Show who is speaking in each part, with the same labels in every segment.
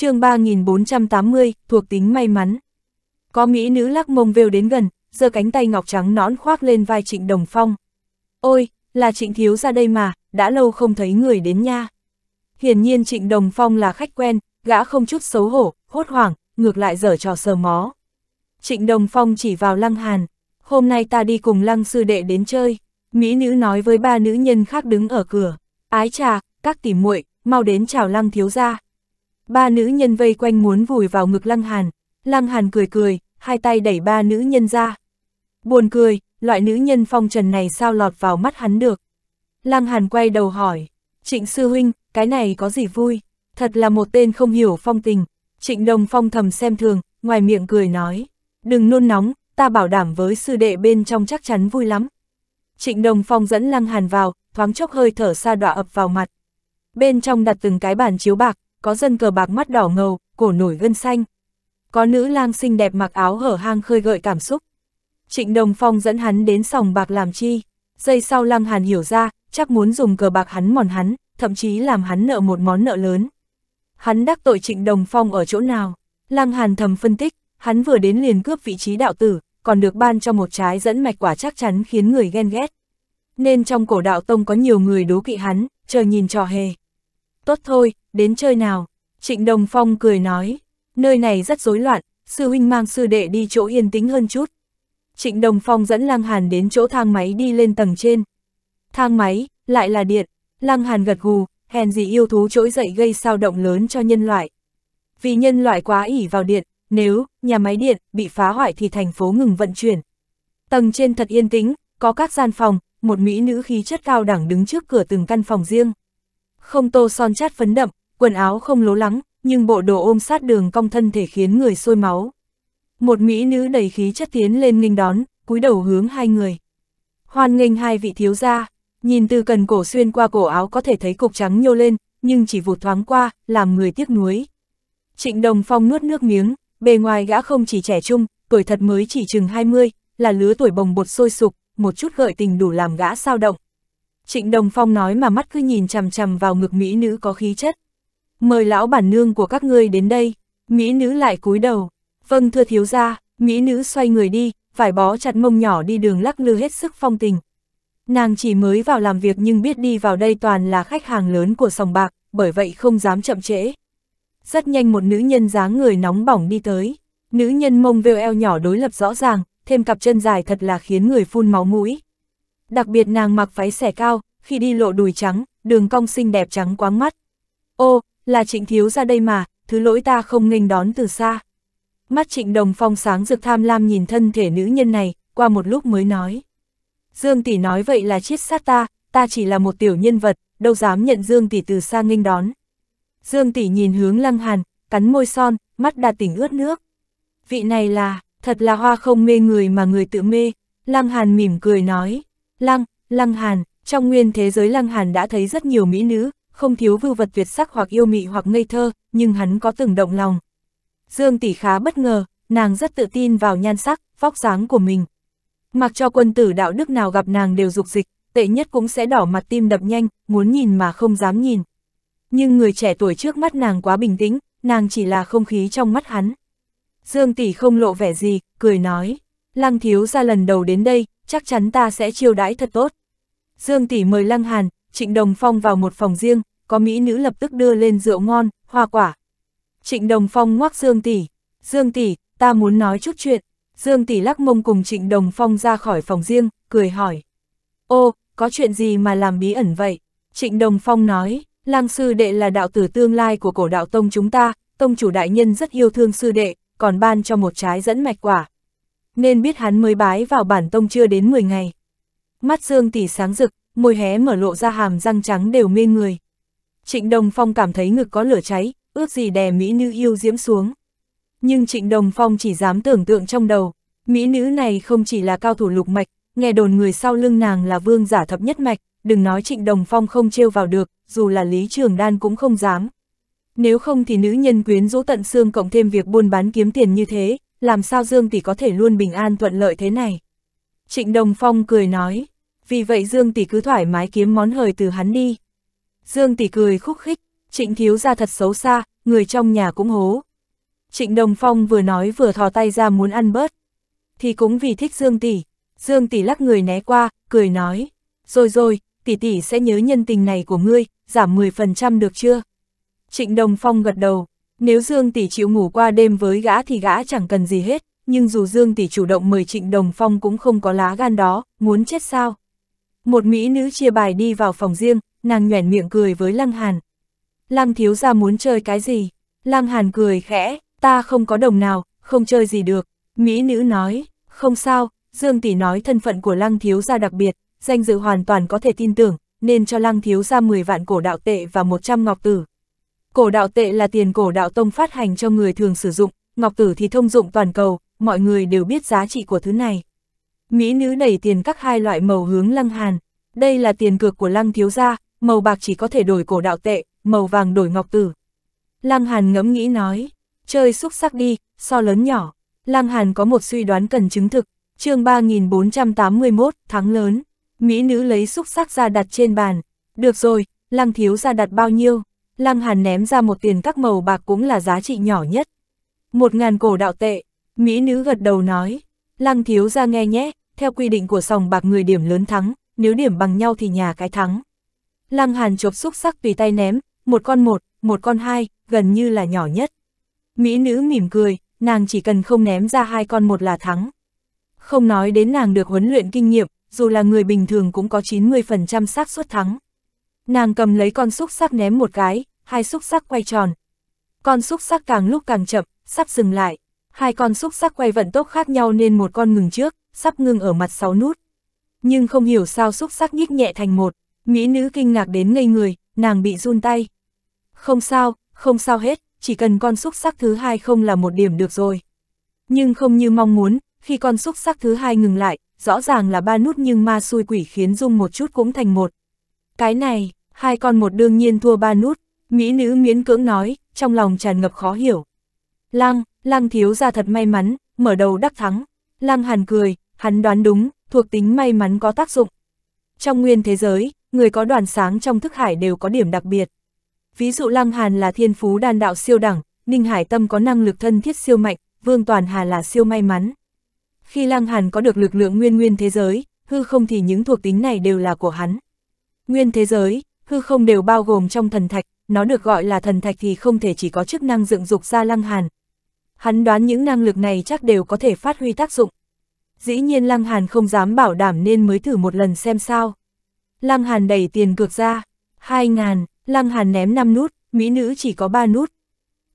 Speaker 1: chương 3480, thuộc tính may mắn. Có mỹ nữ lắc mông vêu đến gần, giơ cánh tay ngọc trắng nõn khoác lên vai Trịnh Đồng Phong. Ôi, là Trịnh Thiếu ra đây mà, đã lâu không thấy người đến nha. Hiển nhiên Trịnh Đồng Phong là khách quen, gã không chút xấu hổ, hốt hoảng, ngược lại dở trò sờ mó. Trịnh Đồng Phong chỉ vào Lăng Hàn, hôm nay ta đi cùng Lăng Sư Đệ đến chơi. Mỹ nữ nói với ba nữ nhân khác đứng ở cửa, ái trà, các tỉ muội mau đến chào Lăng Thiếu gia Ba nữ nhân vây quanh muốn vùi vào ngực Lăng Hàn, Lăng Hàn cười cười, hai tay đẩy ba nữ nhân ra. Buồn cười, loại nữ nhân phong trần này sao lọt vào mắt hắn được. Lăng Hàn quay đầu hỏi, trịnh sư huynh, cái này có gì vui, thật là một tên không hiểu phong tình. Trịnh đồng phong thầm xem thường, ngoài miệng cười nói, đừng nôn nóng, ta bảo đảm với sư đệ bên trong chắc chắn vui lắm. Trịnh đồng phong dẫn Lăng Hàn vào, thoáng chốc hơi thở xa đọa ập vào mặt. Bên trong đặt từng cái bàn chiếu bạc, có dân cờ bạc mắt đỏ ngầu, cổ nổi gân xanh. Có nữ lang xinh đẹp mặc áo hở hang khơi gợi cảm xúc. Trịnh Đồng Phong dẫn hắn đến sòng bạc làm chi, giây sau Lăng Hàn hiểu ra, chắc muốn dùng cờ bạc hắn mòn hắn, thậm chí làm hắn nợ một món nợ lớn. Hắn đắc tội Trịnh Đồng Phong ở chỗ nào? Lăng Hàn thầm phân tích, hắn vừa đến liền cướp vị trí đạo tử, còn được ban cho một trái dẫn mạch quả chắc chắn khiến người ghen ghét. Nên trong cổ đạo tông có nhiều người đố kỵ hắn, chờ nhìn trò hề. Tốt thôi, đến chơi nào. Trịnh Đồng Phong cười nói, nơi này rất rối loạn, sư huynh mang sư đệ đi chỗ yên tĩnh hơn chút. Trịnh Đồng Phong dẫn Lăng Hàn đến chỗ thang máy đi lên tầng trên. Thang máy, lại là điện, Lăng Hàn gật gù, hèn gì yêu thú trỗi dậy gây sao động lớn cho nhân loại. Vì nhân loại quá ỉ vào điện, nếu nhà máy điện bị phá hoại thì thành phố ngừng vận chuyển. Tầng trên thật yên tĩnh, có các gian phòng, một mỹ nữ khí chất cao đẳng đứng trước cửa từng căn phòng riêng. Không tô son chát phấn đậm, quần áo không lố lắng, nhưng bộ đồ ôm sát đường cong thân thể khiến người sôi máu. Một mỹ nữ đầy khí chất tiến lên nghênh đón, cúi đầu hướng hai người. Hoan nghênh hai vị thiếu gia, nhìn từ cần cổ xuyên qua cổ áo có thể thấy cục trắng nhô lên, nhưng chỉ vụt thoáng qua, làm người tiếc nuối. Trịnh Đồng Phong nuốt nước miếng, bề ngoài gã không chỉ trẻ trung, tuổi thật mới chỉ chừng 20, là lứa tuổi bồng bột sôi sục, một chút gợi tình đủ làm gã sao động. Trịnh Đồng Phong nói mà mắt cứ nhìn chằm chằm vào ngực mỹ nữ có khí chất. Mời lão bản nương của các ngươi đến đây, mỹ nữ lại cúi đầu. Vâng thưa thiếu gia, mỹ nữ xoay người đi, phải bó chặt mông nhỏ đi đường lắc lư hết sức phong tình. Nàng chỉ mới vào làm việc nhưng biết đi vào đây toàn là khách hàng lớn của sòng bạc, bởi vậy không dám chậm trễ. Rất nhanh một nữ nhân dáng người nóng bỏng đi tới. Nữ nhân mông vêu eo nhỏ đối lập rõ ràng, thêm cặp chân dài thật là khiến người phun máu mũi đặc biệt nàng mặc váy xẻ cao, khi đi lộ đùi trắng, đường cong xinh đẹp trắng quáng mắt. Ô, là trịnh thiếu ra đây mà, thứ lỗi ta không nghênh đón từ xa. Mắt trịnh đồng phong sáng rực tham lam nhìn thân thể nữ nhân này, qua một lúc mới nói. Dương tỷ nói vậy là chiết sát ta, ta chỉ là một tiểu nhân vật, đâu dám nhận Dương tỷ từ xa nghênh đón. Dương tỷ nhìn hướng lăng hàn, cắn môi son, mắt đạt tỉnh ướt nước. Vị này là, thật là hoa không mê người mà người tự mê, lăng hàn mỉm cười nói. Lăng, Lăng Hàn, trong nguyên thế giới Lăng Hàn đã thấy rất nhiều mỹ nữ, không thiếu vưu vật tuyệt sắc hoặc yêu mị hoặc ngây thơ, nhưng hắn có từng động lòng. Dương tỷ khá bất ngờ, nàng rất tự tin vào nhan sắc, vóc dáng của mình. Mặc cho quân tử đạo đức nào gặp nàng đều dục dịch, tệ nhất cũng sẽ đỏ mặt tim đập nhanh, muốn nhìn mà không dám nhìn. Nhưng người trẻ tuổi trước mắt nàng quá bình tĩnh, nàng chỉ là không khí trong mắt hắn. Dương tỷ không lộ vẻ gì, cười nói. Lăng thiếu ra lần đầu đến đây, chắc chắn ta sẽ chiêu đãi thật tốt. Dương tỷ mời Lăng Hàn, Trịnh Đồng Phong vào một phòng riêng, có mỹ nữ lập tức đưa lên rượu ngon, hoa quả. Trịnh Đồng Phong ngoắc Dương tỷ, "Dương tỷ, ta muốn nói chút chuyện." Dương tỷ lắc mông cùng Trịnh Đồng Phong ra khỏi phòng riêng, cười hỏi. "Ô, có chuyện gì mà làm bí ẩn vậy?" Trịnh Đồng Phong nói, "Lăng sư đệ là đạo tử tương lai của cổ đạo tông chúng ta, tông chủ đại nhân rất yêu thương sư đệ, còn ban cho một trái dẫn mạch quả, nên biết hắn mới bái vào bản tông chưa đến 10 ngày. Mắt Dương tỷ sáng rực, môi hé mở lộ ra hàm răng trắng đều mê người. Trịnh Đồng Phong cảm thấy ngực có lửa cháy, ước gì đè mỹ nữ yêu diễm xuống. Nhưng Trịnh Đồng Phong chỉ dám tưởng tượng trong đầu, mỹ nữ này không chỉ là cao thủ lục mạch, nghe đồn người sau lưng nàng là vương giả thập nhất mạch, đừng nói Trịnh Đồng Phong không trêu vào được, dù là Lý Trường Đan cũng không dám. Nếu không thì nữ nhân quyến rũ tận xương cộng thêm việc buôn bán kiếm tiền như thế, làm sao Dương Tỷ có thể luôn bình an thuận lợi thế này. Trịnh Đồng Phong cười nói, vì vậy Dương Tỷ cứ thoải mái kiếm món hời từ hắn đi. Dương Tỷ cười khúc khích, Trịnh Thiếu ra thật xấu xa, người trong nhà cũng hố. Trịnh Đồng Phong vừa nói vừa thò tay ra muốn ăn bớt. Thì cũng vì thích Dương Tỷ, Dương Tỷ lắc người né qua, cười nói, rồi rồi, Tỷ Tỷ sẽ nhớ nhân tình này của ngươi, giảm 10% được chưa? Trịnh Đồng Phong gật đầu, nếu Dương Tỷ chịu ngủ qua đêm với gã thì gã chẳng cần gì hết, nhưng dù Dương Tỷ chủ động mời Trịnh Đồng Phong cũng không có lá gan đó, muốn chết sao. Một mỹ nữ chia bài đi vào phòng riêng, nàng nhoẻn miệng cười với Lăng Hàn. Lăng thiếu ra muốn chơi cái gì? Lăng Hàn cười khẽ, ta không có đồng nào, không chơi gì được. Mỹ nữ nói, không sao, Dương Tỷ nói thân phận của Lăng thiếu ra đặc biệt, danh dự hoàn toàn có thể tin tưởng, nên cho Lăng thiếu ra 10 vạn cổ đạo tệ và 100 ngọc tử, Cổ đạo tệ là tiền cổ đạo tông phát hành cho người thường sử dụng, ngọc tử thì thông dụng toàn cầu, mọi người đều biết giá trị của thứ này. Mỹ nữ đẩy tiền các hai loại màu hướng lăng hàn. Đây là tiền cược của lăng thiếu gia, màu bạc chỉ có thể đổi cổ đạo tệ, màu vàng đổi ngọc tử. Lăng hàn ngẫm nghĩ nói, chơi xúc sắc đi, so lớn nhỏ. Lăng hàn có một suy đoán cần chứng thực, chương 3481, tháng lớn. Mỹ nữ lấy xúc sắc ra đặt trên bàn. Được rồi, lăng thiếu gia đặt bao nhiêu? Lăng Hàn ném ra một tiền các màu bạc cũng là giá trị nhỏ nhất. Một ngàn cổ đạo tệ, Mỹ nữ gật đầu nói. Lăng thiếu ra nghe nhé, theo quy định của sòng bạc người điểm lớn thắng, nếu điểm bằng nhau thì nhà cái thắng. Lăng Hàn chộp xúc sắc tùy tay ném, một con một, một con hai, gần như là nhỏ nhất. Mỹ nữ mỉm cười, nàng chỉ cần không ném ra hai con một là thắng. Không nói đến nàng được huấn luyện kinh nghiệm, dù là người bình thường cũng có 90% xác suất thắng. Nàng cầm lấy con xúc sắc ném một cái, hai xúc sắc quay tròn. Con xúc sắc càng lúc càng chậm, sắp dừng lại. Hai con xúc sắc quay vận tốc khác nhau nên một con ngừng trước, sắp ngừng ở mặt sáu nút. Nhưng không hiểu sao xúc sắc nhích nhẹ thành một, mỹ nữ kinh ngạc đến ngây người, nàng bị run tay. Không sao, không sao hết, chỉ cần con xúc sắc thứ hai không là một điểm được rồi. Nhưng không như mong muốn, khi con xúc sắc thứ hai ngừng lại, rõ ràng là ba nút nhưng ma xui quỷ khiến dung một chút cũng thành một. Cái này, hai con một đương nhiên thua ba nút, Mỹ nữ miến cưỡng nói, trong lòng tràn ngập khó hiểu. Lăng, lăng thiếu ra thật may mắn, mở đầu đắc thắng. Lăng hàn cười, hắn đoán đúng, thuộc tính may mắn có tác dụng. Trong nguyên thế giới, người có đoàn sáng trong thức hải đều có điểm đặc biệt. Ví dụ Lăng Hàn là thiên phú đan đạo siêu đẳng, Ninh Hải Tâm có năng lực thân thiết siêu mạnh, Vương Toàn Hà là siêu may mắn. Khi Lăng Hàn có được lực lượng nguyên nguyên thế giới, hư không thì những thuộc tính này đều là của hắn. Nguyên thế giới, hư không đều bao gồm trong thần thạch, nó được gọi là thần thạch thì không thể chỉ có chức năng dựng dục ra Lăng Hàn. Hắn đoán những năng lực này chắc đều có thể phát huy tác dụng. Dĩ nhiên Lăng Hàn không dám bảo đảm nên mới thử một lần xem sao. Lăng Hàn đẩy tiền cược ra, hai ngàn, Lăng Hàn ném năm nút, mỹ nữ chỉ có ba nút.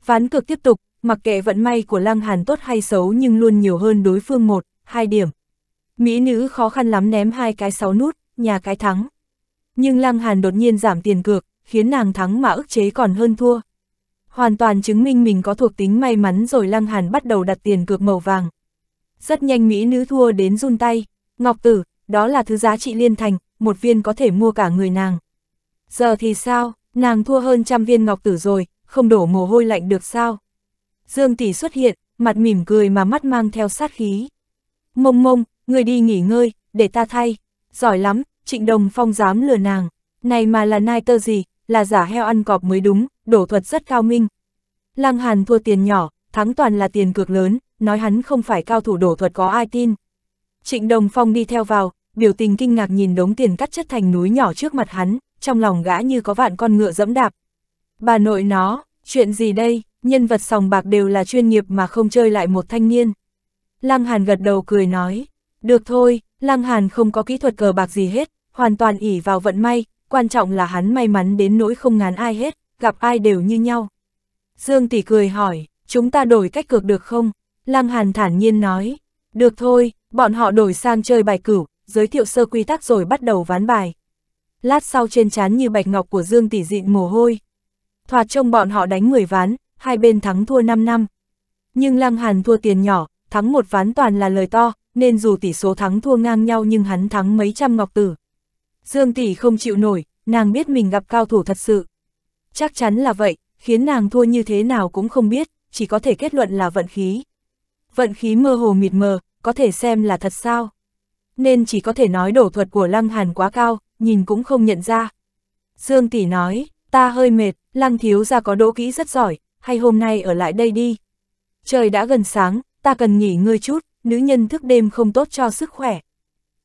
Speaker 1: Ván cược tiếp tục, mặc kệ vận may của Lăng Hàn tốt hay xấu nhưng luôn nhiều hơn đối phương một hai điểm. Mỹ nữ khó khăn lắm ném hai cái sáu nút, nhà cái thắng. Nhưng Lăng Hàn đột nhiên giảm tiền cược, khiến nàng thắng mà ức chế còn hơn thua. Hoàn toàn chứng minh mình có thuộc tính may mắn rồi Lăng Hàn bắt đầu đặt tiền cược màu vàng. Rất nhanh Mỹ nữ thua đến run tay, Ngọc Tử, đó là thứ giá trị liên thành, một viên có thể mua cả người nàng. Giờ thì sao, nàng thua hơn trăm viên Ngọc Tử rồi, không đổ mồ hôi lạnh được sao? Dương Tỷ xuất hiện, mặt mỉm cười mà mắt mang theo sát khí. Mông mông, người đi nghỉ ngơi, để ta thay. Giỏi lắm, Trịnh Đồng Phong dám lừa nàng. Này mà là nai tơ gì, là giả heo ăn cọp mới đúng, đổ thuật rất cao minh. Lăng Hàn thua tiền nhỏ, thắng toàn là tiền cược lớn, nói hắn không phải cao thủ đổ thuật có ai tin. Trịnh Đồng Phong đi theo vào, biểu tình kinh ngạc nhìn đống tiền cắt chất thành núi nhỏ trước mặt hắn, trong lòng gã như có vạn con ngựa dẫm đạp. Bà nội nó, chuyện gì đây, nhân vật sòng bạc đều là chuyên nghiệp mà không chơi lại một thanh niên. Lăng Hàn gật đầu cười nói, được thôi, Lăng Hàn không có kỹ thuật cờ bạc gì hết, hoàn toàn ỉ vào vận may, quan trọng là hắn may mắn đến nỗi không ngán ai hết, gặp ai đều như nhau. Dương Tỷ cười hỏi, chúng ta đổi cách cược được không? Lăng Hàn thản nhiên nói, được thôi, bọn họ đổi sang chơi bài cửu, giới thiệu sơ quy tắc rồi bắt đầu ván bài. Lát sau trên chán như bạch ngọc của Dương Tỷ dịn mồ hôi. Thoạt trông bọn họ đánh 10 ván, hai bên thắng thua 5 năm. Nhưng Lăng Hàn thua tiền nhỏ, thắng một ván toàn là lời to, nên dù tỷ số thắng thua ngang nhau nhưng hắn thắng mấy trăm ngọc tử. Dương Tỷ không chịu nổi, nàng biết mình gặp cao thủ thật sự. Chắc chắn là vậy, khiến nàng thua như thế nào cũng không biết, chỉ có thể kết luận là vận khí. Vận khí mơ hồ mịt mờ, có thể xem là thật sao. Nên chỉ có thể nói đổ thuật của Lăng Hàn quá cao, nhìn cũng không nhận ra. Dương Tỷ nói, ta hơi mệt, Lăng Thiếu ra có đỗ kỹ rất giỏi, hay hôm nay ở lại đây đi. Trời đã gần sáng, ta cần nghỉ ngơi chút, nữ nhân thức đêm không tốt cho sức khỏe.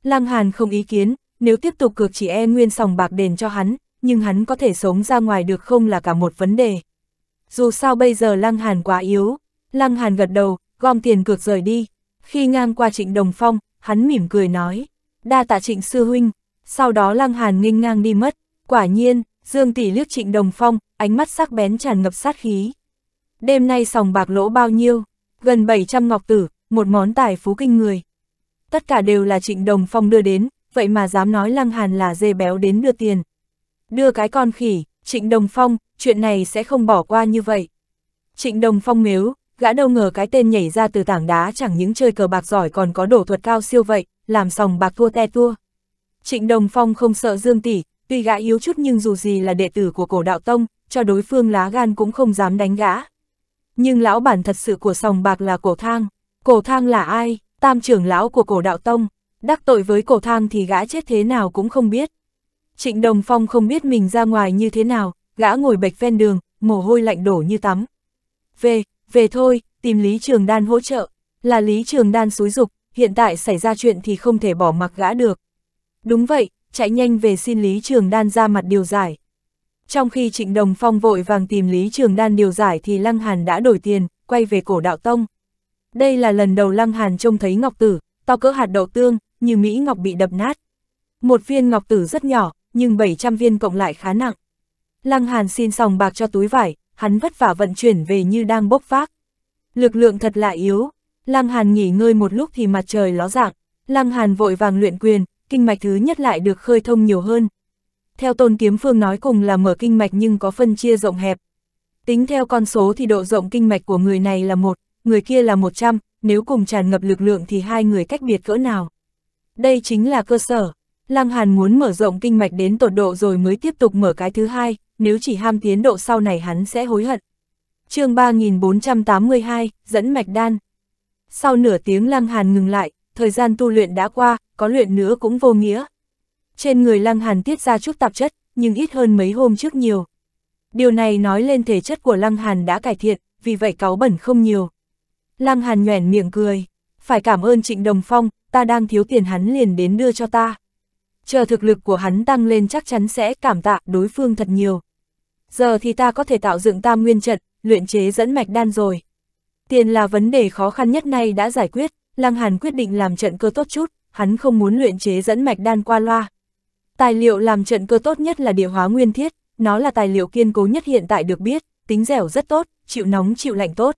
Speaker 1: Lăng Hàn không ý kiến, nếu tiếp tục cược chỉ e nguyên sòng bạc đền cho hắn, nhưng hắn có thể sống ra ngoài được không là cả một vấn đề. Dù sao bây giờ Lăng Hàn quá yếu, Lăng Hàn gật đầu, gom tiền cược rời đi. Khi ngang qua Trịnh Đồng Phong, hắn mỉm cười nói, đa tạ Trịnh Sư Huynh, sau đó Lăng Hàn nghênh ngang đi mất. Quả nhiên, Dương Tỷ liếc Trịnh Đồng Phong, ánh mắt sắc bén tràn ngập sát khí. Đêm nay sòng bạc lỗ bao nhiêu? Gần 700 ngọc tử, một món tài phú kinh người. Tất cả đều là Trịnh Đồng Phong đưa đến, vậy mà dám nói Lăng Hàn là dê béo đến đưa tiền. Đưa cái con khỉ, Trịnh Đồng Phong, chuyện này sẽ không bỏ qua như vậy. Trịnh Đồng Phong mếu, gã đâu ngờ cái tên nhảy ra từ tảng đá chẳng những chơi cờ bạc giỏi còn có đổ thuật cao siêu vậy, làm sòng bạc thua te tua. Trịnh Đồng Phong không sợ Dương Tỷ, tuy gã yếu chút nhưng dù gì là đệ tử của cổ đạo tông, cho đối phương lá gan cũng không dám đánh gã. Nhưng lão bản thật sự của sòng bạc là cổ thang. Cổ thang là ai? Tam trưởng lão của cổ đạo tông, Đắc tội với cổ thang thì gã chết thế nào cũng không biết. Trịnh Đồng Phong không biết mình ra ngoài như thế nào, gã ngồi bệch ven đường, mồ hôi lạnh đổ như tắm. Về, về thôi, tìm Lý Trường Đan hỗ trợ. Là Lý Trường Đan xúi dục, hiện tại xảy ra chuyện thì không thể bỏ mặc gã được. Đúng vậy, chạy nhanh về xin Lý Trường Đan ra mặt điều giải. Trong khi Trịnh Đồng Phong vội vàng tìm Lý Trường Đan điều giải thì Lăng Hàn đã đổi tiền, quay về cổ đạo tông. Đây là lần đầu Lăng Hàn trông thấy Ngọc Tử, to cỡ hạt đậu tương, như Mỹ Ngọc bị đập nát. Một viên ngọc tử rất nhỏ, nhưng 700 viên cộng lại khá nặng. Lăng Hàn xin sòng bạc cho túi vải, hắn vất vả vận chuyển về như đang bốc vác. Lực lượng thật là yếu, Lăng Hàn nghỉ ngơi một lúc thì mặt trời ló dạng, Lăng Hàn vội vàng luyện quyền, kinh mạch thứ nhất lại được khơi thông nhiều hơn. Theo Tôn Kiếm Phương nói cùng là mở kinh mạch nhưng có phân chia rộng hẹp. Tính theo con số thì độ rộng kinh mạch của người này là một, người kia là 100, nếu cùng tràn ngập lực lượng thì hai người cách biệt cỡ nào. Đây chính là cơ sở. Lăng Hàn muốn mở rộng kinh mạch đến tột độ rồi mới tiếp tục mở cái thứ hai, nếu chỉ ham tiến độ sau này hắn sẽ hối hận. chương 3482, dẫn mạch đan. Sau nửa tiếng Lăng Hàn ngừng lại, thời gian tu luyện đã qua, có luyện nữa cũng vô nghĩa. Trên người Lăng Hàn tiết ra chút tạp chất, nhưng ít hơn mấy hôm trước nhiều. Điều này nói lên thể chất của Lăng Hàn đã cải thiện, vì vậy cáu bẩn không nhiều. Lăng Hàn nhoẻn miệng cười, phải cảm ơn Trịnh Đồng Phong, ta đang thiếu tiền hắn liền đến đưa cho ta. Chờ thực lực của hắn tăng lên chắc chắn sẽ cảm tạ đối phương thật nhiều. Giờ thì ta có thể tạo dựng tam nguyên trận, luyện chế dẫn mạch đan rồi. Tiền là vấn đề khó khăn nhất nay đã giải quyết, Lăng Hàn quyết định làm trận cơ tốt chút, hắn không muốn luyện chế dẫn mạch đan qua loa. Tài liệu làm trận cơ tốt nhất là địa hóa nguyên thiết, nó là tài liệu kiên cố nhất hiện tại được biết, tính dẻo rất tốt, chịu nóng chịu lạnh tốt.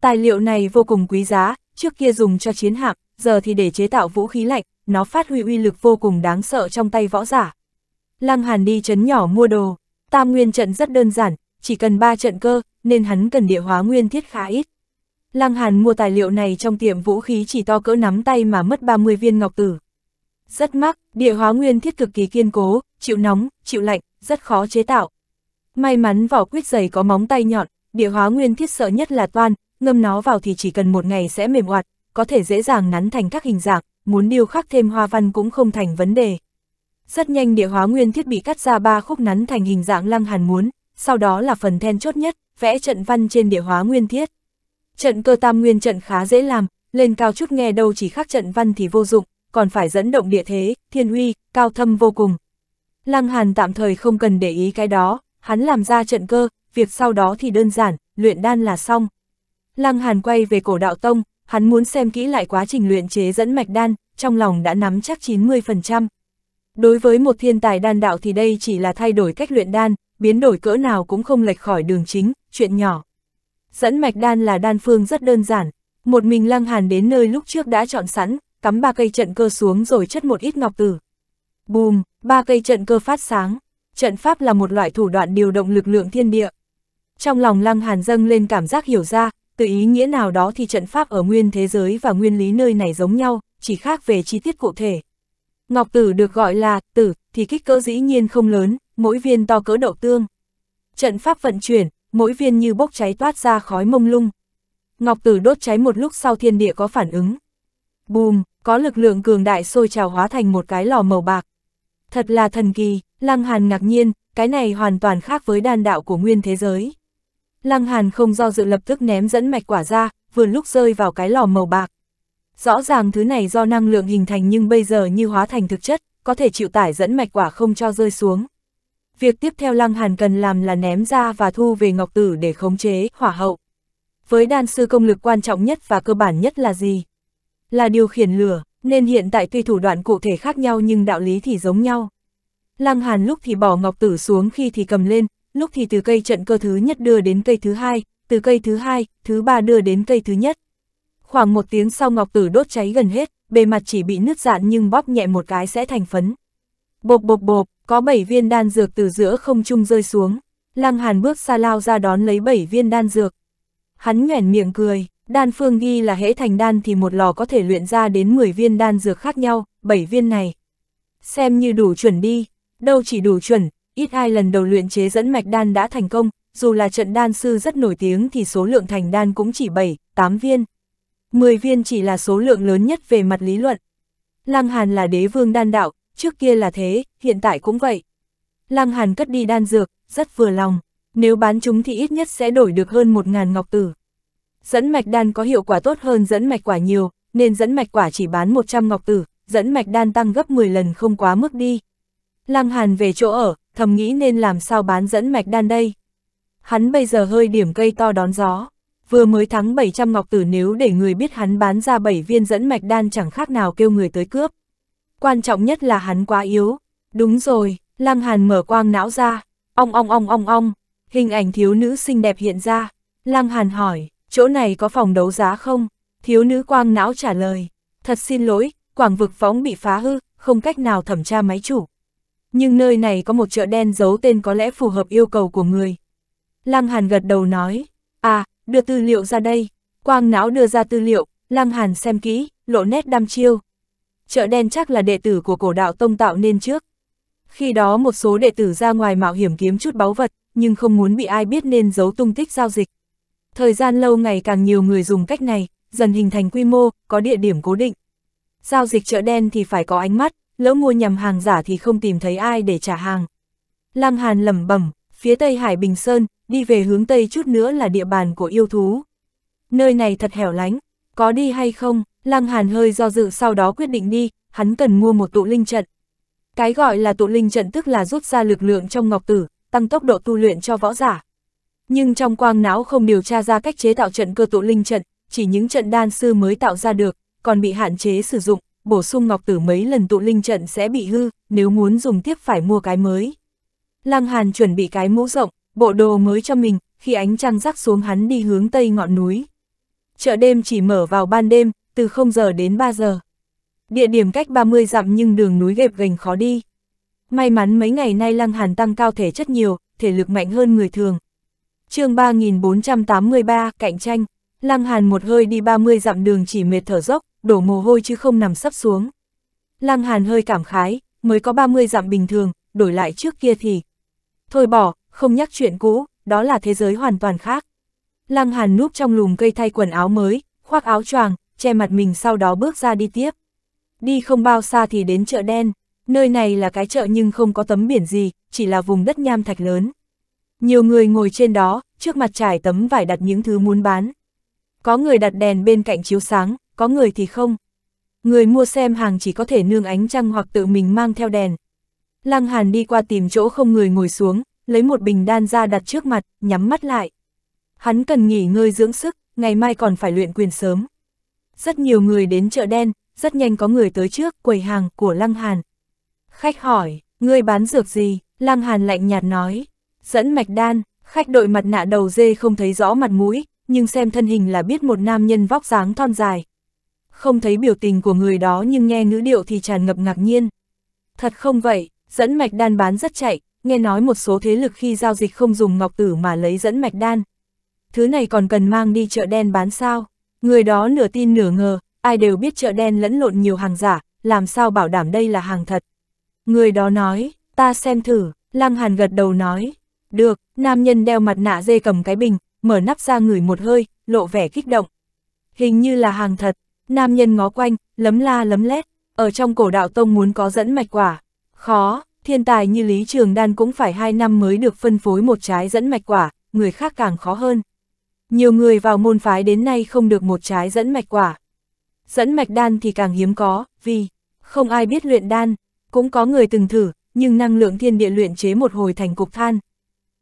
Speaker 1: Tài liệu này vô cùng quý giá, trước kia dùng cho chiến hạm, giờ thì để chế tạo vũ khí lạnh, nó phát huy uy lực vô cùng đáng sợ trong tay võ giả. Lăng Hàn đi chấn nhỏ mua đồ, tam nguyên trận rất đơn giản, chỉ cần 3 trận cơ, nên hắn cần địa hóa nguyên thiết khá ít. Lăng Hàn mua tài liệu này trong tiệm vũ khí chỉ to cỡ nắm tay mà mất 30 viên ngọc tử. Rất mắc, địa hóa nguyên thiết cực kỳ kiên cố, chịu nóng, chịu lạnh, rất khó chế tạo. May mắn vỏ quýt dày có móng tay nhọn, địa hóa nguyên thiết sợ nhất là toan, ngâm nó vào thì chỉ cần một ngày sẽ mềm oặt, có thể dễ dàng nắn thành các hình dạng, muốn điêu khắc thêm hoa văn cũng không thành vấn đề. Rất nhanh địa hóa nguyên thiết bị cắt ra ba khúc nắn thành hình dạng lăng hàn muốn, sau đó là phần then chốt nhất, vẽ trận văn trên địa hóa nguyên thiết. Trận cơ tam nguyên trận khá dễ làm, lên cao chút nghe đâu chỉ khắc trận văn thì vô dụng, còn phải dẫn động địa thế, thiên uy, cao thâm vô cùng. Lăng Hàn tạm thời không cần để ý cái đó, hắn làm ra trận cơ, việc sau đó thì đơn giản, luyện đan là xong. Lăng Hàn quay về cổ đạo tông, hắn muốn xem kỹ lại quá trình luyện chế dẫn mạch đan, trong lòng đã nắm chắc 90%. Đối với một thiên tài đan đạo thì đây chỉ là thay đổi cách luyện đan, biến đổi cỡ nào cũng không lệch khỏi đường chính, chuyện nhỏ. Dẫn mạch đan là đan phương rất đơn giản, một mình Lăng Hàn đến nơi lúc trước đã chọn sẵn, cắm ba cây trận cơ xuống rồi chất một ít ngọc tử. Bùm, ba cây trận cơ phát sáng. Trận pháp là một loại thủ đoạn điều động lực lượng thiên địa. Trong lòng Lăng Hàn dâng lên cảm giác hiểu ra, từ ý nghĩa nào đó thì trận pháp ở nguyên thế giới và nguyên lý nơi này giống nhau, chỉ khác về chi tiết cụ thể. Ngọc tử được gọi là tử, thì kích cỡ dĩ nhiên không lớn, mỗi viên to cỡ đậu tương. Trận pháp vận chuyển, mỗi viên như bốc cháy toát ra khói mông lung. Ngọc tử đốt cháy một lúc sau thiên địa có phản ứng. Bùm, có lực lượng cường đại sôi trào hóa thành một cái lò màu bạc. Thật là thần kỳ, Lăng Hàn ngạc nhiên, cái này hoàn toàn khác với đan đạo của nguyên thế giới. Lăng Hàn không do dự lập tức ném dẫn mạch quả ra, vừa lúc rơi vào cái lò màu bạc. Rõ ràng thứ này do năng lượng hình thành nhưng bây giờ như hóa thành thực chất, có thể chịu tải dẫn mạch quả không cho rơi xuống. Việc tiếp theo Lăng Hàn cần làm là ném ra và thu về ngọc tử để khống chế, hỏa hậu. Với đan sư công lực quan trọng nhất và cơ bản nhất là gì? Là điều khiển lửa, nên hiện tại tuy thủ đoạn cụ thể khác nhau nhưng đạo lý thì giống nhau. Lăng Hàn lúc thì bỏ ngọc tử xuống khi thì cầm lên, lúc thì từ cây trận cơ thứ nhất đưa đến cây thứ hai, từ cây thứ hai, thứ ba đưa đến cây thứ nhất. Khoảng một tiếng sau ngọc tử đốt cháy gần hết, bề mặt chỉ bị nứt dạn nhưng bóp nhẹ một cái sẽ thành phấn. Bộp bộp bộp, có bảy viên đan dược từ giữa không trung rơi xuống. Lăng Hàn bước xa lao ra đón lấy bảy viên đan dược. Hắn nhoẻn miệng cười, đan phương ghi là hễ thành đan thì một lò có thể luyện ra đến 10 viên đan dược khác nhau, bảy viên này. Xem như đủ chuẩn đi, đâu chỉ đủ chuẩn, ít ai lần đầu luyện chế dẫn mạch đan đã thành công, dù là trận đan sư rất nổi tiếng thì số lượng thành đan cũng chỉ 7, 8 viên. 10 viên chỉ là số lượng lớn nhất về mặt lý luận. Lăng Hàn là đế vương đan đạo, trước kia là thế, hiện tại cũng vậy. Lăng Hàn cất đi đan dược, rất vừa lòng, nếu bán chúng thì ít nhất sẽ đổi được hơn 1.000 ngọc tử. Dẫn mạch đan có hiệu quả tốt hơn dẫn mạch quả nhiều, nên dẫn mạch quả chỉ bán 100 ngọc tử, dẫn mạch đan tăng gấp 10 lần không quá mức đi. Lăng Hàn về chỗ ở, thầm nghĩ nên làm sao bán dẫn mạch đan đây. Hắn bây giờ hơi điểm cây to đón gió, vừa mới thắng 700 ngọc tử nếu để người biết hắn bán ra 7 viên dẫn mạch đan chẳng khác nào kêu người tới cướp. Quan trọng nhất là hắn quá yếu. Đúng rồi, Lăng Hàn mở quang não ra, ong ong ong ong ong, hình ảnh thiếu nữ xinh đẹp hiện ra. Lăng Hàn hỏi, chỗ này có phòng đấu giá không? Thiếu nữ quang não trả lời, thật xin lỗi, quảng vực phóng bị phá hư, không cách nào thẩm tra máy chủ nhưng nơi này có một chợ đen giấu tên có lẽ phù hợp yêu cầu của người. Lăng Hàn gật đầu nói, à, đưa tư liệu ra đây. Quang não đưa ra tư liệu, Lăng Hàn xem kỹ, lộ nét đăm chiêu. Chợ đen chắc là đệ tử của cổ đạo tông tạo nên trước. Khi đó một số đệ tử ra ngoài mạo hiểm kiếm chút báu vật, nhưng không muốn bị ai biết nên giấu tung tích giao dịch. Thời gian lâu ngày càng nhiều người dùng cách này, dần hình thành quy mô, có địa điểm cố định. Giao dịch chợ đen thì phải có ánh mắt, lỡ mua nhầm hàng giả thì không tìm thấy ai để trả hàng. Lăng Hàn lẩm bẩm, phía tây Hải Bình Sơn, đi về hướng tây chút nữa là địa bàn của yêu thú. Nơi này thật hẻo lánh, có đi hay không, Lăng Hàn hơi do dự sau đó quyết định đi, hắn cần mua một tụ linh trận. Cái gọi là tụ linh trận tức là rút ra lực lượng trong ngọc tử, tăng tốc độ tu luyện cho võ giả. Nhưng trong quang não không điều tra ra cách chế tạo trận cơ tụ linh trận, chỉ những trận đan sư mới tạo ra được, còn bị hạn chế sử dụng bổ sung ngọc tử mấy lần tụ linh trận sẽ bị hư, nếu muốn dùng tiếp phải mua cái mới. Lăng Hàn chuẩn bị cái mũ rộng, bộ đồ mới cho mình, khi ánh trăng rắc xuống hắn đi hướng tây ngọn núi. Chợ đêm chỉ mở vào ban đêm, từ 0 giờ đến 3 giờ. Địa điểm cách 30 dặm nhưng đường núi gẹp gành khó đi. May mắn mấy ngày nay Lăng Hàn tăng cao thể chất nhiều, thể lực mạnh hơn người thường. chương 3483, cạnh tranh. Lăng Hàn một hơi đi 30 dặm đường chỉ mệt thở dốc, đổ mồ hôi chứ không nằm sắp xuống. Lăng Hàn hơi cảm khái, mới có 30 dặm bình thường, đổi lại trước kia thì... Thôi bỏ, không nhắc chuyện cũ, đó là thế giới hoàn toàn khác. Lăng Hàn núp trong lùm cây thay quần áo mới, khoác áo choàng, che mặt mình sau đó bước ra đi tiếp. Đi không bao xa thì đến chợ đen, nơi này là cái chợ nhưng không có tấm biển gì, chỉ là vùng đất nham thạch lớn. Nhiều người ngồi trên đó, trước mặt trải tấm vải đặt những thứ muốn bán. Có người đặt đèn bên cạnh chiếu sáng, có người thì không. Người mua xem hàng chỉ có thể nương ánh trăng hoặc tự mình mang theo đèn. Lăng Hàn đi qua tìm chỗ không người ngồi xuống, lấy một bình đan ra đặt trước mặt, nhắm mắt lại. Hắn cần nghỉ ngơi dưỡng sức, ngày mai còn phải luyện quyền sớm. Rất nhiều người đến chợ đen, rất nhanh có người tới trước quầy hàng của Lăng Hàn. Khách hỏi, ngươi bán dược gì? Lăng Hàn lạnh nhạt nói, dẫn mạch đan, khách đội mặt nạ đầu dê không thấy rõ mặt mũi, nhưng xem thân hình là biết một nam nhân vóc dáng thon dài, không thấy biểu tình của người đó nhưng nghe ngữ điệu thì tràn ngập ngạc nhiên. Thật không vậy, dẫn mạch đan bán rất chạy, nghe nói một số thế lực khi giao dịch không dùng ngọc tử mà lấy dẫn mạch đan. Thứ này còn cần mang đi chợ đen bán sao? Người đó nửa tin nửa ngờ, ai đều biết chợ đen lẫn lộn nhiều hàng giả, làm sao bảo đảm đây là hàng thật. Người đó nói, ta xem thử, Lăng Hàn gật đầu nói. Được, nam nhân đeo mặt nạ dê cầm cái bình, mở nắp ra ngửi một hơi, lộ vẻ kích động. Hình như là hàng thật, Nam nhân ngó quanh, lấm la lấm lét, ở trong cổ đạo tông muốn có dẫn mạch quả. Khó, thiên tài như Lý Trường Đan cũng phải hai năm mới được phân phối một trái dẫn mạch quả, người khác càng khó hơn. Nhiều người vào môn phái đến nay không được một trái dẫn mạch quả. Dẫn mạch đan thì càng hiếm có, vì không ai biết luyện đan, cũng có người từng thử, nhưng năng lượng thiên địa luyện chế một hồi thành cục than.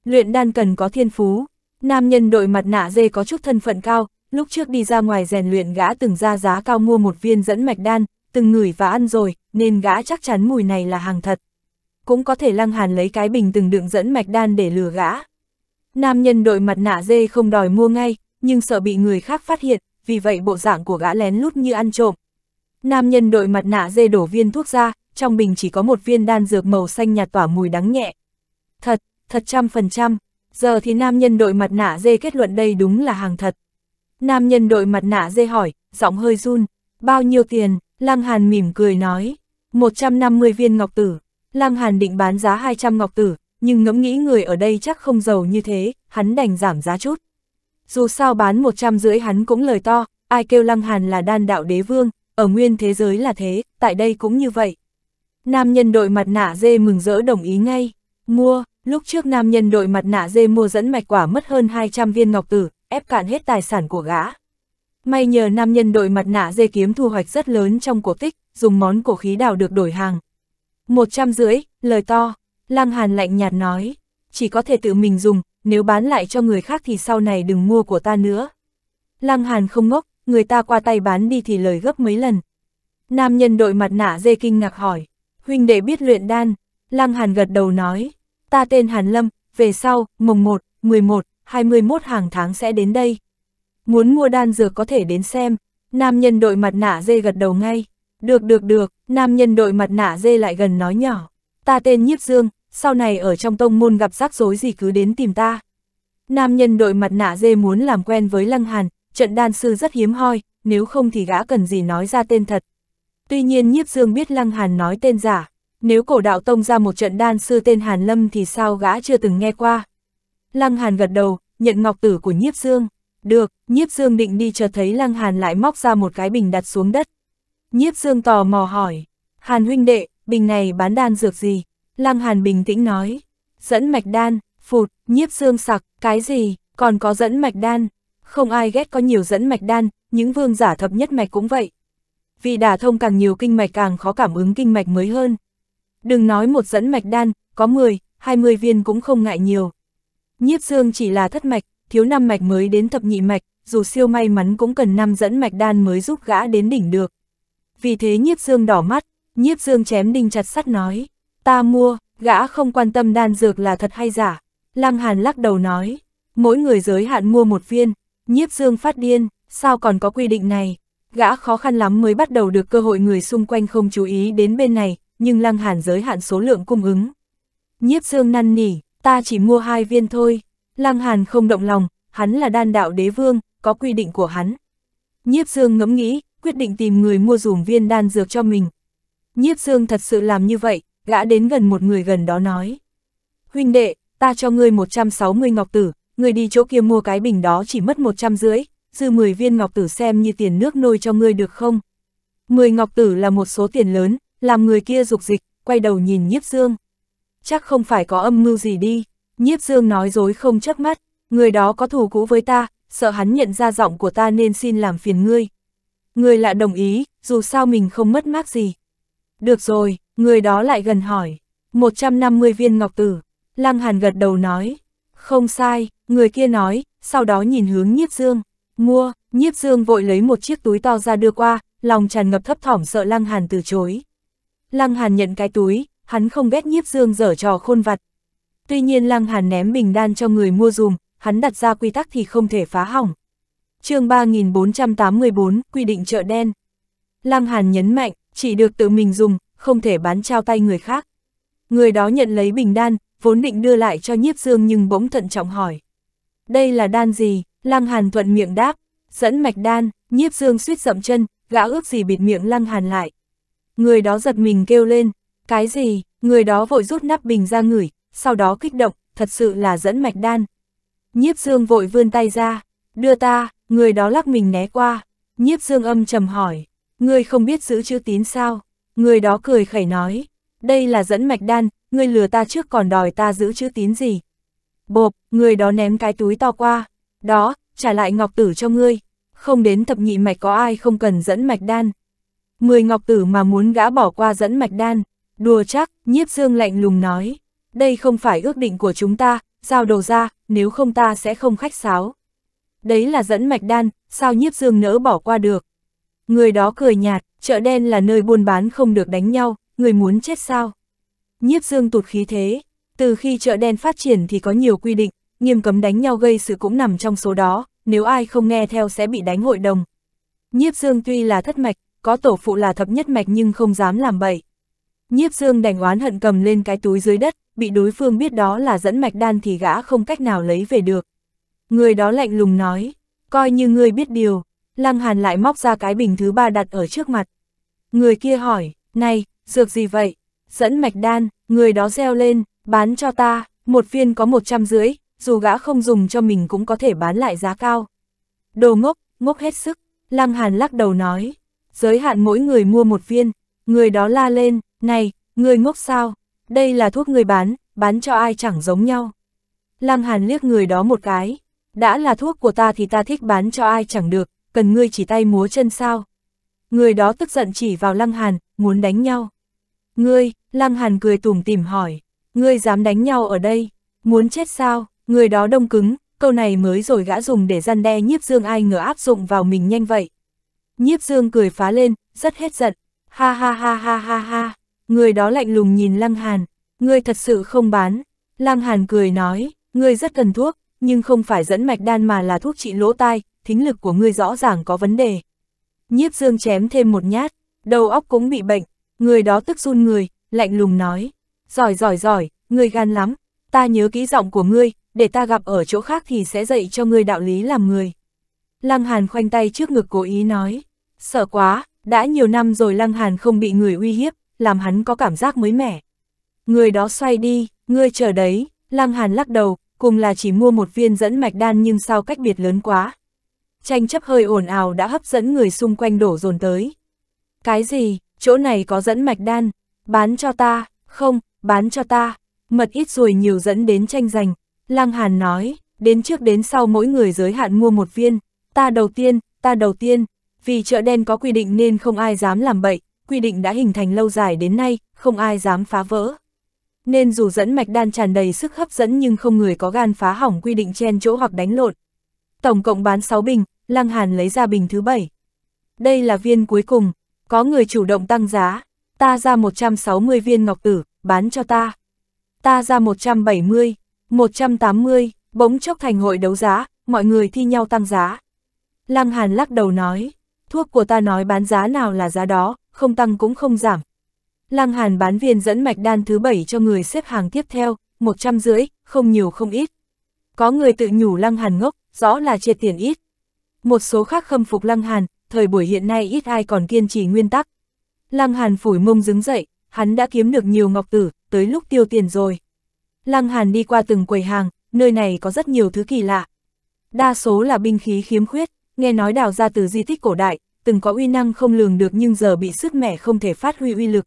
Speaker 1: Luyện đan cần có thiên phú, nam nhân đội mặt nạ dê có chút thân phận cao, Lúc trước đi ra ngoài rèn luyện gã từng ra giá cao mua một viên dẫn mạch đan, từng ngửi và ăn rồi, nên gã chắc chắn mùi này là hàng thật. Cũng có thể Lăng Hàn lấy cái bình từng đựng dẫn mạch đan để lừa gã. Nam nhân đội mặt nạ dê không đòi mua ngay, nhưng sợ bị người khác phát hiện, vì vậy bộ dạng của gã lén lút như ăn trộm. Nam nhân đội mặt nạ dê đổ viên thuốc ra, trong bình chỉ có một viên đan dược màu xanh nhạt tỏa mùi đắng nhẹ. Thật, thật trăm phần trăm, giờ thì nam nhân đội mặt nạ dê kết luận đây đúng là hàng thật. Nam nhân đội mặt nạ dê hỏi, giọng hơi run, bao nhiêu tiền, Lăng Hàn mỉm cười nói, 150 viên ngọc tử, Lăng Hàn định bán giá 200 ngọc tử, nhưng ngẫm nghĩ người ở đây chắc không giàu như thế, hắn đành giảm giá chút. Dù sao bán 100 rưỡi hắn cũng lời to, ai kêu Lăng Hàn là đan đạo đế vương, ở nguyên thế giới là thế, tại đây cũng như vậy. Nam nhân đội mặt nạ dê mừng rỡ đồng ý ngay, mua, lúc trước nam nhân đội mặt nạ dê mua dẫn mạch quả mất hơn 200 viên ngọc tử, ép cạn hết tài sản của gã. May nhờ nam nhân đội mặt nạ dê kiếm thu hoạch rất lớn trong cổ tích, dùng món cổ khí đào được đổi hàng. Một trăm rưỡi, lời to, lang hàn lạnh nhạt nói, chỉ có thể tự mình dùng, nếu bán lại cho người khác thì sau này đừng mua của ta nữa. Lăng Hàn không ngốc, người ta qua tay bán đi thì lời gấp mấy lần. Nam nhân đội mặt nạ dê kinh ngạc hỏi, huynh đệ biết luyện đan, Lăng Hàn gật đầu nói, ta tên Hàn Lâm, về sau, mồng 1, 11, 21 hàng tháng sẽ đến đây. Muốn mua đan dược có thể đến xem, nam nhân đội mặt nạ dê gật đầu ngay. Được được được, nam nhân đội mặt nạ dê lại gần nói nhỏ. Ta tên Nhiếp Dương, sau này ở trong tông môn gặp rắc rối gì cứ đến tìm ta. Nam nhân đội mặt nạ dê muốn làm quen với Lăng Hàn, trận đan sư rất hiếm hoi, nếu không thì gã cần gì nói ra tên thật. Tuy nhiên Nhiếp Dương biết Lăng Hàn nói tên giả, nếu cổ đạo tông ra một trận đan sư tên Hàn Lâm thì sao gã chưa từng nghe qua. Lăng Hàn gật đầu, nhận ngọc tử của Nhiếp Dương. Được, Nhiếp Dương định đi chợt thấy Lăng Hàn lại móc ra một cái bình đặt xuống đất. Nhiếp Dương tò mò hỏi, Hàn huynh đệ, bình này bán đan dược gì? Lăng Hàn bình tĩnh nói, dẫn mạch đan, phụt, Nhiếp Dương sặc, cái gì, còn có dẫn mạch đan. Không ai ghét có nhiều dẫn mạch đan, những vương giả thập nhất mạch cũng vậy. Vì đả thông càng nhiều kinh mạch càng khó cảm ứng kinh mạch mới hơn. Đừng nói một dẫn mạch đan, có 10, 20 viên cũng không ngại nhiều. Nhiếp dương chỉ là thất mạch, thiếu năm mạch mới đến thập nhị mạch, dù siêu may mắn cũng cần năm dẫn mạch đan mới giúp gã đến đỉnh được. Vì thế nhiếp dương đỏ mắt, nhiếp dương chém đinh chặt sắt nói, ta mua, gã không quan tâm đan dược là thật hay giả. Lăng Hàn lắc đầu nói, mỗi người giới hạn mua một viên, nhiếp dương phát điên, sao còn có quy định này. Gã khó khăn lắm mới bắt đầu được cơ hội người xung quanh không chú ý đến bên này, nhưng Lăng Hàn giới hạn số lượng cung ứng. Nhiếp dương năn nỉ, ta chỉ mua hai viên thôi. Lăng Hàn không động lòng, hắn là đan đạo đế vương, có quy định của hắn. Nhiếp Dương ngẫm nghĩ, quyết định tìm người mua dùm viên đan dược cho mình. Nhiếp Dương thật sự làm như vậy, gã đến gần một người gần đó nói. Huynh đệ, ta cho ngươi 160 ngọc tử, ngươi đi chỗ kia mua cái bình đó chỉ mất 150, dư 10 viên ngọc tử xem như tiền nước nôi cho ngươi được không? 10 ngọc tử là một số tiền lớn, làm người kia dục dịch, quay đầu nhìn Nhiếp Dương chắc không phải có âm mưu gì đi. Nhiếp Dương nói dối không chớp mắt, người đó có thù cũ với ta, sợ hắn nhận ra giọng của ta nên xin làm phiền ngươi. Người lạ đồng ý, dù sao mình không mất mát gì. Được rồi, người đó lại gần hỏi. 150 viên ngọc tử, Lăng Hàn gật đầu nói. Không sai, người kia nói, sau đó nhìn hướng Nhiếp Dương. Mua, Nhiếp Dương vội lấy một chiếc túi to ra đưa qua, lòng tràn ngập thấp thỏm sợ Lăng Hàn từ chối. Lăng Hàn nhận cái túi, hắn không ghét nhiếp dương dở trò khôn vặt. Tuy nhiên Lăng Hàn ném bình đan cho người mua dùm, hắn đặt ra quy tắc thì không thể phá hỏng. chương 3484, quy định chợ đen. Lăng Hàn nhấn mạnh, chỉ được tự mình dùng, không thể bán trao tay người khác. Người đó nhận lấy bình đan, vốn định đưa lại cho nhiếp dương nhưng bỗng thận trọng hỏi. Đây là đan gì? Lăng Hàn thuận miệng đáp, dẫn mạch đan, nhiếp dương suýt dậm chân, gã ước gì bịt miệng Lăng Hàn lại. Người đó giật mình kêu lên, cái gì, người đó vội rút nắp bình ra ngửi, sau đó kích động, thật sự là dẫn mạch đan. Nhiếp dương vội vươn tay ra, đưa ta, người đó lắc mình né qua. Nhiếp dương âm trầm hỏi, người không biết giữ chữ tín sao? Người đó cười khẩy nói, đây là dẫn mạch đan, người lừa ta trước còn đòi ta giữ chữ tín gì? Bộp, người đó ném cái túi to qua, đó, trả lại ngọc tử cho ngươi, không đến thập nhị mạch có ai không cần dẫn mạch đan. Mười ngọc tử mà muốn gã bỏ qua dẫn mạch đan. Đùa chắc, nhiếp dương lạnh lùng nói, đây không phải ước định của chúng ta, giao đồ ra, nếu không ta sẽ không khách sáo. Đấy là dẫn mạch đan, sao nhiếp dương nỡ bỏ qua được. Người đó cười nhạt, chợ đen là nơi buôn bán không được đánh nhau, người muốn chết sao. Nhiếp dương tụt khí thế, từ khi chợ đen phát triển thì có nhiều quy định, nghiêm cấm đánh nhau gây sự cũng nằm trong số đó, nếu ai không nghe theo sẽ bị đánh hội đồng. Nhiếp dương tuy là thất mạch, có tổ phụ là thập nhất mạch nhưng không dám làm bậy. Nhiếp dương đành oán hận cầm lên cái túi dưới đất, bị đối phương biết đó là dẫn mạch đan thì gã không cách nào lấy về được. Người đó lạnh lùng nói, coi như ngươi biết điều, Lăng Hàn lại móc ra cái bình thứ ba đặt ở trước mặt. Người kia hỏi, này, dược gì vậy? Dẫn mạch đan, người đó reo lên, bán cho ta, một viên có một trăm rưỡi, dù gã không dùng cho mình cũng có thể bán lại giá cao. Đồ ngốc, ngốc hết sức, Lăng Hàn lắc đầu nói, giới hạn mỗi người mua một viên, người đó la lên, này, người ngốc sao? Đây là thuốc người bán, bán cho ai chẳng giống nhau. Lăng Hàn liếc người đó một cái. Đã là thuốc của ta thì ta thích bán cho ai chẳng được, cần ngươi chỉ tay múa chân sao. Người đó tức giận chỉ vào Lăng Hàn, muốn đánh nhau. Ngươi, Lăng Hàn cười tủm tỉm hỏi, ngươi dám đánh nhau ở đây, muốn chết sao, người đó đông cứng, câu này mới rồi gã dùng để gian đe nhiếp dương ai ngờ áp dụng vào mình nhanh vậy. Nhiếp dương cười phá lên, rất hết giận, ha ha ha ha ha ha. Người đó lạnh lùng nhìn Lăng Hàn, ngươi thật sự không bán. Lăng Hàn cười nói, ngươi rất cần thuốc, nhưng không phải dẫn mạch đan mà là thuốc trị lỗ tai, thính lực của ngươi rõ ràng có vấn đề. Nhiếp Dương chém thêm một nhát, đầu óc cũng bị bệnh, người đó tức run người, lạnh lùng nói, giỏi giỏi giỏi, người gan lắm, ta nhớ kỹ giọng của ngươi, để ta gặp ở chỗ khác thì sẽ dạy cho ngươi đạo lý làm người. Lăng Hàn khoanh tay trước ngực cố ý nói, sợ quá, đã nhiều năm rồi Lăng Hàn không bị người uy hiếp, làm hắn có cảm giác mới mẻ. Người đó xoay đi, ngươi chờ đấy, Lăng Hàn lắc đầu, cùng là chỉ mua một viên dẫn mạch đan nhưng sao cách biệt lớn quá. Tranh chấp hơi ồn ào đã hấp dẫn người xung quanh đổ dồn tới. Cái gì, chỗ này có dẫn mạch đan, bán cho ta, không, bán cho ta, mật ít rồi nhiều dẫn đến tranh giành. Lăng Hàn nói, đến trước đến sau mỗi người giới hạn mua một viên, ta đầu tiên, ta đầu tiên, vì chợ đen có quy định nên không ai dám làm bậy, quy định đã hình thành lâu dài đến nay, không ai dám phá vỡ. Nên dù dẫn mạch đan tràn đầy sức hấp dẫn nhưng không người có gan phá hỏng quy định chen chỗ hoặc đánh lộn. Tổng cộng bán 6 bình, Lăng Hàn lấy ra bình thứ 7. Đây là viên cuối cùng, có người chủ động tăng giá, ta ra 160 viên ngọc tử, bán cho ta. Ta ra 170, 180, bỗng chốc thành hội đấu giá, mọi người thi nhau tăng giá. Lăng Hàn lắc đầu nói, thuốc của ta nói bán giá nào là giá đó, không tăng cũng không giảm. Lăng Hàn bán viên dẫn mạch đan thứ bảy cho người xếp hàng tiếp theo, một trăm rưỡi, không nhiều không ít. Có người tự nhủ Lăng Hàn ngốc, rõ là chia tiền ít. Một số khác khâm phục Lăng Hàn, thời buổi hiện nay ít ai còn kiên trì nguyên tắc. Lăng Hàn phủi mông đứng dậy, hắn đã kiếm được nhiều ngọc tử, tới lúc tiêu tiền rồi. Lăng Hàn đi qua từng quầy hàng, nơi này có rất nhiều thứ kỳ lạ. Đa số là binh khí khiếm khuyết, nghe nói đào ra từ di tích cổ đại, từng có uy năng không lường được nhưng giờ bị sức mẻ không thể phát huy uy lực.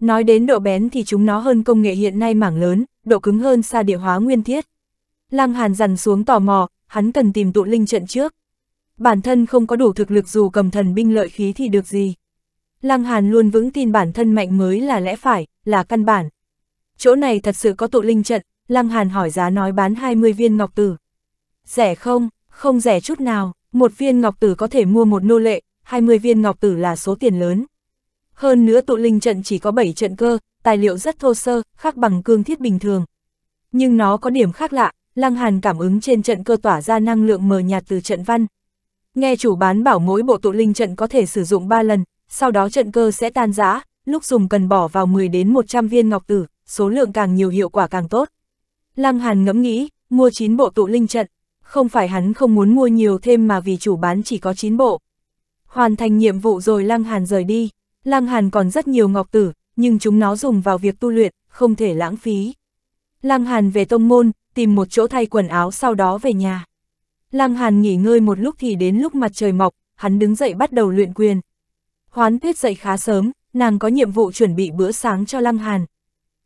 Speaker 1: Nói đến độ bén thì chúng nó hơn công nghệ hiện nay mảng lớn, độ cứng hơn xa địa hóa nguyên thiết. Lăng Hàn dằn xuống tò mò, hắn cần tìm tụ linh trận trước. Bản thân không có đủ thực lực dù cầm thần binh lợi khí thì được gì. Lăng Hàn luôn vững tin bản thân mạnh mới là lẽ phải, là căn bản. Chỗ này thật sự có tụ linh trận, Lăng Hàn hỏi giá nói bán 20 viên ngọc tử. Rẻ không, không rẻ chút nào, một viên ngọc tử có thể mua một nô lệ, 20 viên ngọc tử là số tiền lớn. Hơn nữa tụ linh trận chỉ có 7 trận cơ, tài liệu rất thô sơ, khác bằng cương thiết bình thường. Nhưng nó có điểm khác lạ, Lăng Hàn cảm ứng trên trận cơ tỏa ra năng lượng mờ nhạt từ trận văn. Nghe chủ bán bảo mỗi bộ tụ linh trận có thể sử dụng 3 lần, sau đó trận cơ sẽ tan rã, lúc dùng cần bỏ vào 10 đến 100 viên ngọc tử, số lượng càng nhiều hiệu quả càng tốt. Lăng Hàn ngẫm nghĩ, mua 9 bộ tụ linh trận, không phải hắn không muốn mua nhiều thêm mà vì chủ bán chỉ có 9 bộ. Hoàn thành nhiệm vụ rồi Lăng Hàn rời đi. Lăng Hàn còn rất nhiều ngọc tử, nhưng chúng nó dùng vào việc tu luyện, không thể lãng phí. Lăng Hàn về tông môn, tìm một chỗ thay quần áo sau đó về nhà. Lăng Hàn nghỉ ngơi một lúc thì đến lúc mặt trời mọc, hắn đứng dậy bắt đầu luyện quyền. Hoán Tuyết dậy khá sớm, nàng có nhiệm vụ chuẩn bị bữa sáng cho Lăng Hàn.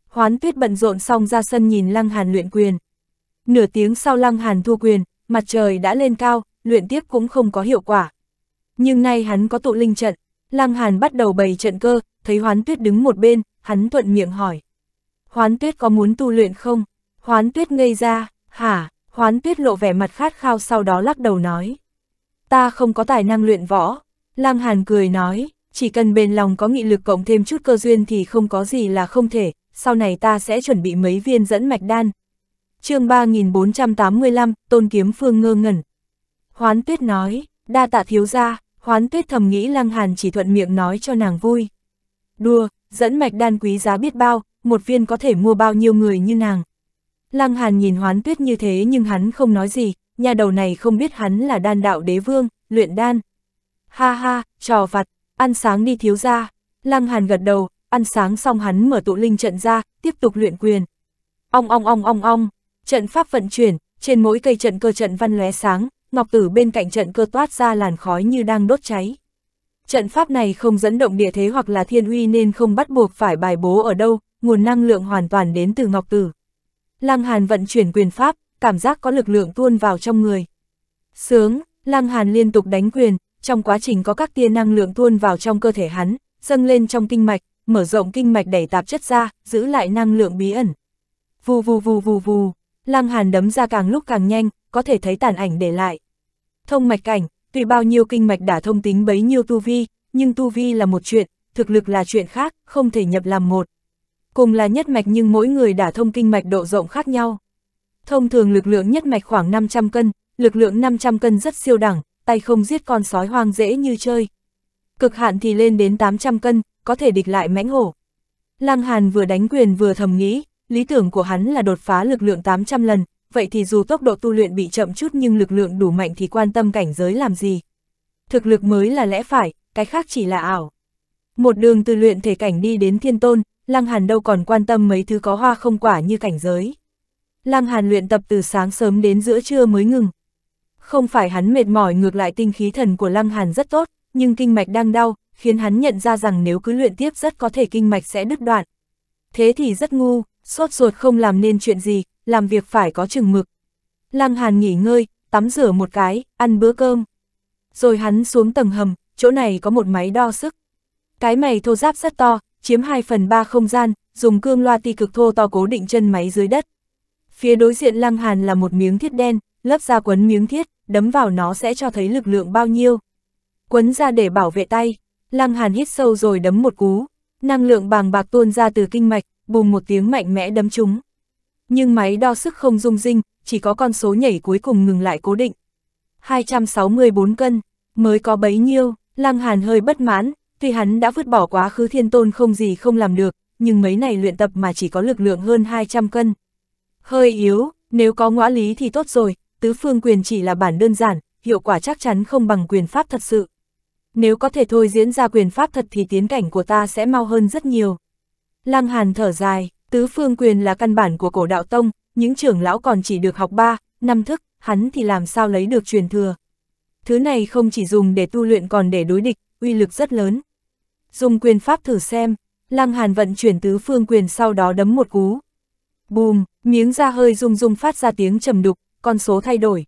Speaker 1: Hoán Tuyết bận rộn xong ra sân nhìn Lăng Hàn luyện quyền. Nửa tiếng sau Lăng Hàn thua quyền, mặt trời đã lên cao, luyện tiếp cũng không có hiệu quả, nhưng nay hắn có tụ linh trận, Lăng Hàn bắt đầu bày trận cơ, thấy Hoán Tuyết đứng một bên, hắn thuận miệng hỏi. Hoán Tuyết có muốn tu luyện không? Hoán Tuyết ngây ra, hả? Hoán Tuyết lộ vẻ mặt khát khao sau đó lắc đầu nói. Ta không có tài năng luyện võ. Lăng Hàn cười nói, chỉ cần bền lòng có nghị lực cộng thêm chút cơ duyên thì không có gì là không thể, sau này ta sẽ chuẩn bị mấy viên dẫn mạch đan. chương 3485, Tôn Kiếm Phương ngơ ngẩn. Hoán Tuyết nói, Đa tạ thiếu gia. hoán tuyết thầm nghĩ lăng hàn chỉ thuận miệng nói cho nàng vui. Đùa, dẫn mạch đan quý giá biết bao, một viên có thể mua bao nhiêu người như nàng. Lăng hàn nhìn hoán tuyết như thế nhưng hắn không nói gì, nhà đầu này không biết hắn là đan đạo đế vương, luyện đan. Ha ha, trò vặt, ăn sáng đi thiếu gia. Lăng hàn gật đầu, ăn sáng xong hắn mở tụ linh trận ra, tiếp tục luyện quyền. Ong ong ong ong ong, trận pháp vận chuyển, trên mỗi cây trận cơ trận văn lóe sáng, Ngọc Tử bên cạnh trận cơ toát ra làn khói như đang đốt cháy. Trận pháp này không dẫn động địa thế hoặc là thiên uy nên không bắt buộc phải bài bố ở đâu, nguồn năng lượng hoàn toàn đến từ Ngọc Tử. Lăng Hàn vận chuyển quyền pháp, cảm giác có lực lượng tuôn vào trong người. Sướng, Lăng Hàn liên tục đánh quyền, trong quá trình có các tia năng lượng tuôn vào trong cơ thể hắn, dâng lên trong kinh mạch, mở rộng kinh mạch đẩy tạp chất ra, giữ lại năng lượng bí ẩn. Vù vù vù vù vù, Lăng Hàn đấm ra càng lúc càng nhanh, có thể thấy tàn ảnh để lại. Thông mạch cảnh, tùy bao nhiêu kinh mạch đã thông tính bấy nhiêu tu vi, nhưng tu vi là một chuyện, thực lực là chuyện khác, không thể nhập làm một. Cùng là nhất mạch nhưng mỗi người đã thông kinh mạch độ rộng khác nhau. Thông thường lực lượng nhất mạch khoảng 500 cân, lực lượng 500 cân rất siêu đẳng, tay không giết con sói hoang dễ như chơi. Cực hạn thì lên đến 800 cân, có thể địch lại mãnh hổ. Lăng Hàn vừa đánh quyền vừa thầm nghĩ, lý tưởng của hắn là đột phá lực lượng 800 lần, vậy thì dù tốc độ tu luyện bị chậm chút nhưng lực lượng đủ mạnh thì quan tâm cảnh giới làm gì. Thực lực mới là lẽ phải, cái khác chỉ là ảo. Một đường từ luyện thể cảnh đi đến thiên tôn, Lăng Hàn đâu còn quan tâm mấy thứ có hoa không quả như cảnh giới. Lăng Hàn luyện tập từ sáng sớm đến giữa trưa mới ngừng. Không phải hắn mệt mỏi ngược lại tinh khí thần của Lăng Hàn rất tốt, nhưng kinh mạch đang đau, khiến hắn nhận ra rằng nếu cứ luyện tiếp rất có thể kinh mạch sẽ đứt đoạn. Thế thì rất ngu, sốt ruột không làm nên chuyện gì, làm việc phải có chừng mực. Lăng Hàn nghỉ ngơi, tắm rửa một cái, ăn bữa cơm. Rồi hắn xuống tầng hầm, chỗ này có một máy đo sức. Cái mày thô giáp rất to, chiếm 2 phần 3 không gian, dùng cương loa ti cực thô to cố định chân máy dưới đất. Phía đối diện Lăng Hàn là một miếng thiết đen, lấp ra quấn miếng thiết, đấm vào nó sẽ cho thấy lực lượng bao nhiêu. Quấn ra để bảo vệ tay, Lăng Hàn hít sâu rồi đấm một cú, năng lượng bàng bạc tuôn ra từ kinh mạch, bùng một tiếng mạnh mẽ đấm chúng. Nhưng máy đo sức không dung dinh, chỉ có con số nhảy cuối cùng ngừng lại cố định. 264 cân, mới có bấy nhiêu, Lăng Hàn hơi bất mãn, tuy hắn đã vứt bỏ quá khứ thiên tôn không gì không làm được, nhưng mấy này luyện tập mà chỉ có lực lượng hơn 200 cân. Hơi yếu, nếu có ngõa lý thì tốt rồi, tứ phương quyền chỉ là bản đơn giản, hiệu quả chắc chắn không bằng quyền pháp thật sự. Nếu có thể thôi diễn ra quyền pháp thật thì tiến cảnh của ta sẽ mau hơn rất nhiều. Lăng Hàn thở dài, Tứ phương quyền là căn bản của cổ đạo tông, những trưởng lão còn chỉ được học ba năm thức, hắn thì làm sao lấy được truyền thừa. Thứ này không chỉ dùng để tu luyện còn để đối địch, uy lực rất lớn. Dùng quyền pháp thử xem, Lăng Hàn vận chuyển tứ phương quyền sau đó đấm một cú. Bùm, miếng da hơi rung rung phát ra tiếng trầm đục, con số thay đổi.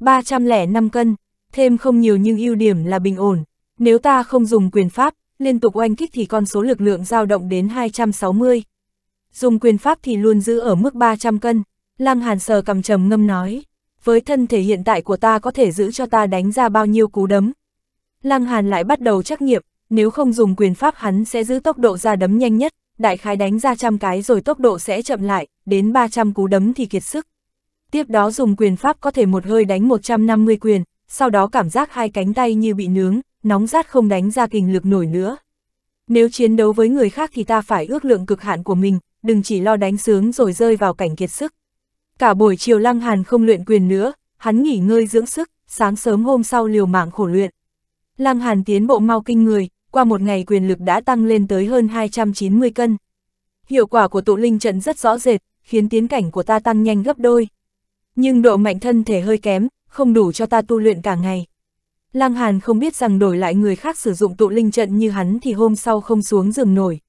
Speaker 1: 305 cân, thêm không nhiều nhưng ưu điểm là bình ổn. Nếu ta không dùng quyền pháp, liên tục oanh kích thì con số lực lượng dao động đến 260 dùng quyền pháp thì luôn giữ ở mức 300 cân. Lăng Hàn sờ cầm trầm ngâm nói, với thân thể hiện tại của ta có thể giữ cho ta đánh ra bao nhiêu cú đấm. Lăng Hàn lại bắt đầu trắc nghiệm, nếu không dùng quyền pháp hắn sẽ giữ tốc độ ra đấm nhanh nhất, đại khái đánh ra trăm cái rồi tốc độ sẽ chậm lại, đến 300 cú đấm thì kiệt sức. Tiếp đó dùng quyền pháp có thể một hơi đánh 150 quyền, sau đó cảm giác hai cánh tay như bị nướng, nóng rát không đánh ra kình lực nổi nữa. Nếu chiến đấu với người khác thì ta phải ước lượng cực hạn của mình, đừng chỉ lo đánh sướng rồi rơi vào cảnh kiệt sức. Cả buổi chiều Lăng Hàn không luyện quyền nữa, hắn nghỉ ngơi dưỡng sức, sáng sớm hôm sau liều mạng khổ luyện. Lăng Hàn tiến bộ mau kinh người, qua một ngày quyền lực đã tăng lên tới hơn 290 cân. Hiệu quả của tụ linh trận rất rõ rệt, khiến tiến cảnh của ta tăng nhanh gấp đôi. Nhưng độ mạnh thân thể hơi kém, không đủ cho ta tu luyện cả ngày. Lăng Hàn không biết rằng đổi lại người khác sử dụng tụ linh trận như hắn thì hôm sau không xuống giường nổi.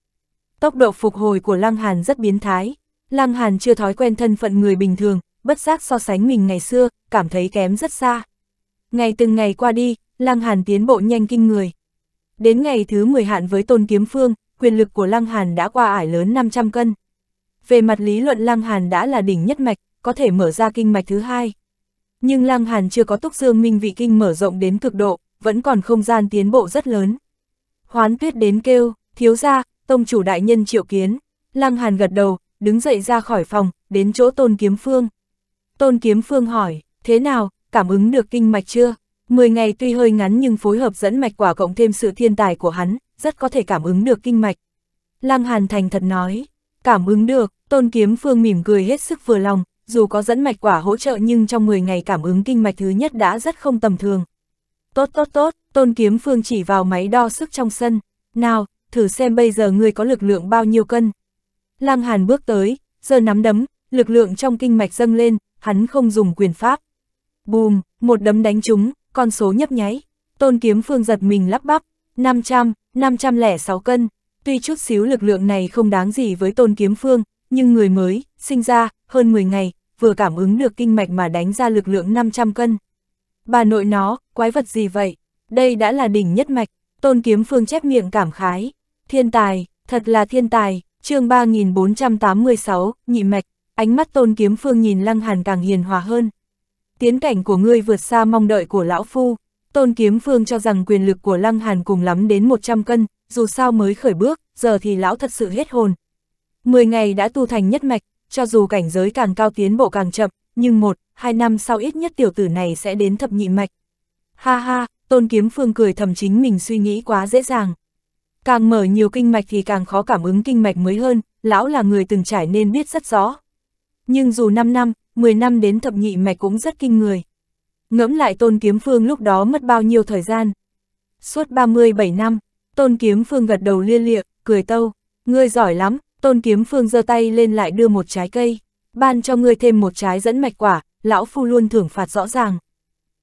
Speaker 1: Tốc độ phục hồi của Lăng Hàn rất biến thái. Lăng Hàn chưa thói quen thân phận người bình thường, bất giác so sánh mình ngày xưa, cảm thấy kém rất xa. Ngày từng ngày qua đi, Lăng Hàn tiến bộ nhanh kinh người. Đến ngày thứ 10 hạn với Tôn Kiếm Phương, quyền lực của Lăng Hàn đã qua ải lớn 500 cân. Về mặt lý luận Lăng Hàn đã là đỉnh nhất mạch, có thể mở ra kinh mạch thứ hai. Nhưng Lăng Hàn chưa có túc dương minh vị kinh mở rộng đến cực độ, vẫn còn không gian tiến bộ rất lớn. Hoán tuyết đến kêu, thiếu ra, tông chủ đại nhân triệu kiến, Lăng Hàn gật đầu, đứng dậy ra khỏi phòng, đến chỗ Tôn Kiếm Phương. Tôn Kiếm Phương hỏi, thế nào, cảm ứng được kinh mạch chưa? Mười ngày tuy hơi ngắn nhưng phối hợp dẫn mạch quả cộng thêm sự thiên tài của hắn, rất có thể cảm ứng được kinh mạch. Lăng Hàn thành thật nói, cảm ứng được, Tôn Kiếm Phương mỉm cười hết sức vừa lòng, dù có dẫn mạch quả hỗ trợ nhưng trong 10 ngày cảm ứng kinh mạch thứ nhất đã rất không tầm thường. Tốt tốt tốt, Tôn Kiếm Phương chỉ vào máy đo sức trong sân, nào, thử xem bây giờ ngươi có lực lượng bao nhiêu cân. Lăng Hàn bước tới, giơ nắm đấm, lực lượng trong kinh mạch dâng lên, hắn không dùng quyền pháp. Bùm, một đấm đánh trúng, con số nhấp nháy. Tôn Kiếm Phương giật mình lắp bắp, 500, 506 cân. Tuy chút xíu lực lượng này không đáng gì với Tôn Kiếm Phương, nhưng người mới, sinh ra, hơn 10 ngày, vừa cảm ứng được kinh mạch mà đánh ra lực lượng 500 cân. Bà nội nó, quái vật gì vậy? Đây đã là đỉnh nhất mạch, Tôn Kiếm Phương chép miệng cảm khái. Thiên tài, thật là thiên tài, chương 3486, nhị mạch, ánh mắt tôn kiếm phương nhìn lăng hàn càng hiền hòa hơn. Tiến cảnh của ngươi vượt xa mong đợi của lão phu, tôn kiếm phương cho rằng quyền lực của lăng hàn cùng lắm đến 100 cân, dù sao mới khởi bước, giờ thì lão thật sự hết hồn. 10 ngày đã tu thành nhất mạch, cho dù cảnh giới càng cao tiến bộ càng chậm, nhưng một, hai năm sau ít nhất tiểu tử này sẽ đến thập nhị mạch. Ha ha, tôn kiếm phương cười thầm chính mình suy nghĩ quá dễ dàng. Càng mở nhiều kinh mạch thì càng khó cảm ứng kinh mạch mới hơn, lão là người từng trải nên biết rất rõ. Nhưng dù 5 năm, 10 năm đến thập nhị mạch cũng rất kinh người. Ngẫm lại tôn kiếm phương lúc đó mất bao nhiêu thời gian. Suốt 37 năm, tôn kiếm phương gật đầu liên liệ cười tâu. Ngươi giỏi lắm, tôn kiếm phương giơ tay lên lại đưa một trái cây. Ban cho ngươi thêm một trái dẫn mạch quả, lão phu luôn thưởng phạt rõ ràng.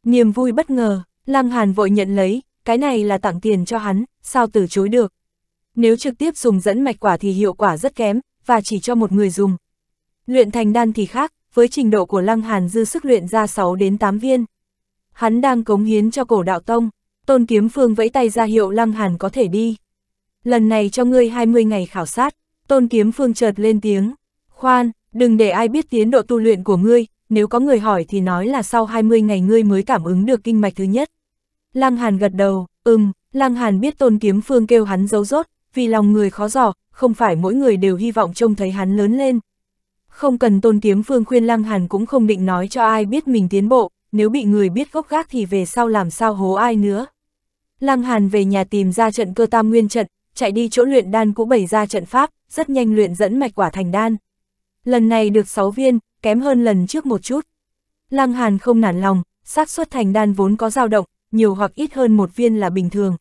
Speaker 1: Niềm vui bất ngờ, Lăng Hàn vội nhận lấy, cái này là tặng tiền cho hắn, sao từ chối được. Nếu trực tiếp dùng dẫn mạch quả thì hiệu quả rất kém, và chỉ cho một người dùng. Luyện thành đan thì khác, với trình độ của Lăng Hàn dư sức luyện ra 6 đến 8 viên. Hắn đang cống hiến cho cổ đạo tông, tôn kiếm phương vẫy tay ra hiệu Lăng Hàn có thể đi. Lần này cho ngươi 20 ngày khảo sát, tôn kiếm phương chợt lên tiếng. Khoan, đừng để ai biết tiến độ tu luyện của ngươi, nếu có người hỏi thì nói là sau 20 ngày ngươi mới cảm ứng được kinh mạch thứ nhất. Lăng Hàn gật đầu, ừm, Lăng Hàn biết tôn kiếm phương kêu hắn giấu rốt, vì lòng người khó giỏ, không phải mỗi người đều hy vọng trông thấy hắn lớn lên. Không cần tôn kiếm phương khuyên Lăng Hàn cũng không định nói cho ai biết mình tiến bộ, nếu bị người biết gốc gác thì về sau làm sao hố ai nữa. Lăng Hàn về nhà tìm ra trận cơ tam nguyên trận, chạy đi chỗ luyện đan cũ bày ra trận pháp, rất nhanh luyện dẫn mạch quả thành đan. Lần này được 6 viên, kém hơn lần trước một chút. Lăng Hàn không nản lòng, xác suất thành đan vốn có dao động, nhiều hoặc ít hơn một viên là bình thường.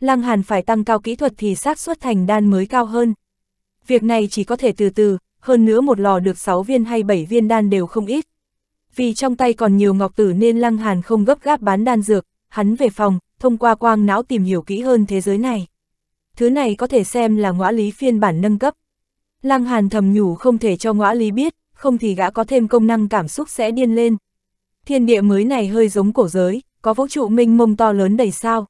Speaker 1: Lăng Hàn phải tăng cao kỹ thuật thì xác suất thành đan mới cao hơn. Việc này chỉ có thể từ từ, hơn nữa một lò được 6 viên hay 7 viên đan đều không ít. Vì trong tay còn nhiều ngọc tử nên Lăng Hàn không gấp gáp bán đan dược, hắn về phòng, thông qua quang não tìm hiểu kỹ hơn thế giới này. Thứ này có thể xem là ngõa lý phiên bản nâng cấp. Lăng Hàn thầm nhủ không thể cho ngõa lý biết, không thì gã có thêm công năng cảm xúc sẽ điên lên. Thiên địa mới này hơi giống cổ giới, có vũ trụ minh mông to lớn đầy sao.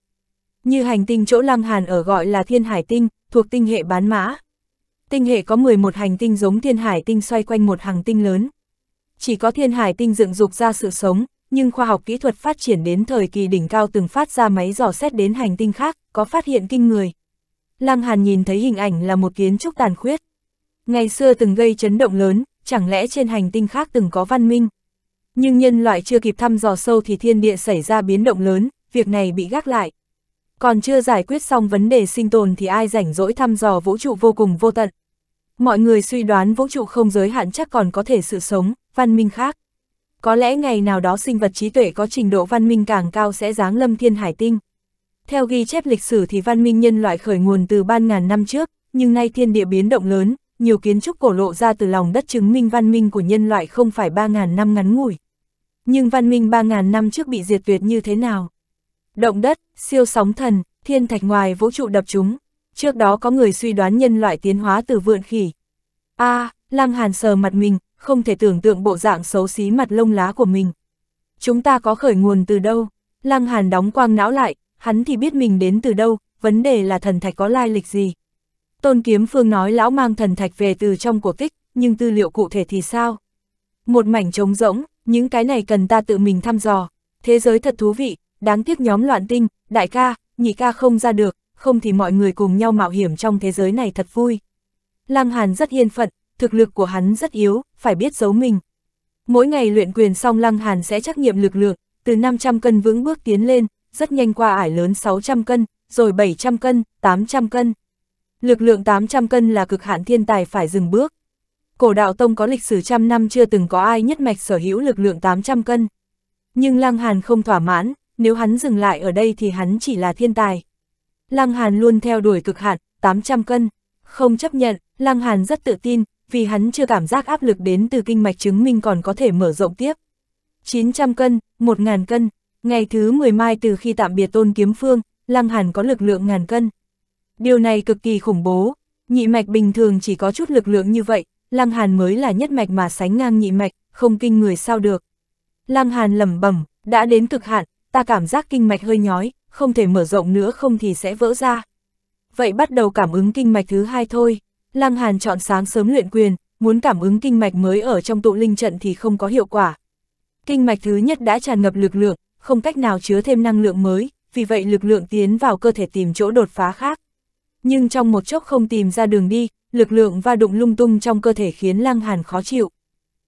Speaker 1: Như hành tinh chỗ Lăng Hàn ở gọi là Thiên Hải Tinh, thuộc tinh hệ bán mã. Tinh hệ có 11 hành tinh giống Thiên Hải Tinh xoay quanh một hàng tinh lớn. Chỉ có Thiên Hải Tinh dựng dục ra sự sống, nhưng khoa học kỹ thuật phát triển đến thời kỳ đỉnh cao từng phát ra máy dò xét đến hành tinh khác, có phát hiện kinh người. Lăng Hàn nhìn thấy hình ảnh là một kiến trúc tàn khuyết. Ngày xưa từng gây chấn động lớn, chẳng lẽ trên hành tinh khác từng có văn minh, nhưng nhân loại chưa kịp thăm dò sâu thì thiên địa xảy ra biến động lớn, việc này bị gác lại. Còn chưa giải quyết xong vấn đề sinh tồn thì ai rảnh rỗi thăm dò vũ trụ vô cùng vô tận. Mọi người suy đoán vũ trụ không giới hạn chắc còn có thể sự sống, văn minh khác. Có lẽ ngày nào đó sinh vật trí tuệ có trình độ văn minh càng cao sẽ giáng lâm thiên hải tinh. Theo ghi chép lịch sử thì văn minh nhân loại khởi nguồn từ ban ngàn năm trước, nhưng nay thiên địa biến động lớn, nhiều kiến trúc cổ lộ ra từ lòng đất chứng minh văn minh của nhân loại không phải ba ngàn năm ngắn ngủi. Nhưng văn minh 3.000 năm trước bị diệt tuyệt như thế nào? Động đất, siêu sóng thần, thiên thạch ngoài vũ trụ đập chúng. Trước đó có người suy đoán nhân loại tiến hóa từ vượn khỉ. a à, Lam Hàn sờ mặt mình, không thể tưởng tượng bộ dạng xấu xí mặt lông lá của mình. Chúng ta có khởi nguồn từ đâu? Lăng Hàn đóng quang não lại, hắn thì biết mình đến từ đâu, vấn đề là thần thạch có lai lịch gì. Tôn Kiếm Phương nói lão mang thần thạch về từ trong cổ tích, nhưng tư liệu cụ thể thì sao? Một mảnh trống rỗng, những cái này cần ta tự mình thăm dò, thế giới thật thú vị, đáng tiếc nhóm loạn tinh, đại ca, nhị ca không ra được, không thì mọi người cùng nhau mạo hiểm trong thế giới này thật vui. Lăng Hàn rất yên phận, thực lực của hắn rất yếu, phải biết giấu mình. Mỗi ngày luyện quyền xong Lăng Hàn sẽ trắc nghiệm lực lượng, từ 500 cân vững bước tiến lên, rất nhanh qua ải lớn 600 cân, rồi 700 cân, 800 cân. Lực lượng 800 cân là cực hạn thiên tài phải dừng bước cổ đạo tông có lịch sử trăm năm chưa từng có ai nhất mạch sở hữu lực lượng 800 cân. Nhưng Lăng Hàn không thỏa mãn, nếu hắn dừng lại ở đây thì hắn chỉ là thiên tài. Lăng Hàn luôn theo đuổi cực hạn, 800 cân. Không chấp nhận, Lăng Hàn rất tự tin, vì hắn chưa cảm giác áp lực đến từ kinh mạch chứng minh còn có thể mở rộng tiếp. 900 cân, 1.000 cân, ngày thứ 10 mai từ khi tạm biệt tôn kiếm phương, Lăng Hàn có lực lượng ngàn cân. Điều này cực kỳ khủng bố, nhị mạch bình thường chỉ có chút lực lượng như vậy, Lăng Hàn mới là nhất mạch mà sánh ngang nhị mạch, không kinh người sao được. Lăng Hàn lẩm bẩm, đã đến cực hạn, ta cảm giác kinh mạch hơi nhói, không thể mở rộng nữa không thì sẽ vỡ ra. Vậy bắt đầu cảm ứng kinh mạch thứ hai thôi. Lăng Hàn chọn sáng sớm luyện quyền, muốn cảm ứng kinh mạch mới ở trong tụ linh trận thì không có hiệu quả. Kinh mạch thứ nhất đã tràn ngập lực lượng, không cách nào chứa thêm năng lượng mới, vì vậy lực lượng tiến vào cơ thể tìm chỗ đột phá khác. Nhưng trong một chốc không tìm ra đường đi, lực lượng va đụng lung tung trong cơ thể khiến Lăng Hàn khó chịu.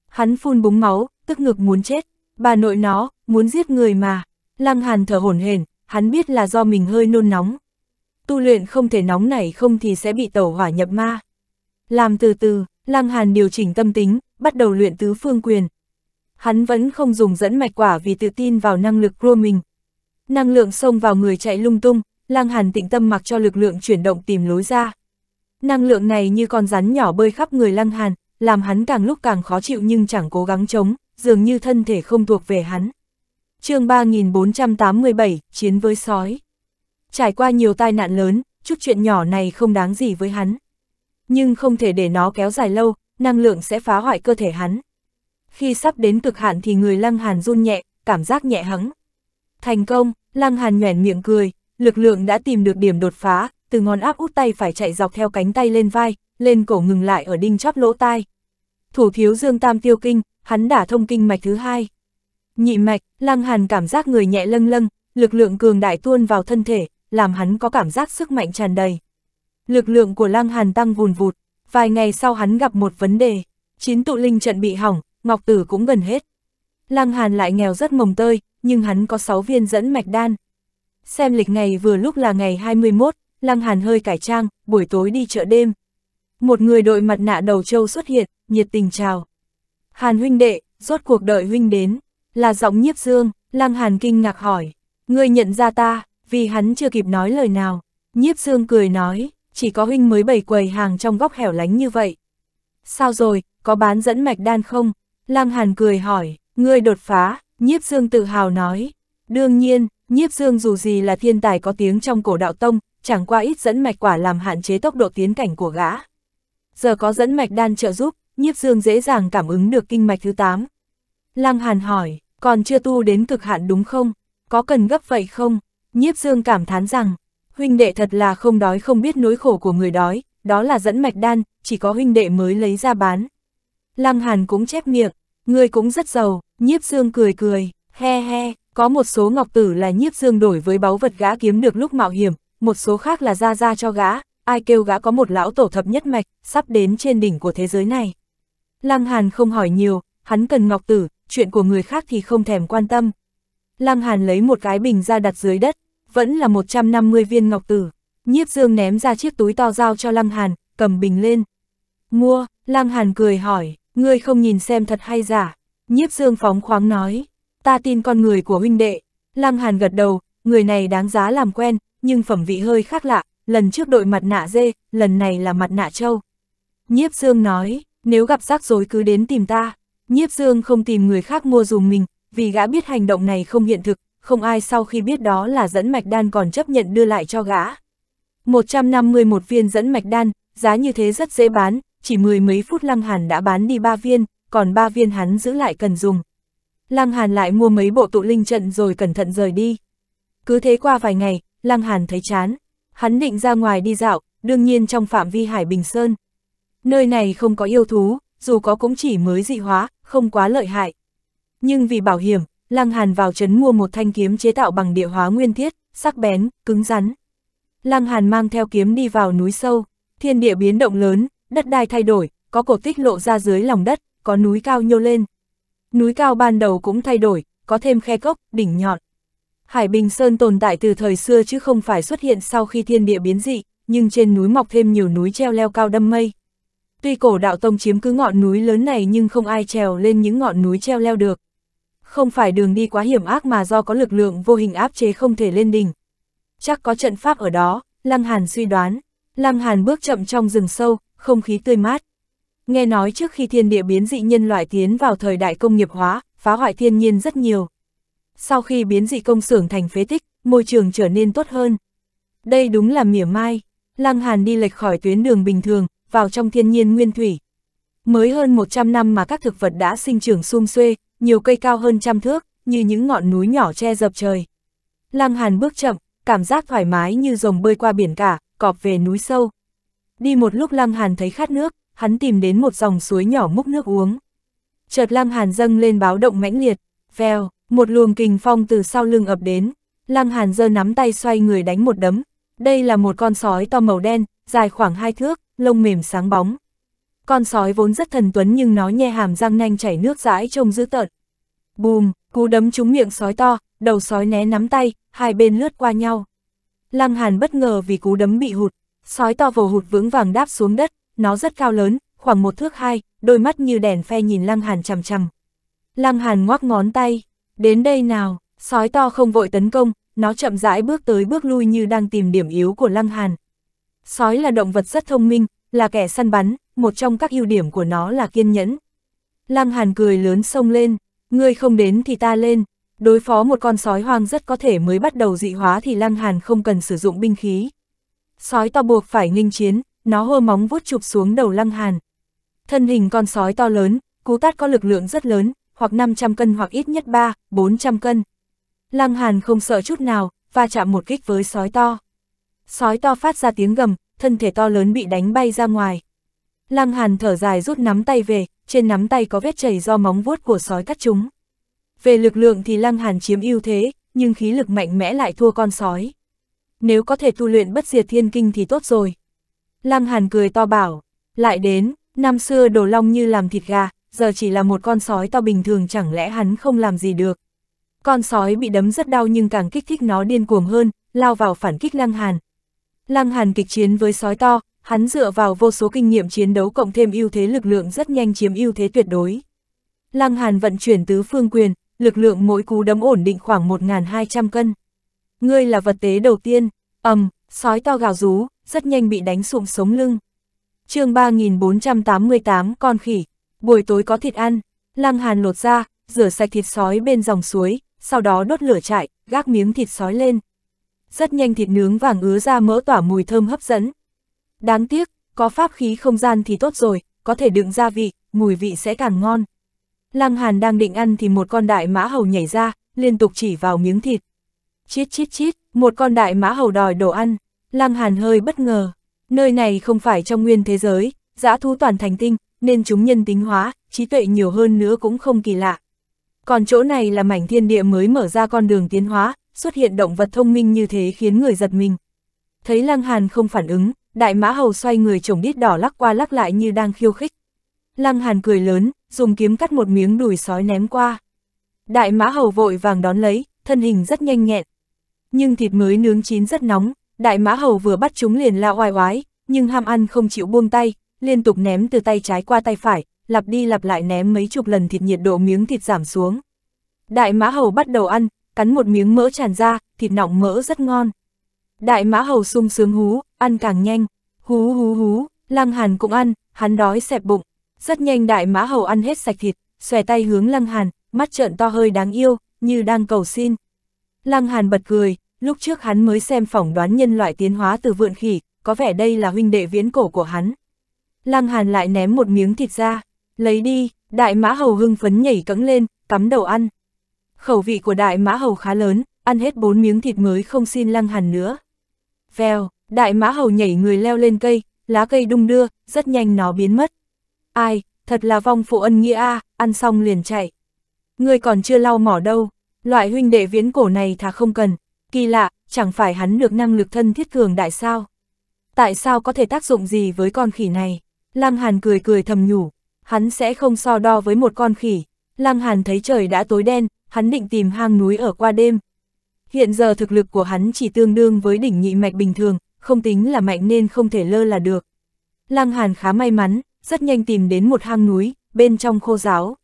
Speaker 1: Hắn phun búng máu, tức ngực muốn chết, bà nội nó, muốn giết người mà. Lăng Hàn thở hổn hển, hắn biết là do mình hơi nôn nóng. Tu luyện không thể nóng nảy không thì sẽ bị tẩu hỏa nhập ma. Làm từ từ, Lăng Hàn điều chỉnh tâm tính, bắt đầu luyện tứ phương quyền. Hắn vẫn không dùng dẫn mạch quả vì tự tin vào năng lực của mình. Năng lượng xông vào người chạy lung tung, Lăng Hàn tịnh tâm mặc cho lực lượng chuyển động tìm lối ra. Năng lượng này như con rắn nhỏ bơi khắp người Lăng Hàn, làm hắn càng lúc càng khó chịu nhưng chẳng cố gắng chống, dường như thân thể không thuộc về hắn. chương 3487, Chiến với sói. Trải qua nhiều tai nạn lớn, chút chuyện nhỏ này không đáng gì với hắn. Nhưng không thể để nó kéo dài lâu, năng lượng sẽ phá hoại cơ thể hắn. Khi sắp đến cực hạn thì người Lăng Hàn run nhẹ, cảm giác nhẹ hắng. Thành công, Lăng Hàn nhoẻn miệng cười, lực lượng đã tìm được điểm đột phá, từ ngón áp út tay phải chạy dọc theo cánh tay lên vai, lên cổ ngừng lại ở đinh chóp lỗ tai. Thủ thiếu Dương Tam tiêu kinh, hắn đả thông kinh mạch thứ hai. Nhị mạch, Lăng Hàn cảm giác người nhẹ lâng lâng, lực lượng cường đại tuôn vào thân thể, làm hắn có cảm giác sức mạnh tràn đầy. Lực lượng của Lăng Hàn tăng vùn vụt, vài ngày sau hắn gặp một vấn đề, chín tụ linh trận bị hỏng, ngọc tử cũng gần hết. Lăng Hàn lại nghèo rất mồng tơi, nhưng hắn có 6 viên dẫn mạch đan. Xem lịch ngày vừa lúc là ngày 21, Lăng Hàn hơi cải trang, buổi tối đi chợ đêm. Một người đội mặt nạ đầu trâu xuất hiện, nhiệt tình chào. Hàn huynh đệ, rốt cuộc đợi huynh đến, là giọng nhiếp dương, Lăng Hàn kinh ngạc hỏi. người nhận ra ta, vì hắn chưa kịp nói lời nào. Nhiếp dương cười nói, chỉ có huynh mới bày quầy hàng trong góc hẻo lánh như vậy. Sao rồi, có bán dẫn mạch đan không? Lăng Hàn cười hỏi, người đột phá, nhiếp dương tự hào nói. Đương nhiên, nhiếp dương dù gì là thiên tài có tiếng trong cổ đạo tông, chẳng qua ít dẫn mạch quả làm hạn chế tốc độ tiến cảnh của gã. Giờ có dẫn mạch đan trợ giúp, nhiếp dương dễ dàng cảm ứng được kinh mạch thứ 8. Lăng Hàn hỏi, còn chưa tu đến cực hạn đúng không? Có cần gấp vậy không? Nhiếp dương cảm thán rằng, huynh đệ thật là không đói không biết nỗi khổ của người đói, đó là dẫn mạch đan, chỉ có huynh đệ mới lấy ra bán. Lăng Hàn cũng chép miệng, người cũng rất giàu, nhiếp dương cười cười, he he, có một số ngọc tử là nhiếp dương đổi với báu vật gã kiếm được lúc mạo hiểm, một số khác là ra ra cho gã, ai kêu gã có một lão tổ thập nhất mạch, sắp đến trên đỉnh của thế giới này. Lăng Hàn không hỏi nhiều, hắn cần ngọc tử, chuyện của người khác thì không thèm quan tâm. Lăng Hàn lấy một cái bình ra đặt dưới đất, vẫn là 150 viên ngọc tử. Nhiếp Dương ném ra chiếc túi to dao cho Lăng Hàn, cầm bình lên. Mua, Lăng Hàn cười hỏi, ngươi không nhìn xem thật hay giả. Nhiếp Dương phóng khoáng nói, ta tin con người của huynh đệ. Lăng Hàn gật đầu, người này đáng giá làm quen, nhưng phẩm vị hơi khác lạ, lần trước đội mặt nạ dê, lần này là mặt nạ trâu. Nhiếp Dương nói, nếu gặp rắc rối cứ đến tìm ta, Nhiếp Dương không tìm người khác mua dùm mình, vì gã biết hành động này không hiện thực, không ai sau khi biết đó là dẫn mạch đan còn chấp nhận đưa lại cho gã. 151 viên dẫn mạch đan, giá như thế rất dễ bán, chỉ mười mấy phút Lăng Hàn đã bán đi 3 viên, còn 3 viên hắn giữ lại cần dùng. Lăng Hàn lại mua mấy bộ tụ linh trận rồi cẩn thận rời đi. Cứ thế qua vài ngày, Lăng Hàn thấy chán, hắn định ra ngoài đi dạo, đương nhiên trong phạm vi Hải Bình Sơn. Nơi này không có yêu thú, dù có cũng chỉ mới dị hóa, không quá lợi hại. Nhưng vì bảo hiểm, Lăng Hàn vào trấn mua một thanh kiếm chế tạo bằng địa hóa nguyên thiết, sắc bén, cứng rắn. Lăng Hàn mang theo kiếm đi vào núi sâu, thiên địa biến động lớn, đất đai thay đổi, có cổ tích lộ ra dưới lòng đất, có núi cao nhô lên. Núi cao ban đầu cũng thay đổi, có thêm khe cốc, đỉnh nhọn. Hải Bình Sơn tồn tại từ thời xưa chứ không phải xuất hiện sau khi thiên địa biến dị, nhưng trên núi mọc thêm nhiều núi treo leo cao đâm mây. Tuy cổ đạo tông chiếm cứ ngọn núi lớn này nhưng không ai trèo lên những ngọn núi treo leo được. Không phải đường đi quá hiểm ác mà do có lực lượng vô hình áp chế không thể lên đỉnh. Chắc có trận pháp ở đó, Lăng Hàn suy đoán. Lăng Hàn bước chậm trong rừng sâu, không khí tươi mát. Nghe nói trước khi thiên địa biến dị nhân loại tiến vào thời đại công nghiệp hóa, phá hoại thiên nhiên rất nhiều sau khi biến dị công xưởng thành phế tích, môi trường trở nên tốt hơn. Đây đúng là mỉa mai, Lăng Hàn đi lệch khỏi tuyến đường bình thường, vào trong thiên nhiên nguyên thủy. Mới hơn 100 năm mà các thực vật đã sinh trưởng sum xuê, nhiều cây cao hơn trăm thước, như những ngọn núi nhỏ che dập trời. Lăng Hàn bước chậm, cảm giác thoải mái như rồng bơi qua biển cả, cọp về núi sâu. Đi một lúc Lăng Hàn thấy khát nước, hắn tìm đến một dòng suối nhỏ múc nước uống. Chợt Lăng Hàn dâng lên báo động mãnh liệt, veo, một luồng kình phong từ sau lưng ập đến, Lăng Hàn giơ nắm tay xoay người đánh một đấm. Đây là một con sói to màu đen, dài khoảng hai thước, lông mềm sáng bóng. Con sói vốn rất thần tuấn nhưng nó nhe hàm răng nanh chảy nước dãi trông dữ tợn. Bùm, cú đấm trúng miệng sói to, đầu sói né nắm tay, hai bên lướt qua nhau. Lăng Hàn bất ngờ vì cú đấm bị hụt, sói to vồ hụt vững vàng đáp xuống đất, nó rất cao lớn, khoảng một thước hai, đôi mắt như đèn phe nhìn Lăng Hàn chằm chằm. Lăng Hàn ngoắc ngón tay, Đến đây nào, sói to không vội tấn công, nó chậm rãi bước tới bước lui như đang tìm điểm yếu của Lăng Hàn. Sói là động vật rất thông minh, là kẻ săn bắn, một trong các ưu điểm của nó là kiên nhẫn. Lăng Hàn cười lớn sông lên, ngươi không đến thì ta lên. Đối phó một con sói hoang rất có thể mới bắt đầu dị hóa thì Lăng Hàn không cần sử dụng binh khí. Sói to buộc phải nghênh chiến, nó hơ móng vuốt chụp xuống đầu Lăng Hàn. Thân hình con sói to lớn, cú tát có lực lượng rất lớn, hoặc 500 cân hoặc ít nhất 3, 400 cân. Lăng Hàn không sợ chút nào, va chạm một kích với sói to. Sói to phát ra tiếng gầm, thân thể to lớn bị đánh bay ra ngoài. Lăng Hàn thở dài rút nắm tay về, trên nắm tay có vết chảy do móng vuốt của sói cắt chúng. Về lực lượng thì Lăng Hàn chiếm ưu thế, nhưng khí lực mạnh mẽ lại thua con sói. Nếu có thể tu luyện bất diệt thiên kinh thì tốt rồi. Lăng Hàn cười to bảo, lại đến, năm xưa đồ long như làm thịt gà, giờ chỉ là một con sói to bình thường chẳng lẽ hắn không làm gì được. Con sói bị đấm rất đau nhưng càng kích thích nó điên cuồng hơn, lao vào phản kích Lăng Hàn. Lăng Hàn kịch chiến với sói to, hắn dựa vào vô số kinh nghiệm chiến đấu cộng thêm ưu thế lực lượng rất nhanh chiếm ưu thế tuyệt đối. Lăng Hàn vận chuyển tứ phương quyền, lực lượng mỗi cú đấm ổn định khoảng 1.200 cân. Ngươi là vật tế đầu tiên, ầm, sói to gào rú, rất nhanh bị đánh sụm sống lưng. chương 3488 con khỉ, buổi tối có thịt ăn, Lăng Hàn lột ra, rửa sạch thịt sói bên dòng suối, sau đó đốt lửa trại, gác miếng thịt sói lên. Rất nhanh thịt nướng vàng ứa ra mỡ tỏa mùi thơm hấp dẫn. Đáng tiếc, có pháp khí không gian thì tốt rồi, có thể đựng gia vị, mùi vị sẽ càng ngon. Lăng Hàn đang định ăn thì một con đại mã hầu nhảy ra, liên tục chỉ vào miếng thịt. Chít chít chít, một con đại mã hầu đòi đồ ăn. Lăng Hàn hơi bất ngờ. Nơi này không phải trong nguyên thế giới, dã thú toàn thành tinh, nên chúng nhân tính hóa, trí tuệ nhiều hơn nữa cũng không kỳ lạ. Còn chỗ này là mảnh thiên địa mới mở ra con đường tiến hóa, xuất hiện động vật thông minh như thế khiến người giật mình. Thấy Lăng Hàn không phản ứng, đại mã hầu xoay người trồng đít đỏ lắc qua lắc lại như đang khiêu khích. Lăng Hàn cười lớn, dùng kiếm cắt một miếng đùi sói ném qua. Đại mã hầu vội vàng đón lấy, thân hình rất nhanh nhẹn. Nhưng thịt mới nướng chín rất nóng, đại mã hầu vừa bắt chúng liền la oai oái, nhưng ham ăn không chịu buông tay, liên tục ném từ tay trái qua tay phải, lặp đi lặp lại ném mấy chục lần thịt nhiệt độ miếng thịt giảm xuống. Đại mã hầu bắt đầu ăn, cắn một miếng mỡ tràn ra, thịt nọng mỡ rất ngon. Đại mã hầu sung sướng hú, ăn càng nhanh, hú hú hú, Lăng Hàn cũng ăn, hắn đói xẹp bụng. Rất nhanh đại mã hầu ăn hết sạch thịt, xòe tay hướng Lăng Hàn, mắt trợn to hơi đáng yêu, như đang cầu xin. Lăng Hàn bật cười, lúc trước hắn mới xem phỏng đoán nhân loại tiến hóa từ vượn khỉ, có vẻ đây là huynh đệ viễn cổ của hắn. Lăng Hàn lại ném một miếng thịt ra, lấy đi, đại mã hầu hưng phấn nhảy cẫng lên, cắm đầu ăn. Khẩu vị của đại mã hầu khá lớn, ăn hết bốn miếng thịt mới không xin Lăng Hàn nữa. Vèo, đại mã hầu nhảy người leo lên cây, lá cây đung đưa, rất nhanh nó biến mất. Ai, thật là vong phụ ân nghĩa a, ăn xong liền chạy. Ngươi còn chưa lau mỏ đâu, loại huynh đệ viễn cổ này thà không cần, kỳ lạ, chẳng phải hắn được năng lực thân thiết cường đại sao? Tại sao có thể tác dụng gì với con khỉ này? Lăng Hàn cười cười thầm nhủ, hắn sẽ không so đo với một con khỉ. Lăng Hàn thấy trời đã tối đen, hắn định tìm hang núi ở qua đêm. Hiện giờ thực lực của hắn chỉ tương đương với đỉnh nhị mạch bình thường, không tính là mạnh nên không thể lơ là được. Lăng Hàn khá may mắn, rất nhanh tìm đến một hang núi, bên trong khô giáo.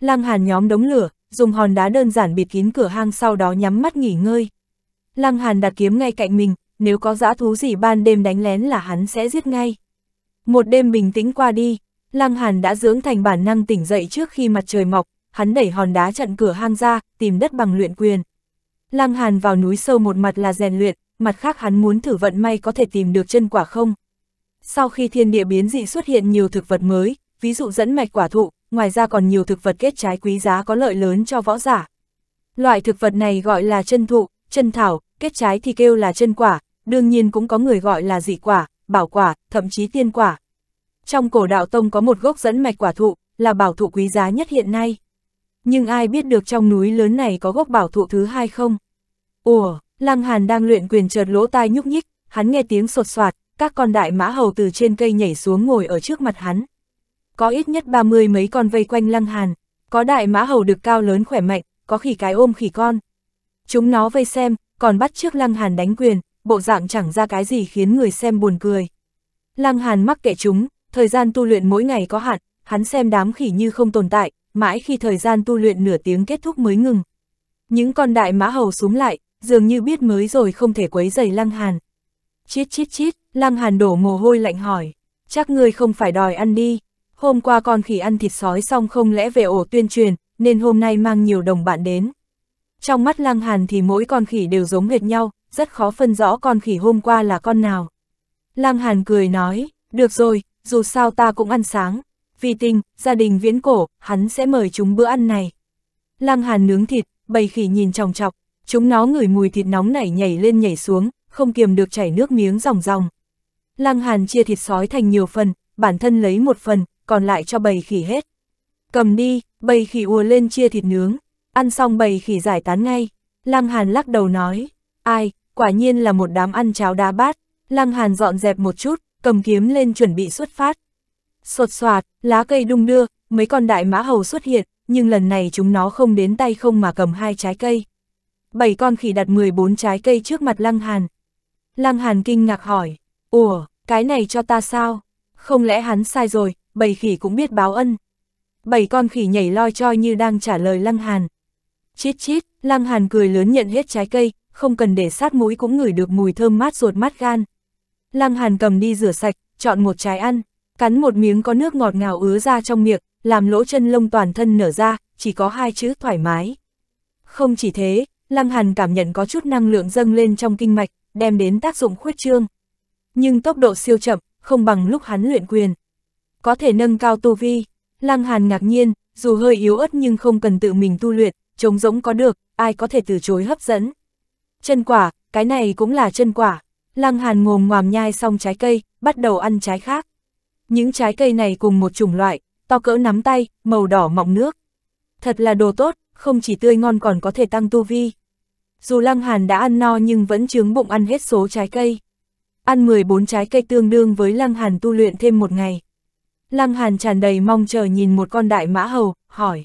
Speaker 1: Lăng Hàn nhóm đống lửa, dùng hòn đá đơn giản bịt kín cửa hang sau đó nhắm mắt nghỉ ngơi. Lăng Hàn đặt kiếm ngay cạnh mình, nếu có dã thú gì ban đêm đánh lén là hắn sẽ giết ngay. Một đêm bình tĩnh qua đi, Lăng Hàn đã dưỡng thành bản năng tỉnh dậy trước khi mặt trời mọc, hắn đẩy hòn đá chặn cửa hang ra, tìm đất bằng luyện quyền. Lăng Hàn vào núi sâu một mặt là rèn luyện, mặt khác hắn muốn thử vận may có thể tìm được chân quả không. Sau khi thiên địa biến dị xuất hiện nhiều thực vật mới, ví dụ dẫn mạch quả thụ, ngoài ra còn nhiều thực vật kết trái quý giá có lợi lớn cho võ giả. Loại thực vật này gọi là chân thụ, chân thảo, kết trái thì kêu là chân quả, đương nhiên cũng có người gọi là dị quả, bảo quả, thậm chí tiên quả. Trong cổ đạo tông có một gốc dẫn mạch quả thụ, là bảo thụ quý giá nhất hiện nay. Nhưng ai biết được trong núi lớn này có gốc bảo thụ thứ hai không? Ủa, Lăng Hàn đang luyện quyền chợt lỗ tai nhúc nhích, hắn nghe tiếng sột soạt, các con đại mã hầu từ trên cây nhảy xuống ngồi ở trước mặt hắn. Có ít nhất ba mươi mấy con vây quanh Lăng Hàn, có đại mã hầu được cao lớn khỏe mạnh, có khỉ cái ôm khỉ con. Chúng nó vây xem, còn bắt trước Lăng Hàn đánh quyền, bộ dạng chẳng ra cái gì khiến người xem buồn cười. Lăng Hàn mắc kệ chúng, thời gian tu luyện mỗi ngày có hạn, hắn xem đám khỉ như không tồn tại, mãi khi thời gian tu luyện nửa tiếng kết thúc mới ngừng. Những con đại mã hầu súng lại, dường như biết mới rồi không thể quấy giày Lăng Hàn. Chít chít chít, Lăng Hàn đổ mồ hôi lạnh hỏi, chắc ngươi không phải đòi ăn đi, hôm qua con khỉ ăn thịt sói xong không lẽ về ổ tuyên truyền, nên hôm nay mang nhiều đồng bạn đến. Trong mắt Lăng Hàn thì mỗi con khỉ đều giống hệt nhau, rất khó phân rõ con khỉ hôm qua là con nào. Lăng Hàn cười nói, được rồi, dù sao ta cũng ăn sáng, vì tình, gia đình viễn cổ, hắn sẽ mời chúng bữa ăn này. Lăng Hàn nướng thịt, bầy khỉ nhìn tròng chọc, chúng nó ngửi mùi thịt nóng nảy nhảy lên nhảy xuống, không kiềm được chảy nước miếng ròng ròng. Lăng Hàn chia thịt sói thành nhiều phần, bản thân lấy một phần, còn lại cho bầy khỉ hết. Cầm đi, bầy khỉ ùa lên chia thịt nướng, ăn xong bầy khỉ giải tán ngay. Lăng Hàn lắc đầu nói, ai, quả nhiên là một đám ăn cháo đá bát, Lăng Hàn dọn dẹp một chút, cầm kiếm lên chuẩn bị xuất phát. Sột soạt, lá cây đung đưa, mấy con đại mã hầu xuất hiện, nhưng lần này chúng nó không đến tay không mà cầm hai trái cây. Bảy con khỉ đặt 14 trái cây trước mặt Lăng Hàn. Lăng Hàn kinh ngạc hỏi, ủa, cái này cho ta sao? Không lẽ hắn sai rồi, bầy khỉ cũng biết báo ân. Bảy con khỉ nhảy loi choi như đang trả lời Lăng Hàn. Chít chít, Lăng Hàn cười lớn nhận hết trái cây, không cần để sát mũi cũng ngửi được mùi thơm mát ruột mát gan. Lăng Hàn cầm đi rửa sạch, chọn một trái ăn, cắn một miếng có nước ngọt ngào ứa ra trong miệng, làm lỗ chân lông toàn thân nở ra, chỉ có hai chữ thoải mái. Không chỉ thế, Lăng Hàn cảm nhận có chút năng lượng dâng lên trong kinh mạch, đem đến tác dụng khuyết trương. Nhưng tốc độ siêu chậm, không bằng lúc hắn luyện quyền. Có thể nâng cao tu vi, Lăng Hàn ngạc nhiên, dù hơi yếu ớt nhưng không cần tự mình tu luyện, trống rỗng có được, ai có thể từ chối hấp dẫn chân quả, cái này cũng là chân quả. Lăng Hàn ngồm ngoàm nhai xong trái cây, bắt đầu ăn trái khác. Những trái cây này cùng một chủng loại, to cỡ nắm tay, màu đỏ mọng nước. Thật là đồ tốt, không chỉ tươi ngon còn có thể tăng tu vi. Dù Lăng Hàn đã ăn no nhưng vẫn chướng bụng ăn hết số trái cây. Ăn 14 trái cây tương đương với Lăng Hàn tu luyện thêm một ngày. Lăng Hàn tràn đầy mong chờ nhìn một con đại mã hầu, hỏi.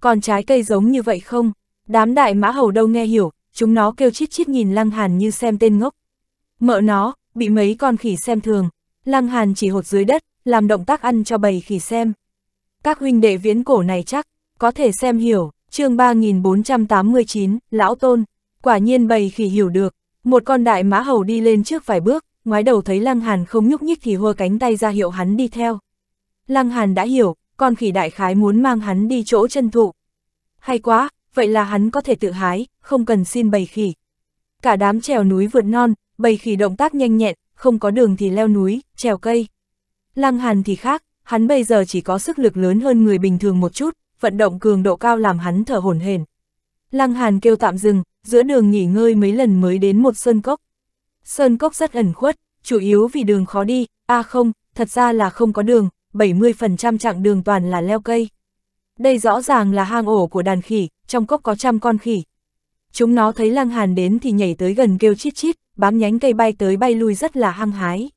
Speaker 1: Còn trái cây giống như vậy không? Đám đại mã hầu đâu nghe hiểu, chúng nó kêu chít chít nhìn Lăng Hàn như xem tên ngốc. Mợ nó, bị mấy con khỉ xem thường, Lăng Hàn chỉ hột dưới đất, làm động tác ăn cho bầy khỉ xem. Các huynh đệ viễn cổ này chắc, có thể xem hiểu, chương 3489, Lão Tôn, quả nhiên bầy khỉ hiểu được, một con đại mã hầu đi lên trước vài bước, ngoái đầu thấy Lăng Hàn không nhúc nhích thì hơ cánh tay ra hiệu hắn đi theo. Lăng Hàn đã hiểu, con khỉ đại khái muốn mang hắn đi chỗ chân thụ. Hay quá, vậy là hắn có thể tự hái, không cần xin bầy khỉ. Cả đám trèo núi vượt non, bầy khỉ động tác nhanh nhẹn, không có đường thì leo núi, trèo cây. Lăng Hàn thì khác, hắn bây giờ chỉ có sức lực lớn hơn người bình thường một chút, vận động cường độ cao làm hắn thở hổn hển. Lăng Hàn kêu tạm dừng, giữa đường nghỉ ngơi mấy lần mới đến một sơn cốc. Sơn cốc rất ẩn khuất, chủ yếu vì đường khó đi, a à không, thật ra là không có đường, 70% chặng đường toàn là leo cây đây rõ ràng là hang ổ của đàn khỉ, trong cốc có trăm con khỉ. Chúng nó thấy Lăng Hàn đến thì nhảy tới gần kêu chít chít, bám nhánh cây bay tới bay lui rất là hăng hái.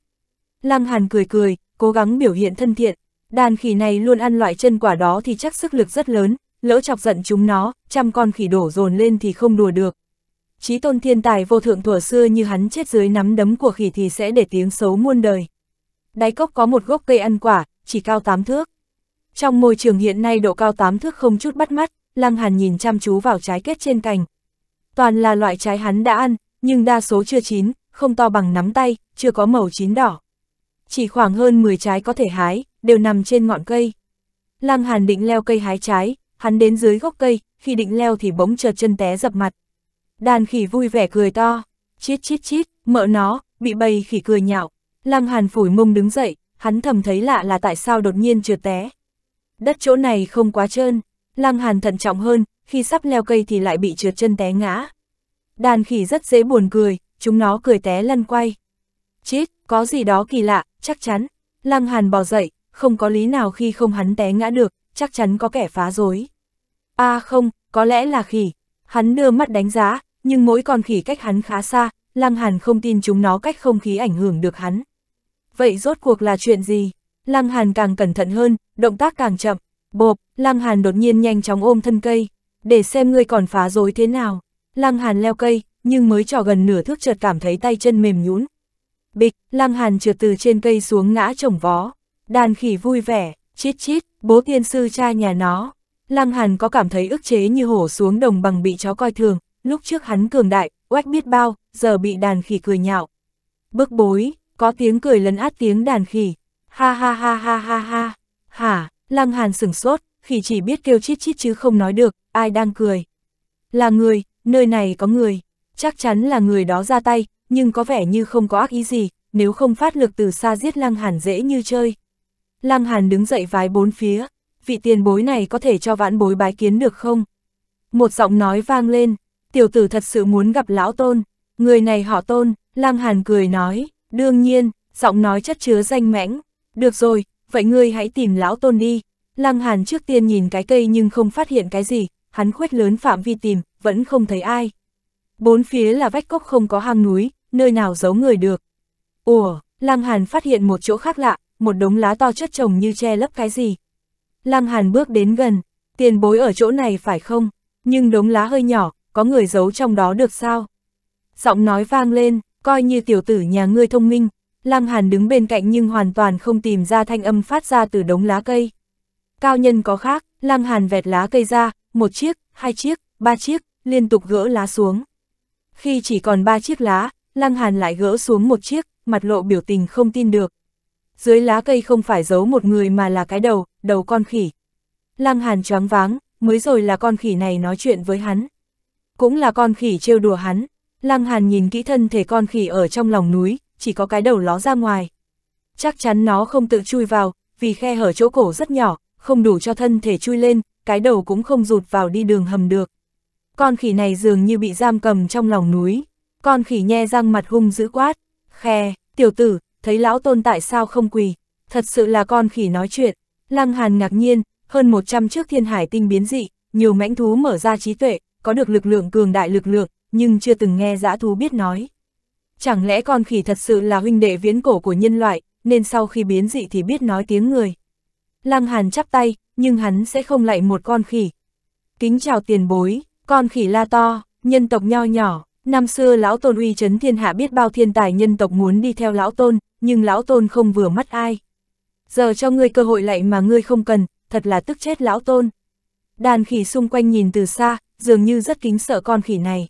Speaker 1: Lăng Hàn cười cười, cố gắng biểu hiện thân thiện. Đàn khỉ này luôn ăn loại chân quả đó thì chắc sức lực rất lớn, lỡ chọc giận chúng nó, trăm con khỉ đổ dồn lên thì không đùa được. Chí tôn thiên tài vô thượng thuở xưa như hắn chết dưới nắm đấm của khỉ thì sẽ để tiếng xấu muôn đời. Đáy cốc có một gốc cây ăn quả, chỉ cao tám thước. Trong môi trường hiện nay độ cao 8 thước không chút bắt mắt, Lăng Hàn nhìn chăm chú vào trái kết trên cành. Toàn là loại trái hắn đã ăn, nhưng đa số chưa chín, không to bằng nắm tay, chưa có màu chín đỏ. Chỉ khoảng hơn 10 trái có thể hái, đều nằm trên ngọn cây. Lăng Hàn định leo cây hái trái, hắn đến dưới gốc cây, khi định leo thì bỗng chợt chân té dập mặt. Đàn khỉ vui vẻ cười to, chít chít chít, mợ nó, bị bầy khỉ cười nhạo. Lăng Hàn phủi mông đứng dậy, hắn thầm thấy lạ là tại sao đột nhiên trượt té. Đất chỗ này không quá trơn, Lăng Hàn thận trọng hơn, khi sắp leo cây thì lại bị trượt chân té ngã. Đàn khỉ rất dễ buồn cười, chúng nó cười té lăn quay. Chít, có gì đó kỳ lạ, chắc chắn. Lăng Hàn bò dậy, không có lý nào khi không hắn té ngã được, chắc chắn có kẻ phá rối. À không, có lẽ là khỉ. Hắn đưa mắt đánh giá, nhưng mỗi con khỉ cách hắn khá xa, Lăng Hàn không tin chúng nó cách không khí ảnh hưởng được hắn. Vậy rốt cuộc là chuyện gì? Lăng Hàn càng cẩn thận hơn, động tác càng chậm. Bộp, Lăng Hàn đột nhiên nhanh chóng ôm thân cây, để xem ngươi còn phá rối thế nào. Lăng Hàn leo cây, nhưng mới trò gần nửa thước chợt cảm thấy tay chân mềm nhũn. Bịch, Lăng Hàn trượt từ trên cây xuống ngã chồng vó. Đàn khỉ vui vẻ, chít chít, bố tiên sư cha nhà nó. Lăng Hàn có cảm thấy ức chế như hổ xuống đồng bằng bị chó coi thường, lúc trước hắn cường đại, oách biết bao, giờ bị đàn khỉ cười nhạo. Bức bối, có tiếng cười lấn át tiếng đàn khỉ, Ha ha ha ha ha ha. Hả, Lăng Hàn sửng sốt, khỉ chỉ biết kêu chít chít chứ không nói được, ai đang cười. Là người, nơi này có người. Chắc chắn là người đó ra tay, nhưng có vẻ như không có ác ý gì, nếu không phát lực từ xa giết Lăng Hàn dễ như chơi. Lăng Hàn đứng dậy vái bốn phía, vị tiền bối này có thể cho vãn bối bái kiến được không? Một giọng nói vang lên, tiểu tử thật sự muốn gặp lão tôn, người này họ tôn, Lăng Hàn cười nói, đương nhiên, giọng nói chất chứa danh mãnh được rồi, vậy ngươi hãy tìm lão tôn đi. Lăng Hàn trước tiên nhìn cái cây nhưng không phát hiện cái gì, hắn khuếch lớn phạm vi tìm, vẫn không thấy ai. Bốn phía là vách cốc không có hang núi, nơi nào giấu người được. Ủa, Lăng Hàn phát hiện một chỗ khác lạ, một đống lá to chất chồng như che lấp cái gì. Lăng Hàn bước đến gần, tiền bối ở chỗ này phải không? Nhưng đống lá hơi nhỏ, có người giấu trong đó được sao? Giọng nói vang lên, coi như tiểu tử nhà ngươi thông minh, Lăng Hàn đứng bên cạnh nhưng hoàn toàn không tìm ra thanh âm phát ra từ đống lá cây. Cao nhân có khác, Lăng Hàn vẹt lá cây ra, một chiếc, hai chiếc, ba chiếc, liên tục gỡ lá xuống. Khi chỉ còn ba chiếc lá, Lăng Hàn lại gỡ xuống một chiếc, mặt lộ biểu tình không tin được. Dưới lá cây không phải giấu một người mà là cái đầu, đầu con khỉ. Lăng Hàn choáng váng, mới rồi là con khỉ này nói chuyện với hắn. Cũng là con khỉ trêu đùa hắn. Lăng Hàn nhìn kỹ thân thể con khỉ ở trong lòng núi, chỉ có cái đầu ló ra ngoài. Chắc chắn nó không tự chui vào, vì khe hở chỗ cổ rất nhỏ, không đủ cho thân thể chui lên, cái đầu cũng không rụt vào đi đường hầm được. Con khỉ này dường như bị giam cầm trong lòng núi. Con khỉ nhe răng mặt hung dữ quát. Khe, tiểu tử, thấy lão tôn tại sao không quỳ. Thật sự là con khỉ nói chuyện. Lăng Hàn ngạc nhiên, hơn 100 trước thiên hải tinh biến dị, nhiều mãnh thú mở ra trí tuệ, có được lực lượng cường đại lực lượng, nhưng chưa từng nghe dã thú biết nói. Chẳng lẽ con khỉ thật sự là huynh đệ viễn cổ của nhân loại, nên sau khi biến dị thì biết nói tiếng người. Lăng Hàn chắp tay, nhưng hắn sẽ không lại một con khỉ. Kính chào tiền bối, con khỉ la to, nhân tộc nho nhỏ, năm xưa lão tôn uy chấn thiên hạ biết bao thiên tài nhân tộc muốn đi theo lão tôn, nhưng lão tôn không vừa mắt ai. Giờ cho ngươi cơ hội lại mà ngươi không cần, thật là tức chết lão tôn. Đàn khỉ xung quanh nhìn từ xa, dường như rất kính sợ con khỉ này.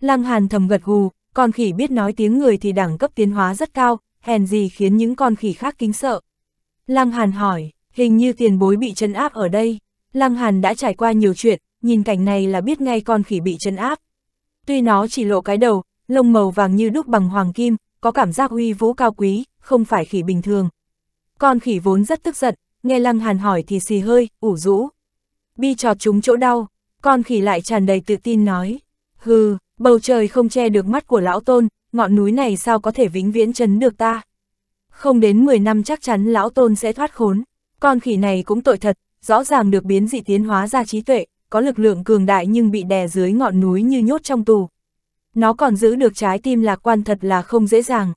Speaker 1: Lăng Hàn thầm gật gù, con khỉ biết nói tiếng người thì đẳng cấp tiến hóa rất cao, hèn gì khiến những con khỉ khác kính sợ. Lăng Hàn hỏi, hình như tiền bối bị chân áp ở đây. Lăng Hàn đã trải qua nhiều chuyện, nhìn cảnh này là biết ngay con khỉ bị chân áp. Tuy nó chỉ lộ cái đầu, lông màu vàng như đúc bằng hoàng kim, có cảm giác uy vũ cao quý, không phải khỉ bình thường. Con khỉ vốn rất tức giận, nghe Lăng Hàn hỏi thì xì hơi, ủ rũ. Bi trọt chúng chỗ đau, con khỉ lại tràn đầy tự tin nói. Hừ, Bầu trời không che được mắt của lão tôn, ngọn núi này sao có thể vĩnh viễn chấn được ta. Không đến 10 năm chắc chắn lão tôn sẽ thoát khốn. Con khỉ này cũng tội thật, rõ ràng được biến dị tiến hóa ra trí tuệ, có lực lượng cường đại nhưng bị đè dưới ngọn núi như nhốt trong tù. Nó còn giữ được trái tim lạc quan thật là không dễ dàng.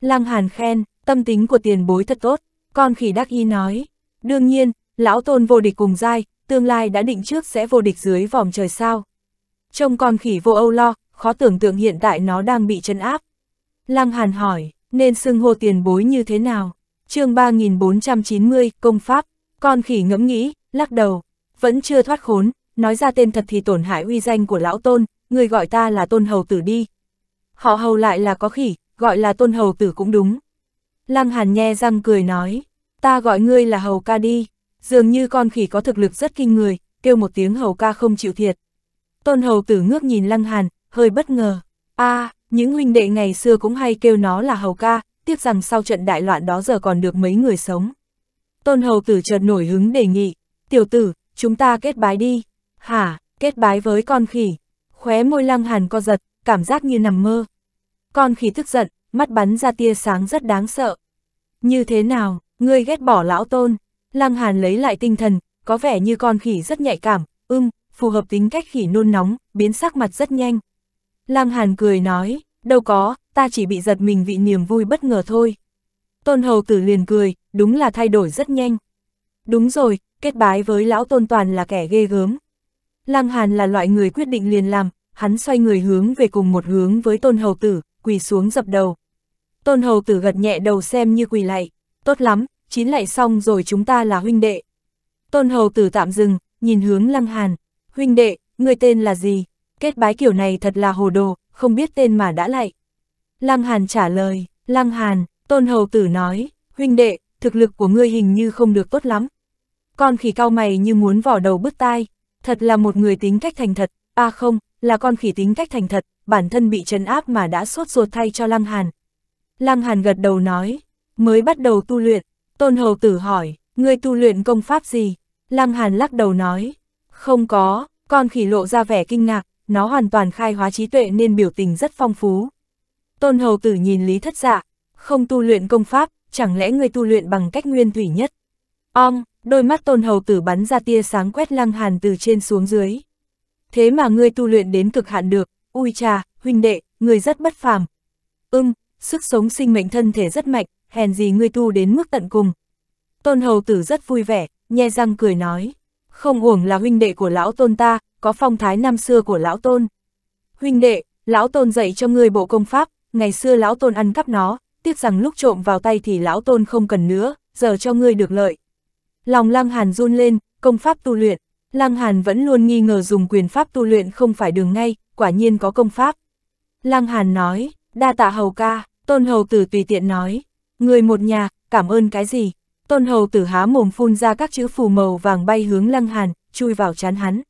Speaker 1: Lăng Hàn khen, tâm tính của tiền bối thật tốt, con khỉ đắc y nói. Đương nhiên, lão tôn vô địch cùng dai, tương lai đã định trước sẽ vô địch dưới vòng trời sao. Trông con khỉ vô âu lo, khó tưởng tượng hiện tại nó đang bị chân áp. Lăng Hàn hỏi, nên xưng hô tiền bối như thế nào? chương 3490, công pháp, con khỉ ngẫm nghĩ, lắc đầu, vẫn chưa thoát khốn, nói ra tên thật thì tổn hại uy danh của lão tôn, người gọi ta là tôn hầu tử đi. Họ hầu lại là có khỉ, gọi là tôn hầu tử cũng đúng. Lăng Hàn nhe răng cười nói, ta gọi ngươi là hầu ca đi, dường như con khỉ có thực lực rất kinh người, kêu một tiếng hầu ca không chịu thiệt. Tôn hầu tử ngước nhìn lăng hàn, hơi bất ngờ. a à, những huynh đệ ngày xưa cũng hay kêu nó là hầu ca, tiếc rằng sau trận đại loạn đó giờ còn được mấy người sống. Tôn hầu tử chợt nổi hứng đề nghị, tiểu tử, chúng ta kết bái đi. Hả, kết bái với con khỉ. Khóe môi lăng hàn co giật, cảm giác như nằm mơ. Con khỉ tức giận, mắt bắn ra tia sáng rất đáng sợ. Như thế nào, ngươi ghét bỏ lão tôn? Lăng hàn lấy lại tinh thần, có vẻ như con khỉ rất nhạy cảm, ưm, phù hợp tính cách khỉ nôn nóng, biến sắc mặt rất nhanh. Lăng Hàn cười nói, đâu có, ta chỉ bị giật mình vị niềm vui bất ngờ thôi. Tôn hầu tử liền cười, đúng là thay đổi rất nhanh. Đúng rồi, kết bái với lão tôn toàn là kẻ ghê gớm. Lăng Hàn là loại người quyết định liền làm, hắn xoay người hướng về cùng một hướng với tôn hầu tử, quỳ xuống dập đầu. Tôn hầu tử gật nhẹ đầu xem như quỳ lại, tốt lắm, chín lại xong rồi chúng ta là huynh đệ. Tôn hầu tử tạm dừng, nhìn hướng Lăng Hàn huynh đệ, người tên là gì? Kết bái kiểu này thật là hồ đồ, không biết tên mà đã lại. Lăng Hàn trả lời, Lăng Hàn, tôn hầu tử nói, huynh đệ, thực lực của ngươi hình như không được tốt lắm. Con khỉ cao mày như muốn vỏ đầu bứt tai, thật là một người tính cách thành thật, à không, là con khỉ tính cách thành thật, bản thân bị trấn áp mà đã sốt ruột thay cho Lăng Hàn. Lăng Hàn gật đầu nói, mới bắt đầu tu luyện, tôn hầu tử hỏi, ngươi tu luyện công pháp gì? Lăng Hàn lắc đầu nói, không có, con khỉ lộ ra vẻ kinh ngạc, nó hoàn toàn khai hóa trí tuệ nên biểu tình rất phong phú. Tôn hầu tử nhìn lý thất dạ, không tu luyện công pháp, chẳng lẽ người tu luyện bằng cách nguyên thủy nhất. Om, đôi mắt tôn hầu tử bắn ra tia sáng quét lăng hàn từ trên xuống dưới. Thế mà ngươi tu luyện đến cực hạn được, ui cha, huynh đệ, người rất bất phàm. Ưm, sức sống sinh mệnh thân thể rất mạnh, hèn gì ngươi tu đến mức tận cùng. Tôn hầu tử rất vui vẻ, nhe răng cười nói. Không uổng là huynh đệ của lão tôn ta, có phong thái năm xưa của lão tôn. Huynh đệ, lão tôn dạy cho ngươi bộ công pháp, ngày xưa lão tôn ăn cắp nó, tiếc rằng lúc trộm vào tay thì lão tôn không cần nữa, giờ cho ngươi được lợi. Lòng Lăng Hàn run lên, công pháp tu luyện, Lăng Hàn vẫn luôn nghi ngờ dùng quyền pháp tu luyện không phải đường ngay, quả nhiên có công pháp. Lăng Hàn nói, đa tạ hầu ca, tôn hầu tử tùy tiện nói, người một nhà, cảm ơn cái gì, Tôn hầu tử há mồm phun ra các chữ phù màu vàng bay hướng lăng hàn, chui vào chán hắn.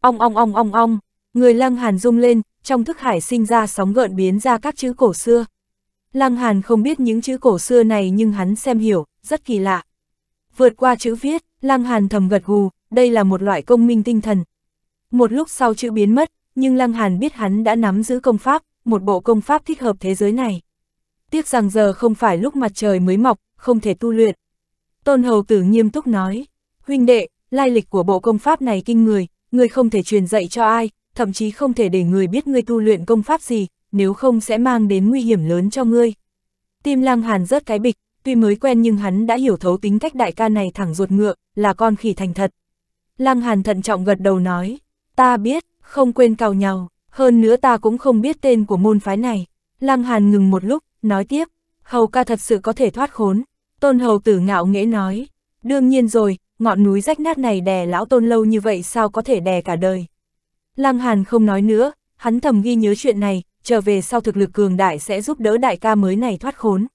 Speaker 1: Ong ong ong ong ong, người lăng hàn rung lên, trong thức hải sinh ra sóng gợn biến ra các chữ cổ xưa. Lăng hàn không biết những chữ cổ xưa này nhưng hắn xem hiểu, rất kỳ lạ. Vượt qua chữ viết, lăng hàn thầm gật gù, đây là một loại công minh tinh thần. Một lúc sau chữ biến mất, nhưng lăng hàn biết hắn đã nắm giữ công pháp, một bộ công pháp thích hợp thế giới này. Tiếc rằng giờ không phải lúc mặt trời mới mọc, không thể tu luyện. Tôn Hầu Tử nghiêm túc nói, huynh đệ, lai lịch của bộ công pháp này kinh người, người không thể truyền dạy cho ai, thậm chí không thể để người biết ngươi tu luyện công pháp gì, nếu không sẽ mang đến nguy hiểm lớn cho ngươi. Tim Lăng Hàn rớt cái bịch, tuy mới quen nhưng hắn đã hiểu thấu tính cách đại ca này thẳng ruột ngựa, là con khỉ thành thật. Lăng Hàn thận trọng gật đầu nói, ta biết, không quên cào nhau, hơn nữa ta cũng không biết tên của môn phái này. Lăng Hàn ngừng một lúc, nói tiếp, Hầu ca thật sự có thể thoát khốn, Tôn hầu tử ngạo nghễ nói, đương nhiên rồi, ngọn núi rách nát này đè lão tôn lâu như vậy sao có thể đè cả đời. Lăng Hàn không nói nữa, hắn thầm ghi nhớ chuyện này, trở về sau thực lực cường đại sẽ giúp đỡ đại ca mới này thoát khốn.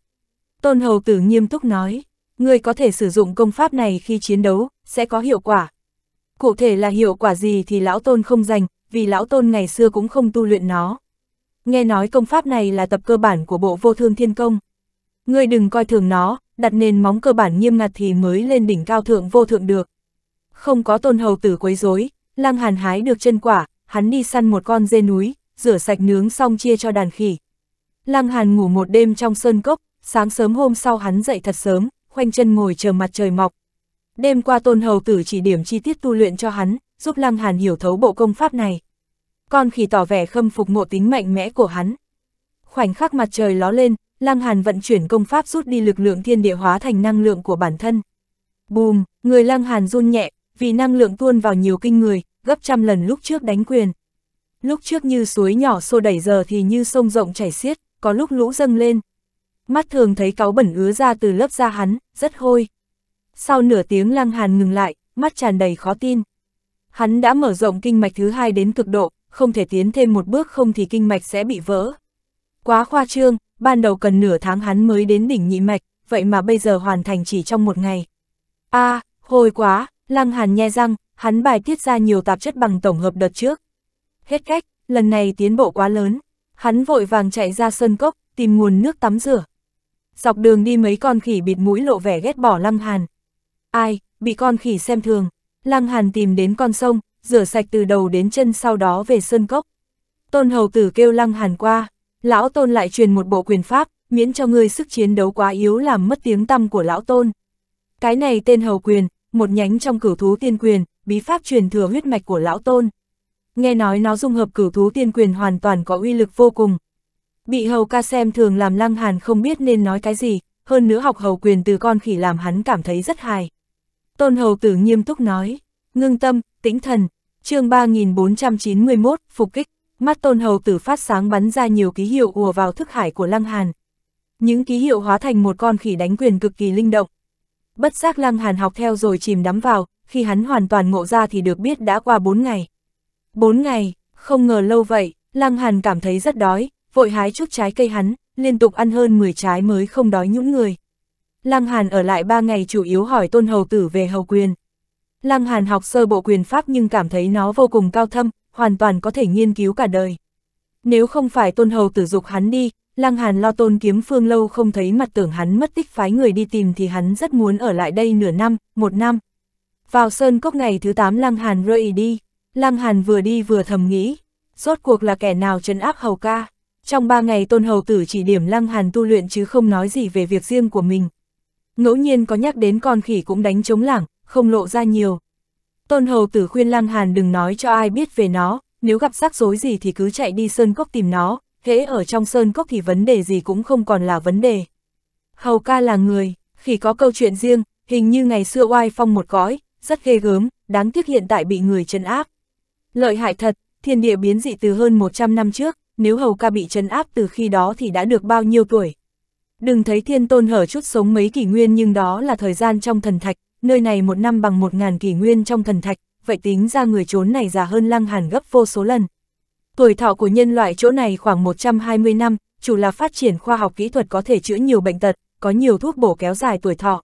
Speaker 1: Tôn hầu tử nghiêm túc nói, người có thể sử dụng công pháp này khi chiến đấu, sẽ có hiệu quả. Cụ thể là hiệu quả gì thì lão tôn không dành, vì lão tôn ngày xưa cũng không tu luyện nó. Nghe nói công pháp này là tập cơ bản của bộ vô thương thiên công. Ngươi đừng coi thường nó, đặt nền móng cơ bản nghiêm ngặt thì mới lên đỉnh cao thượng vô thượng được. Không có tôn hầu tử quấy rối, Lăng Hàn hái được chân quả, hắn đi săn một con dê núi, rửa sạch nướng xong chia cho đàn khỉ. Lăng Hàn ngủ một đêm trong sơn cốc, sáng sớm hôm sau hắn dậy thật sớm, khoanh chân ngồi chờ mặt trời mọc. Đêm qua tôn hầu tử chỉ điểm chi tiết tu luyện cho hắn, giúp Lăng Hàn hiểu thấu bộ công pháp này. Con khỉ tỏ vẻ khâm phục mộ tính mạnh mẽ của hắn. Khoảnh khắc mặt trời ló lên, Lăng Hàn vận chuyển công pháp rút đi lực lượng thiên địa hóa thành năng lượng của bản thân. Bùm, người Lăng Hàn run nhẹ, vì năng lượng tuôn vào nhiều kinh người, gấp trăm lần lúc trước đánh quyền. Lúc trước như suối nhỏ xô đẩy giờ thì như sông rộng chảy xiết, có lúc lũ dâng lên. Mắt thường thấy cáu bẩn ứa ra từ lớp da hắn, rất hôi. Sau nửa tiếng Lăng Hàn ngừng lại, mắt tràn đầy khó tin. Hắn đã mở rộng kinh mạch thứ hai đến cực độ, không thể tiến thêm một bước không thì kinh mạch sẽ bị vỡ. Quá khoa trương, ban đầu cần nửa tháng hắn mới đến đỉnh nhị mạch, vậy mà bây giờ hoàn thành chỉ trong một ngày. a à, hồi quá, Lăng Hàn nhe răng, hắn bài tiết ra nhiều tạp chất bằng tổng hợp đợt trước. Hết cách, lần này tiến bộ quá lớn, hắn vội vàng chạy ra sơn cốc, tìm nguồn nước tắm rửa. Dọc đường đi mấy con khỉ bịt mũi lộ vẻ ghét bỏ Lăng Hàn. Ai, bị con khỉ xem thường, Lăng Hàn tìm đến con sông, rửa sạch từ đầu đến chân sau đó về sơn cốc. Tôn hầu tử kêu Lăng Hàn qua. Lão Tôn lại truyền một bộ quyền pháp, miễn cho ngươi sức chiến đấu quá yếu làm mất tiếng tăm của Lão Tôn. Cái này tên Hầu Quyền, một nhánh trong cửu thú tiên quyền, bí pháp truyền thừa huyết mạch của Lão Tôn. Nghe nói nó dung hợp cửu thú tiên quyền hoàn toàn có uy lực vô cùng. Bị Hầu ca xem thường làm Lăng Hàn không biết nên nói cái gì, hơn nữa học Hầu Quyền từ con khỉ làm hắn cảm thấy rất hài. Tôn Hầu Tử nghiêm túc nói, ngưng tâm, tĩnh thần, chương 3491, phục kích. Mắt tôn hầu tử phát sáng bắn ra nhiều ký hiệu ùa vào thức hải của Lăng Hàn. Những ký hiệu hóa thành một con khỉ đánh quyền cực kỳ linh động. Bất giác Lăng Hàn học theo rồi chìm đắm vào, khi hắn hoàn toàn ngộ ra thì được biết đã qua bốn ngày. Bốn ngày, không ngờ lâu vậy, Lăng Hàn cảm thấy rất đói, vội hái chút trái cây hắn, liên tục ăn hơn 10 trái mới không đói nhũn người. Lăng Hàn ở lại ba ngày chủ yếu hỏi tôn hầu tử về hầu quyền. Lăng Hàn học sơ bộ quyền pháp nhưng cảm thấy nó vô cùng cao thâm, hoàn toàn có thể nghiên cứu cả đời. Nếu không phải tôn hầu tử dục hắn đi, lăng hàn lo tôn kiếm phương lâu không thấy mặt tưởng hắn mất tích phái người đi tìm thì hắn rất muốn ở lại đây nửa năm, một năm. Vào sơn cốc ngày thứ 8 lăng hàn rơi đi, lăng hàn vừa đi vừa thầm nghĩ, rốt cuộc là kẻ nào trấn áp hầu ca. Trong ba ngày tôn hầu tử chỉ điểm lăng hàn tu luyện chứ không nói gì về việc riêng của mình. Ngẫu nhiên có nhắc đến con khỉ cũng đánh chống lảng, không lộ ra nhiều, Tôn Hầu Tử khuyên Lăng Hàn đừng nói cho ai biết về nó, nếu gặp rắc rối gì thì cứ chạy đi sơn cốc tìm nó, hễ ở trong sơn cốc thì vấn đề gì cũng không còn là vấn đề. Hầu ca là người, khi có câu chuyện riêng, hình như ngày xưa oai phong một gói, rất ghê gớm, đáng tiếc hiện tại bị người chân áp. Lợi hại thật, thiên địa biến dị từ hơn 100 năm trước, nếu hầu ca bị trấn áp từ khi đó thì đã được bao nhiêu tuổi. Đừng thấy thiên tôn hở chút sống mấy kỷ nguyên nhưng đó là thời gian trong thần thạch, nơi này một năm bằng một ngàn kỷ nguyên trong thần thạch, vậy tính ra người trốn này già hơn lăng hàn gấp vô số lần. Tuổi thọ của nhân loại chỗ này khoảng 120 năm, chủ là phát triển khoa học kỹ thuật có thể chữa nhiều bệnh tật, có nhiều thuốc bổ kéo dài tuổi thọ.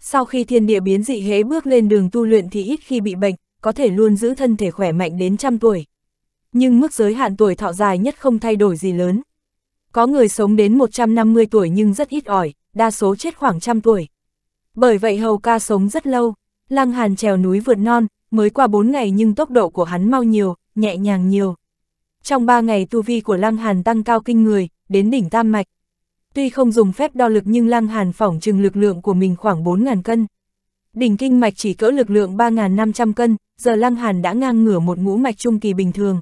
Speaker 1: Sau khi thiên địa biến dị hế bước lên đường tu luyện thì ít khi bị bệnh, có thể luôn giữ thân thể khỏe mạnh đến trăm tuổi. Nhưng mức giới hạn tuổi thọ dài nhất không thay đổi gì lớn. Có người sống đến 150 tuổi nhưng rất ít ỏi, đa số chết khoảng trăm tuổi. Bởi vậy hầu ca sống rất lâu, lăng hàn trèo núi vượt non, mới qua 4 ngày nhưng tốc độ của hắn mau nhiều, nhẹ nhàng nhiều. Trong 3 ngày tu vi của lăng hàn tăng cao kinh người, đến đỉnh tam mạch. Tuy không dùng phép đo lực nhưng lăng hàn phỏng chừng lực lượng của mình khoảng 4.000 cân. Đỉnh kinh mạch chỉ cỡ lực lượng 3.500 cân, giờ lăng hàn đã ngang ngửa một ngũ mạch trung kỳ bình thường.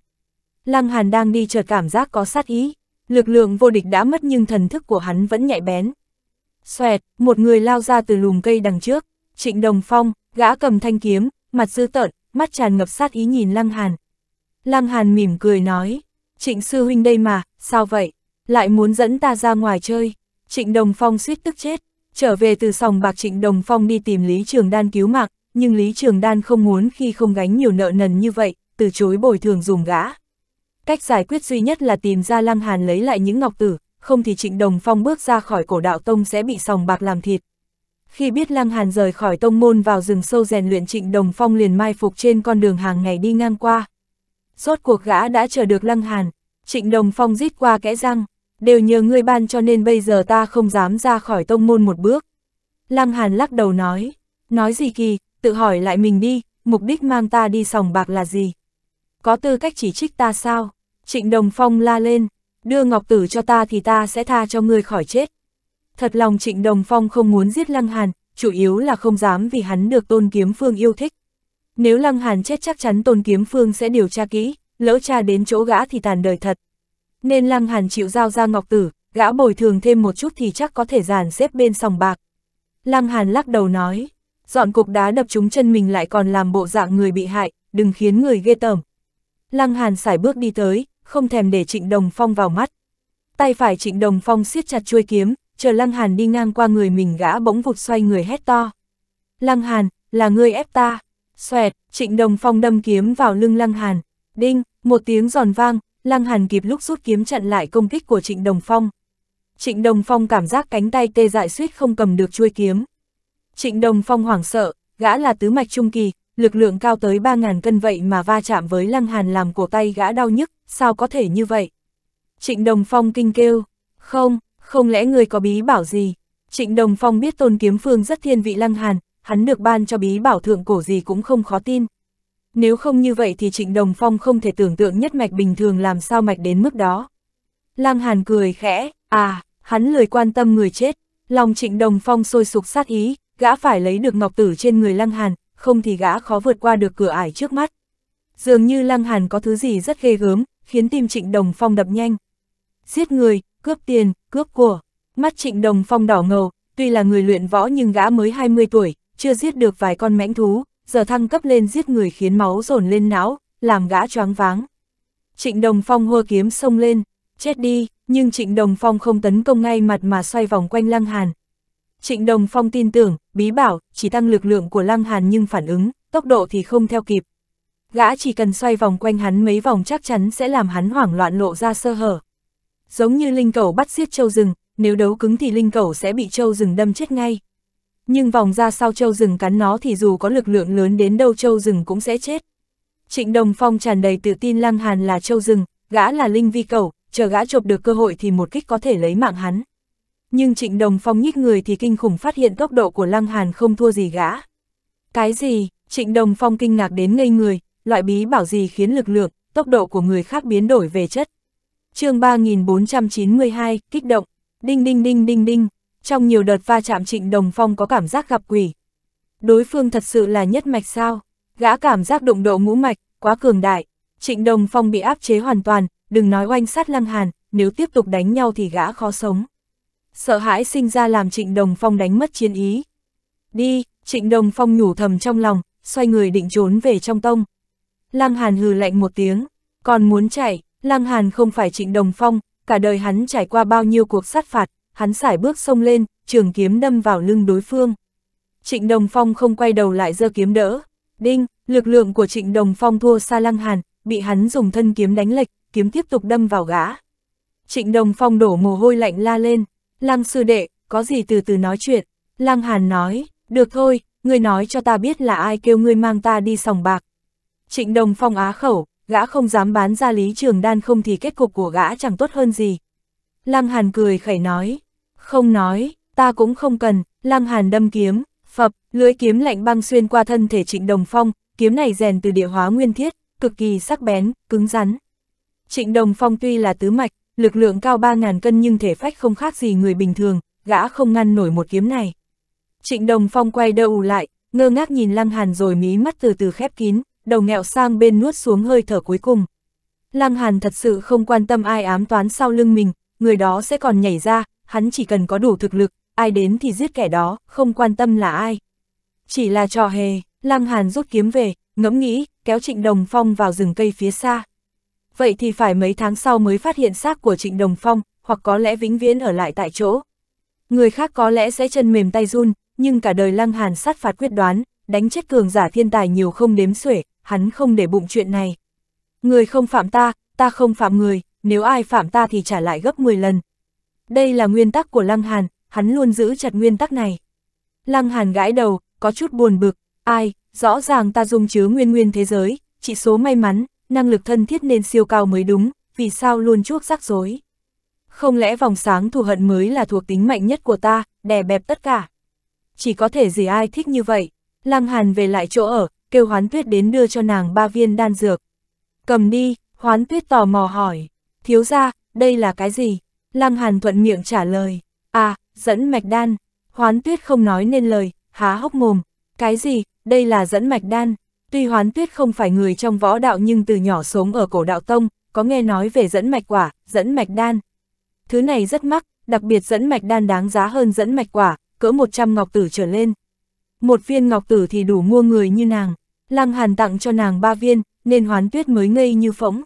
Speaker 1: Lăng hàn đang đi chợt cảm giác có sát ý, lực lượng vô địch đã mất nhưng thần thức của hắn vẫn nhạy bén, Xoẹt, một người lao ra từ lùm cây đằng trước, trịnh đồng phong, gã cầm thanh kiếm, mặt dư tợn, mắt tràn ngập sát ý nhìn Lăng Hàn. Lăng Hàn mỉm cười nói, trịnh sư huynh đây mà, sao vậy, lại muốn dẫn ta ra ngoài chơi. Trịnh Đồng Phong suýt tức chết, trở về từ sòng bạc Trịnh Đồng Phong đi tìm Lý Trường Đan cứu mạng, nhưng Lý Trường Đan không muốn khi không gánh nhiều nợ nần như vậy, từ chối bồi thường dùng gã. Cách giải quyết duy nhất là tìm ra Lăng Hàn lấy lại những ngọc tử, không thì Trịnh Đồng Phong bước ra khỏi cổ đạo tông sẽ bị sòng bạc làm thịt. Khi biết Lăng Hàn rời khỏi tông môn vào rừng sâu rèn luyện Trịnh Đồng Phong liền mai phục trên con đường hàng ngày đi ngang qua. Rốt cuộc gã đã chờ được Lăng Hàn, Trịnh Đồng Phong rít qua kẽ răng, đều nhờ ngươi ban cho nên bây giờ ta không dám ra khỏi tông môn một bước. Lăng Hàn lắc đầu nói, nói gì kỳ, tự hỏi lại mình đi, mục đích mang ta đi sòng bạc là gì? Có tư cách chỉ trích ta sao? Trịnh Đồng Phong la lên, đưa ngọc tử cho ta thì ta sẽ tha cho ngươi khỏi chết. Thật lòng Trịnh Đồng Phong không muốn giết Lăng Hàn, chủ yếu là không dám vì hắn được Tôn Kiếm Phương yêu thích. Nếu Lăng Hàn chết chắc chắn Tôn Kiếm Phương sẽ điều tra kỹ, lỡ tra đến chỗ gã thì tàn đời thật. Nên Lăng Hàn chịu giao ra ngọc tử, gã bồi thường thêm một chút thì chắc có thể giàn xếp bên sòng bạc. Lăng Hàn lắc đầu nói, dọn cục đá đập trúng chân mình lại còn làm bộ dạng người bị hại, đừng khiến người ghê tởm. Lăng Hàn xài bước đi tới, không thèm để Trịnh Đồng Phong vào mắt. Tay phải Trịnh Đồng Phong siết chặt chuôi kiếm, chờ Lăng Hàn đi ngang qua người mình gã bỗng vụt xoay người hét to. Lăng Hàn, là ngươi ép ta. Xoẹt, Trịnh Đồng Phong đâm kiếm vào lưng Lăng Hàn. Đinh, một tiếng giòn vang, Lăng Hàn kịp lúc rút kiếm chặn lại công kích của Trịnh Đồng Phong. Trịnh Đồng Phong cảm giác cánh tay tê dại suýt không cầm được chuôi kiếm. Trịnh Đồng Phong hoảng sợ, gã là tứ mạch trung kỳ, lực lượng cao tới 3.000 cân vậy mà va chạm với Lăng Hàn làm cổ tay gã đau nhức, sao có thể như vậy? Trịnh Đồng Phong kinh kêu, không, không lẽ người có bí bảo gì? Trịnh Đồng Phong biết tôn kiếm phương rất thiên vị Lăng Hàn, hắn được ban cho bí bảo thượng cổ gì cũng không khó tin. Nếu không như vậy thì Trịnh Đồng Phong không thể tưởng tượng nhất mạch bình thường làm sao mạch đến mức đó. Lăng Hàn cười khẽ, à, hắn lười quan tâm người chết, lòng Trịnh Đồng Phong sôi sục sát ý, gã phải lấy được ngọc tử trên người Lăng Hàn, không thì gã khó vượt qua được cửa ải trước mắt. Dường như Lăng Hàn có thứ gì rất ghê gớm, khiến tim Trịnh Đồng Phong đập nhanh. Giết người, cướp tiền, cướp của. Mắt Trịnh Đồng Phong đỏ ngầu, tuy là người luyện võ nhưng gã mới 20 tuổi, chưa giết được vài con mãnh thú, giờ thăng cấp lên giết người khiến máu dồn lên não, làm gã choáng váng. Trịnh Đồng Phong hô kiếm xông lên, chết đi, nhưng Trịnh Đồng Phong không tấn công ngay mặt mà xoay vòng quanh Lăng Hàn, Trịnh Đồng Phong tin tưởng, bí bảo, chỉ tăng lực lượng của Lăng Hàn nhưng phản ứng, tốc độ thì không theo kịp. Gã chỉ cần xoay vòng quanh hắn mấy vòng chắc chắn sẽ làm hắn hoảng loạn lộ ra sơ hở. Giống như Linh Cẩu bắt giết châu rừng, nếu đấu cứng thì Linh Cẩu sẽ bị châu rừng đâm chết ngay. Nhưng vòng ra sau châu rừng cắn nó thì dù có lực lượng lớn đến đâu châu rừng cũng sẽ chết. Trịnh Đồng Phong tràn đầy tự tin Lăng Hàn là châu rừng, gã là Linh Vi Cẩu, chờ gã chộp được cơ hội thì một kích có thể lấy mạng hắn. Nhưng Trịnh Đồng Phong nhích người thì kinh khủng phát hiện tốc độ của Lăng Hàn không thua gì gã. Cái gì, Trịnh Đồng Phong kinh ngạc đến ngây người, loại bí bảo gì khiến lực lượng, tốc độ của người khác biến đổi về chất. chương 3492, kích động, đinh đinh đinh đinh đinh, trong nhiều đợt va chạm Trịnh Đồng Phong có cảm giác gặp quỷ. Đối phương thật sự là nhất mạch sao, gã cảm giác đụng độ ngũ mạch, quá cường đại, Trịnh Đồng Phong bị áp chế hoàn toàn, đừng nói oanh sát Lăng Hàn, nếu tiếp tục đánh nhau thì gã khó sống sợ hãi sinh ra làm Trịnh Đồng Phong đánh mất chiến ý. Đi, Trịnh Đồng Phong nhủ thầm trong lòng, xoay người định trốn về trong tông. Lăng Hàn hừ lạnh một tiếng, còn muốn chạy, Lăng Hàn không phải Trịnh Đồng Phong, cả đời hắn trải qua bao nhiêu cuộc sát phạt, hắn sải bước sông lên, trường kiếm đâm vào lưng đối phương. Trịnh Đồng Phong không quay đầu lại giơ kiếm đỡ. Đinh, lực lượng của Trịnh Đồng Phong thua xa Lăng Hàn, bị hắn dùng thân kiếm đánh lệch, kiếm tiếp tục đâm vào gã. Trịnh Đồng Phong đổ mồ hôi lạnh la lên, Lăng sư đệ, có gì từ từ nói chuyện. Lăng Hàn nói, được thôi, ngươi nói cho ta biết là ai kêu ngươi mang ta đi sòng bạc. Trịnh Đồng Phong á khẩu, gã không dám bán ra lý trường đan không thì kết cục của gã chẳng tốt hơn gì. Lăng Hàn cười khẩy nói, không nói, ta cũng không cần, Lăng Hàn đâm kiếm, phập, lưỡi kiếm lạnh băng xuyên qua thân thể Trịnh Đồng Phong, kiếm này rèn từ địa hóa nguyên thiết, cực kỳ sắc bén, cứng rắn. Trịnh Đồng Phong tuy là tứ mạch, lực lượng cao 3.000 cân nhưng thể phách không khác gì người bình thường, gã không ngăn nổi một kiếm này. Trịnh Đồng Phong quay đầu lại, ngơ ngác nhìn Lăng Hàn rồi mí mắt từ từ khép kín, đầu nghẹo sang bên nuốt xuống hơi thở cuối cùng. Lăng Hàn thật sự không quan tâm ai ám toán sau lưng mình, người đó sẽ còn nhảy ra, hắn chỉ cần có đủ thực lực, ai đến thì giết kẻ đó, không quan tâm là ai. Chỉ là trò hề, Lăng Hàn rút kiếm về, ngẫm nghĩ, kéo Trịnh Đồng Phong vào rừng cây phía xa vậy thì phải mấy tháng sau mới phát hiện xác của Trịnh Đồng Phong, hoặc có lẽ vĩnh viễn ở lại tại chỗ. Người khác có lẽ sẽ chân mềm tay run, nhưng cả đời Lăng Hàn sát phạt quyết đoán, đánh chết cường giả thiên tài nhiều không đếm xuể, hắn không để bụng chuyện này. Người không phạm ta, ta không phạm người, nếu ai phạm ta thì trả lại gấp 10 lần. Đây là nguyên tắc của Lăng Hàn, hắn luôn giữ chặt nguyên tắc này. Lăng Hàn gãi đầu, có chút buồn bực, ai, rõ ràng ta dung chứa nguyên nguyên thế giới, chỉ số may mắn, năng lực thân thiết nên siêu cao mới đúng, vì sao luôn chuốc rắc rối. Không lẽ vòng sáng thù hận mới là thuộc tính mạnh nhất của ta, đè bẹp tất cả. Chỉ có thể gì ai thích như vậy. Lăng Hàn về lại chỗ ở, kêu Hoán Tuyết đến đưa cho nàng ba viên đan dược. Cầm đi, Hoán Tuyết tò mò hỏi. Thiếu ra, đây là cái gì? Lăng Hàn thuận miệng trả lời. À, dẫn mạch đan. Hoán Tuyết không nói nên lời, há hốc mồm. Cái gì, đây là dẫn mạch đan. Tuy Hoán Tuyết không phải người trong võ đạo nhưng từ nhỏ sống ở cổ đạo tông, có nghe nói về dẫn mạch quả, dẫn mạch đan. Thứ này rất mắc, đặc biệt dẫn mạch đan đáng giá hơn dẫn mạch quả, cỡ 100 ngọc tử trở lên. Một viên ngọc tử thì đủ mua người như nàng. Lăng Hàn tặng cho nàng ba viên, nên Hoán Tuyết mới ngây như phỗng.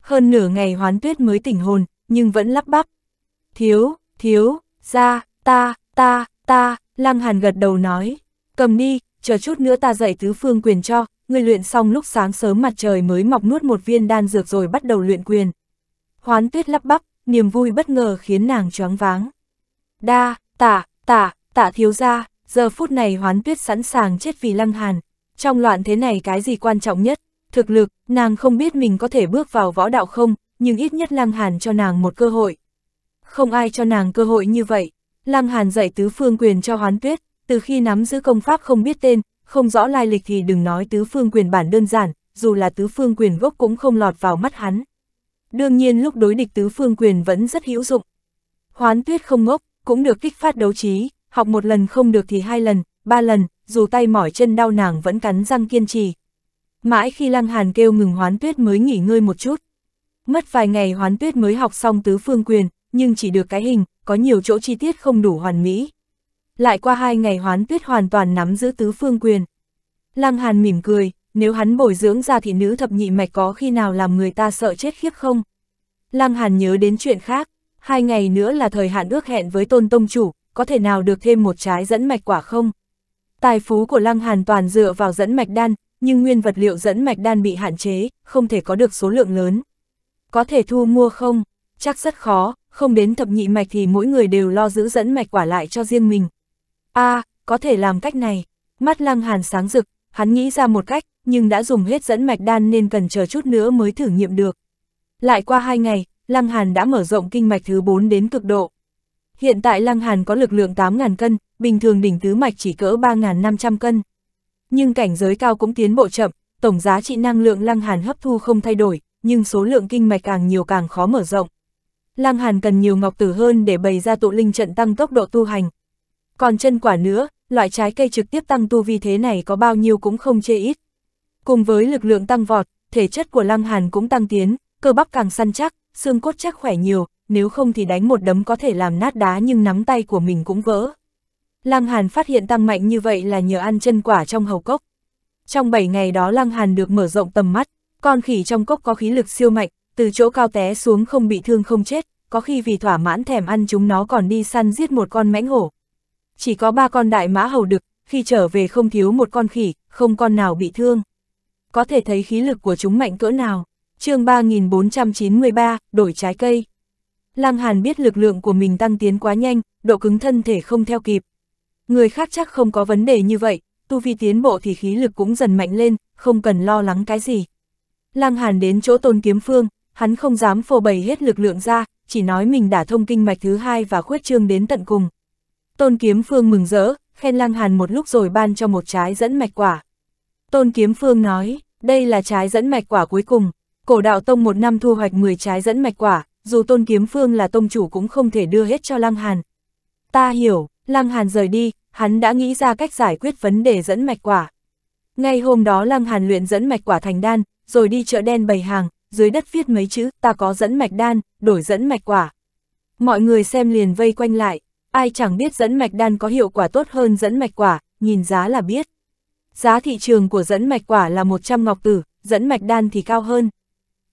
Speaker 1: Hơn nửa ngày Hoán Tuyết mới tỉnh hồn, nhưng vẫn lắp bắp. Thiếu, thiếu, ra, ta, ta, ta, Lăng Hàn gật đầu nói. Cầm đi, chờ chút nữa ta dạy tứ phương quyền cho, người luyện xong lúc sáng sớm mặt trời mới mọc nuốt một viên đan dược rồi bắt đầu luyện quyền. Hoán tuyết lắp bắp, niềm vui bất ngờ khiến nàng choáng váng. Đa, tả, tả, tả thiếu ra, giờ phút này hoán tuyết sẵn sàng chết vì lăng hàn. Trong loạn thế này cái gì quan trọng nhất? Thực lực, nàng không biết mình có thể bước vào võ đạo không, nhưng ít nhất lăng hàn cho nàng một cơ hội. Không ai cho nàng cơ hội như vậy. Lăng hàn dạy tứ phương quyền cho hoán tuyết, từ khi nắm giữ công pháp không biết tên, không rõ lai lịch thì đừng nói tứ phương quyền bản đơn giản, dù là tứ phương quyền gốc cũng không lọt vào mắt hắn. Đương nhiên lúc đối địch tứ phương quyền vẫn rất hữu dụng. Hoán tuyết không ngốc, cũng được kích phát đấu trí, học một lần không được thì hai lần, ba lần, dù tay mỏi chân đau nàng vẫn cắn răng kiên trì. Mãi khi lăng hàn kêu ngừng hoán tuyết mới nghỉ ngơi một chút. Mất vài ngày hoán tuyết mới học xong tứ phương quyền, nhưng chỉ được cái hình, có nhiều chỗ chi tiết không đủ hoàn mỹ lại qua hai ngày hoán tuyết hoàn toàn nắm giữ tứ phương quyền. Lăng Hàn mỉm cười, nếu hắn bồi dưỡng ra thị nữ thập nhị mạch có khi nào làm người ta sợ chết khiếp không? Lăng Hàn nhớ đến chuyện khác, hai ngày nữa là thời hạn ước hẹn với tôn tông chủ, có thể nào được thêm một trái dẫn mạch quả không? Tài phú của Lăng Hàn toàn dựa vào dẫn mạch đan, nhưng nguyên vật liệu dẫn mạch đan bị hạn chế, không thể có được số lượng lớn. Có thể thu mua không? Chắc rất khó, không đến thập nhị mạch thì mỗi người đều lo giữ dẫn mạch quả lại cho riêng mình a à, có thể làm cách này. Mắt lăng hàn sáng rực, hắn nghĩ ra một cách, nhưng đã dùng hết dẫn mạch đan nên cần chờ chút nữa mới thử nghiệm được. Lại qua hai ngày, lăng hàn đã mở rộng kinh mạch thứ 4 đến cực độ. Hiện tại lăng hàn có lực lượng 8.000 cân, bình thường đỉnh tứ mạch chỉ cỡ 3.500 cân. Nhưng cảnh giới cao cũng tiến bộ chậm, tổng giá trị năng lượng lăng hàn hấp thu không thay đổi, nhưng số lượng kinh mạch càng nhiều càng khó mở rộng. Lăng Hàn cần nhiều ngọc tử hơn để bày ra tụ linh trận tăng tốc độ tu hành, còn chân quả nữa, loại trái cây trực tiếp tăng tu vi thế này có bao nhiêu cũng không chê ít. Cùng với lực lượng tăng vọt, thể chất của Lăng Hàn cũng tăng tiến, cơ bắp càng săn chắc, xương cốt chắc khỏe nhiều, nếu không thì đánh một đấm có thể làm nát đá nhưng nắm tay của mình cũng vỡ. Lăng Hàn phát hiện tăng mạnh như vậy là nhờ ăn chân quả trong hầu cốc. Trong 7 ngày đó Lăng Hàn được mở rộng tầm mắt, con khỉ trong cốc có khí lực siêu mạnh, từ chỗ cao té xuống không bị thương không chết, có khi vì thỏa mãn thèm ăn chúng nó còn đi săn giết một con mãnh hổ, chỉ có ba con đại mã hầu đực, khi trở về không thiếu một con khỉ, không con nào bị thương. Có thể thấy khí lực của chúng mạnh cỡ nào. chương 3493, đổi trái cây. Lăng Hàn biết lực lượng của mình tăng tiến quá nhanh, độ cứng thân thể không theo kịp. Người khác chắc không có vấn đề như vậy, tu vi tiến bộ thì khí lực cũng dần mạnh lên, không cần lo lắng cái gì. Lăng Hàn đến chỗ tôn kiếm phương, hắn không dám phô bày hết lực lượng ra, chỉ nói mình đã thông kinh mạch thứ hai và khuyết trương đến tận cùng. Tôn Kiếm Phương mừng rỡ, khen Lăng Hàn một lúc rồi ban cho một trái dẫn mạch quả. Tôn Kiếm Phương nói, đây là trái dẫn mạch quả cuối cùng, cổ đạo tông một năm thu hoạch 10 trái dẫn mạch quả, dù Tôn Kiếm Phương là tông chủ cũng không thể đưa hết cho Lăng Hàn. Ta hiểu, Lăng Hàn rời đi, hắn đã nghĩ ra cách giải quyết vấn đề dẫn mạch quả. Ngay hôm đó Lăng Hàn luyện dẫn mạch quả thành đan, rồi đi chợ đen bày hàng, dưới đất viết mấy chữ, ta có dẫn mạch đan, đổi dẫn mạch quả. Mọi người xem liền vây quanh lại, Ai chẳng biết dẫn mạch đan có hiệu quả tốt hơn dẫn mạch quả, nhìn giá là biết. Giá thị trường của dẫn mạch quả là 100 ngọc tử, dẫn mạch đan thì cao hơn.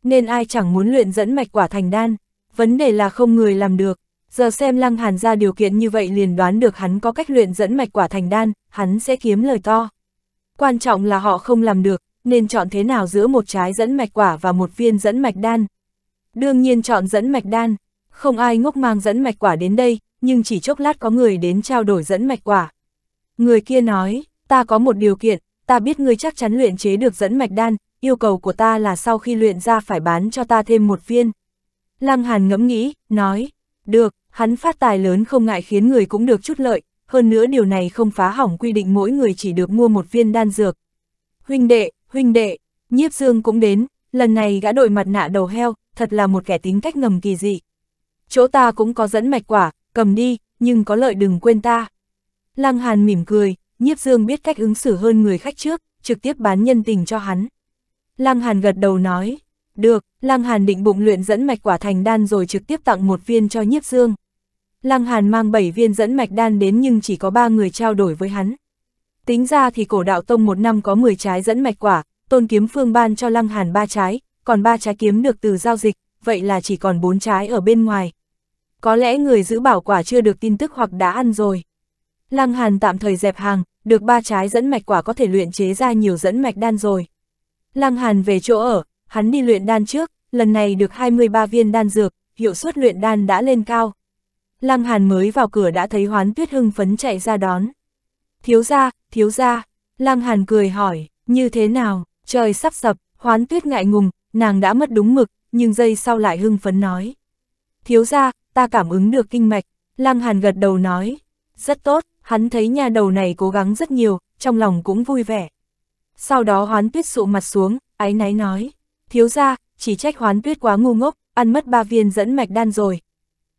Speaker 1: Nên ai chẳng muốn luyện dẫn mạch quả thành đan, vấn đề là không người làm được. Giờ xem Lăng Hàn ra điều kiện như vậy liền đoán được hắn có cách luyện dẫn mạch quả thành đan, hắn sẽ kiếm lời to. Quan trọng là họ không làm được, nên chọn thế nào giữa một trái dẫn mạch quả và một viên dẫn mạch đan. Đương nhiên chọn dẫn mạch đan, không ai ngốc mang dẫn mạch quả đến đây, nhưng chỉ chốc lát có người đến trao đổi dẫn mạch quả. Người kia nói, ta có một điều kiện, ta biết ngươi chắc chắn luyện chế được dẫn mạch đan, yêu cầu của ta là sau khi luyện ra phải bán cho ta thêm một viên. Lăng Hàn ngẫm nghĩ, nói, được, hắn phát tài lớn không ngại khiến người cũng được chút lợi, hơn nữa điều này không phá hỏng quy định mỗi người chỉ được mua một viên đan dược. Huynh đệ, huynh đệ, nhiếp dương cũng đến, lần này gã đội mặt nạ đầu heo, thật là một kẻ tính cách ngầm kỳ dị. Chỗ ta cũng có dẫn mạch quả, cầm đi, nhưng có lợi đừng quên ta. Lăng Hàn mỉm cười, nhiếp dương biết cách ứng xử hơn người khách trước, trực tiếp bán nhân tình cho hắn. Lăng Hàn gật đầu nói, được, Lăng Hàn định bụng luyện dẫn mạch quả thành đan rồi trực tiếp tặng một viên cho nhiếp dương. Lăng Hàn mang 7 viên dẫn mạch đan đến nhưng chỉ có 3 người trao đổi với hắn. Tính ra thì cổ đạo tông một năm có 10 trái dẫn mạch quả, tôn kiếm phương ban cho Lăng Hàn 3 trái, còn 3 trái kiếm được từ giao dịch, vậy là chỉ còn 4 trái ở bên ngoài, có lẽ người giữ bảo quả chưa được tin tức hoặc đã ăn rồi. Lăng Hàn tạm thời dẹp hàng, được ba trái dẫn mạch quả có thể luyện chế ra nhiều dẫn mạch đan rồi. Lăng Hàn về chỗ ở, hắn đi luyện đan trước, lần này được 23 viên đan dược, hiệu suất luyện đan đã lên cao. Lăng Hàn mới vào cửa đã thấy Hoán Tuyết hưng phấn chạy ra đón. Thiếu gia, thiếu gia, Lăng Hàn cười hỏi, như thế nào, trời sắp sập, Hoán Tuyết ngại ngùng, nàng đã mất đúng mực, nhưng giây sau lại hưng phấn nói thiếu ra, ta cảm ứng được kinh mạch, Lăng Hàn gật đầu nói, rất tốt, hắn thấy nhà đầu này cố gắng rất nhiều, trong lòng cũng vui vẻ. Sau đó hoán tuyết sụ mặt xuống, ái náy nói, thiếu ra, chỉ trách hoán tuyết quá ngu ngốc, ăn mất ba viên dẫn mạch đan rồi.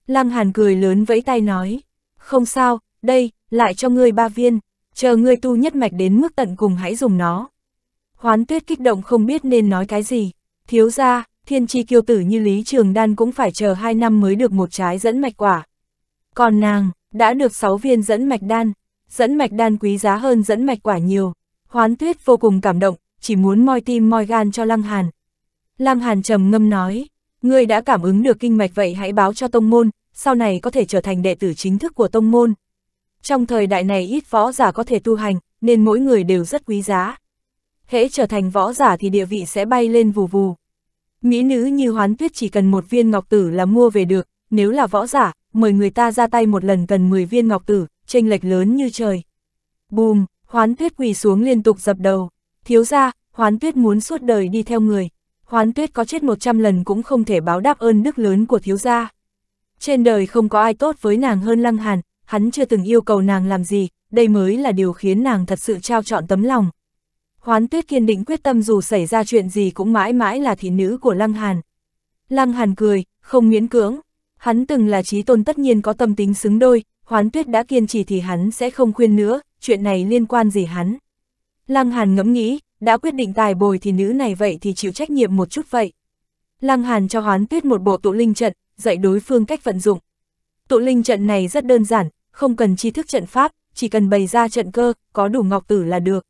Speaker 1: Lăng Hàn cười lớn vẫy tay nói, không sao, đây, lại cho ngươi ba viên, chờ ngươi tu nhất mạch đến mức tận cùng hãy dùng nó. Hoán tuyết kích động không biết nên nói cái gì, thiếu ra, thiên tri kiêu tử như Lý Trường Đan cũng phải chờ 2 năm mới được một trái dẫn mạch quả. Còn nàng, đã được 6 viên dẫn mạch đan, dẫn mạch đan quý giá hơn dẫn mạch quả nhiều. Hoán tuyết vô cùng cảm động, chỉ muốn moi tim moi gan cho Lăng Hàn. Lăng Hàn trầm ngâm nói, ngươi đã cảm ứng được kinh mạch vậy hãy báo cho tông môn, sau này có thể trở thành đệ tử chính thức của tông môn. Trong thời đại này ít võ giả có thể tu hành, nên mỗi người đều rất quý giá. Hễ trở thành võ giả thì địa vị sẽ bay lên vù vù. Mỹ nữ như hoán tuyết chỉ cần một viên ngọc tử là mua về được, nếu là võ giả, mời người ta ra tay một lần cần 10 viên ngọc tử, chênh lệch lớn như trời. Bùm, hoán tuyết quỳ xuống liên tục dập đầu. Thiếu ra, hoán tuyết muốn suốt đời đi theo người. Hoán tuyết có chết 100 lần cũng không thể báo đáp ơn đức lớn của thiếu gia. Trên đời không có ai tốt với nàng hơn lăng hàn, hắn chưa từng yêu cầu nàng làm gì, đây mới là điều khiến nàng thật sự trao chọn tấm lòng. Hoán tuyết kiên định quyết tâm dù xảy ra chuyện gì cũng mãi mãi là thị nữ của Lăng Hàn. Lăng Hàn cười, không miễn cưỡng. Hắn từng là trí tôn tất nhiên có tâm tính xứng đôi, hoán tuyết đã kiên trì thì hắn sẽ không khuyên nữa, chuyện này liên quan gì hắn. Lăng Hàn ngẫm nghĩ, đã quyết định tài bồi thì nữ này vậy thì chịu trách nhiệm một chút vậy. Lăng Hàn cho hoán tuyết một bộ tụ linh trận, dạy đối phương cách vận dụng. Tụ linh trận này rất đơn giản, không cần chi thức trận pháp, chỉ cần bày ra trận cơ, có đủ ngọc tử là được.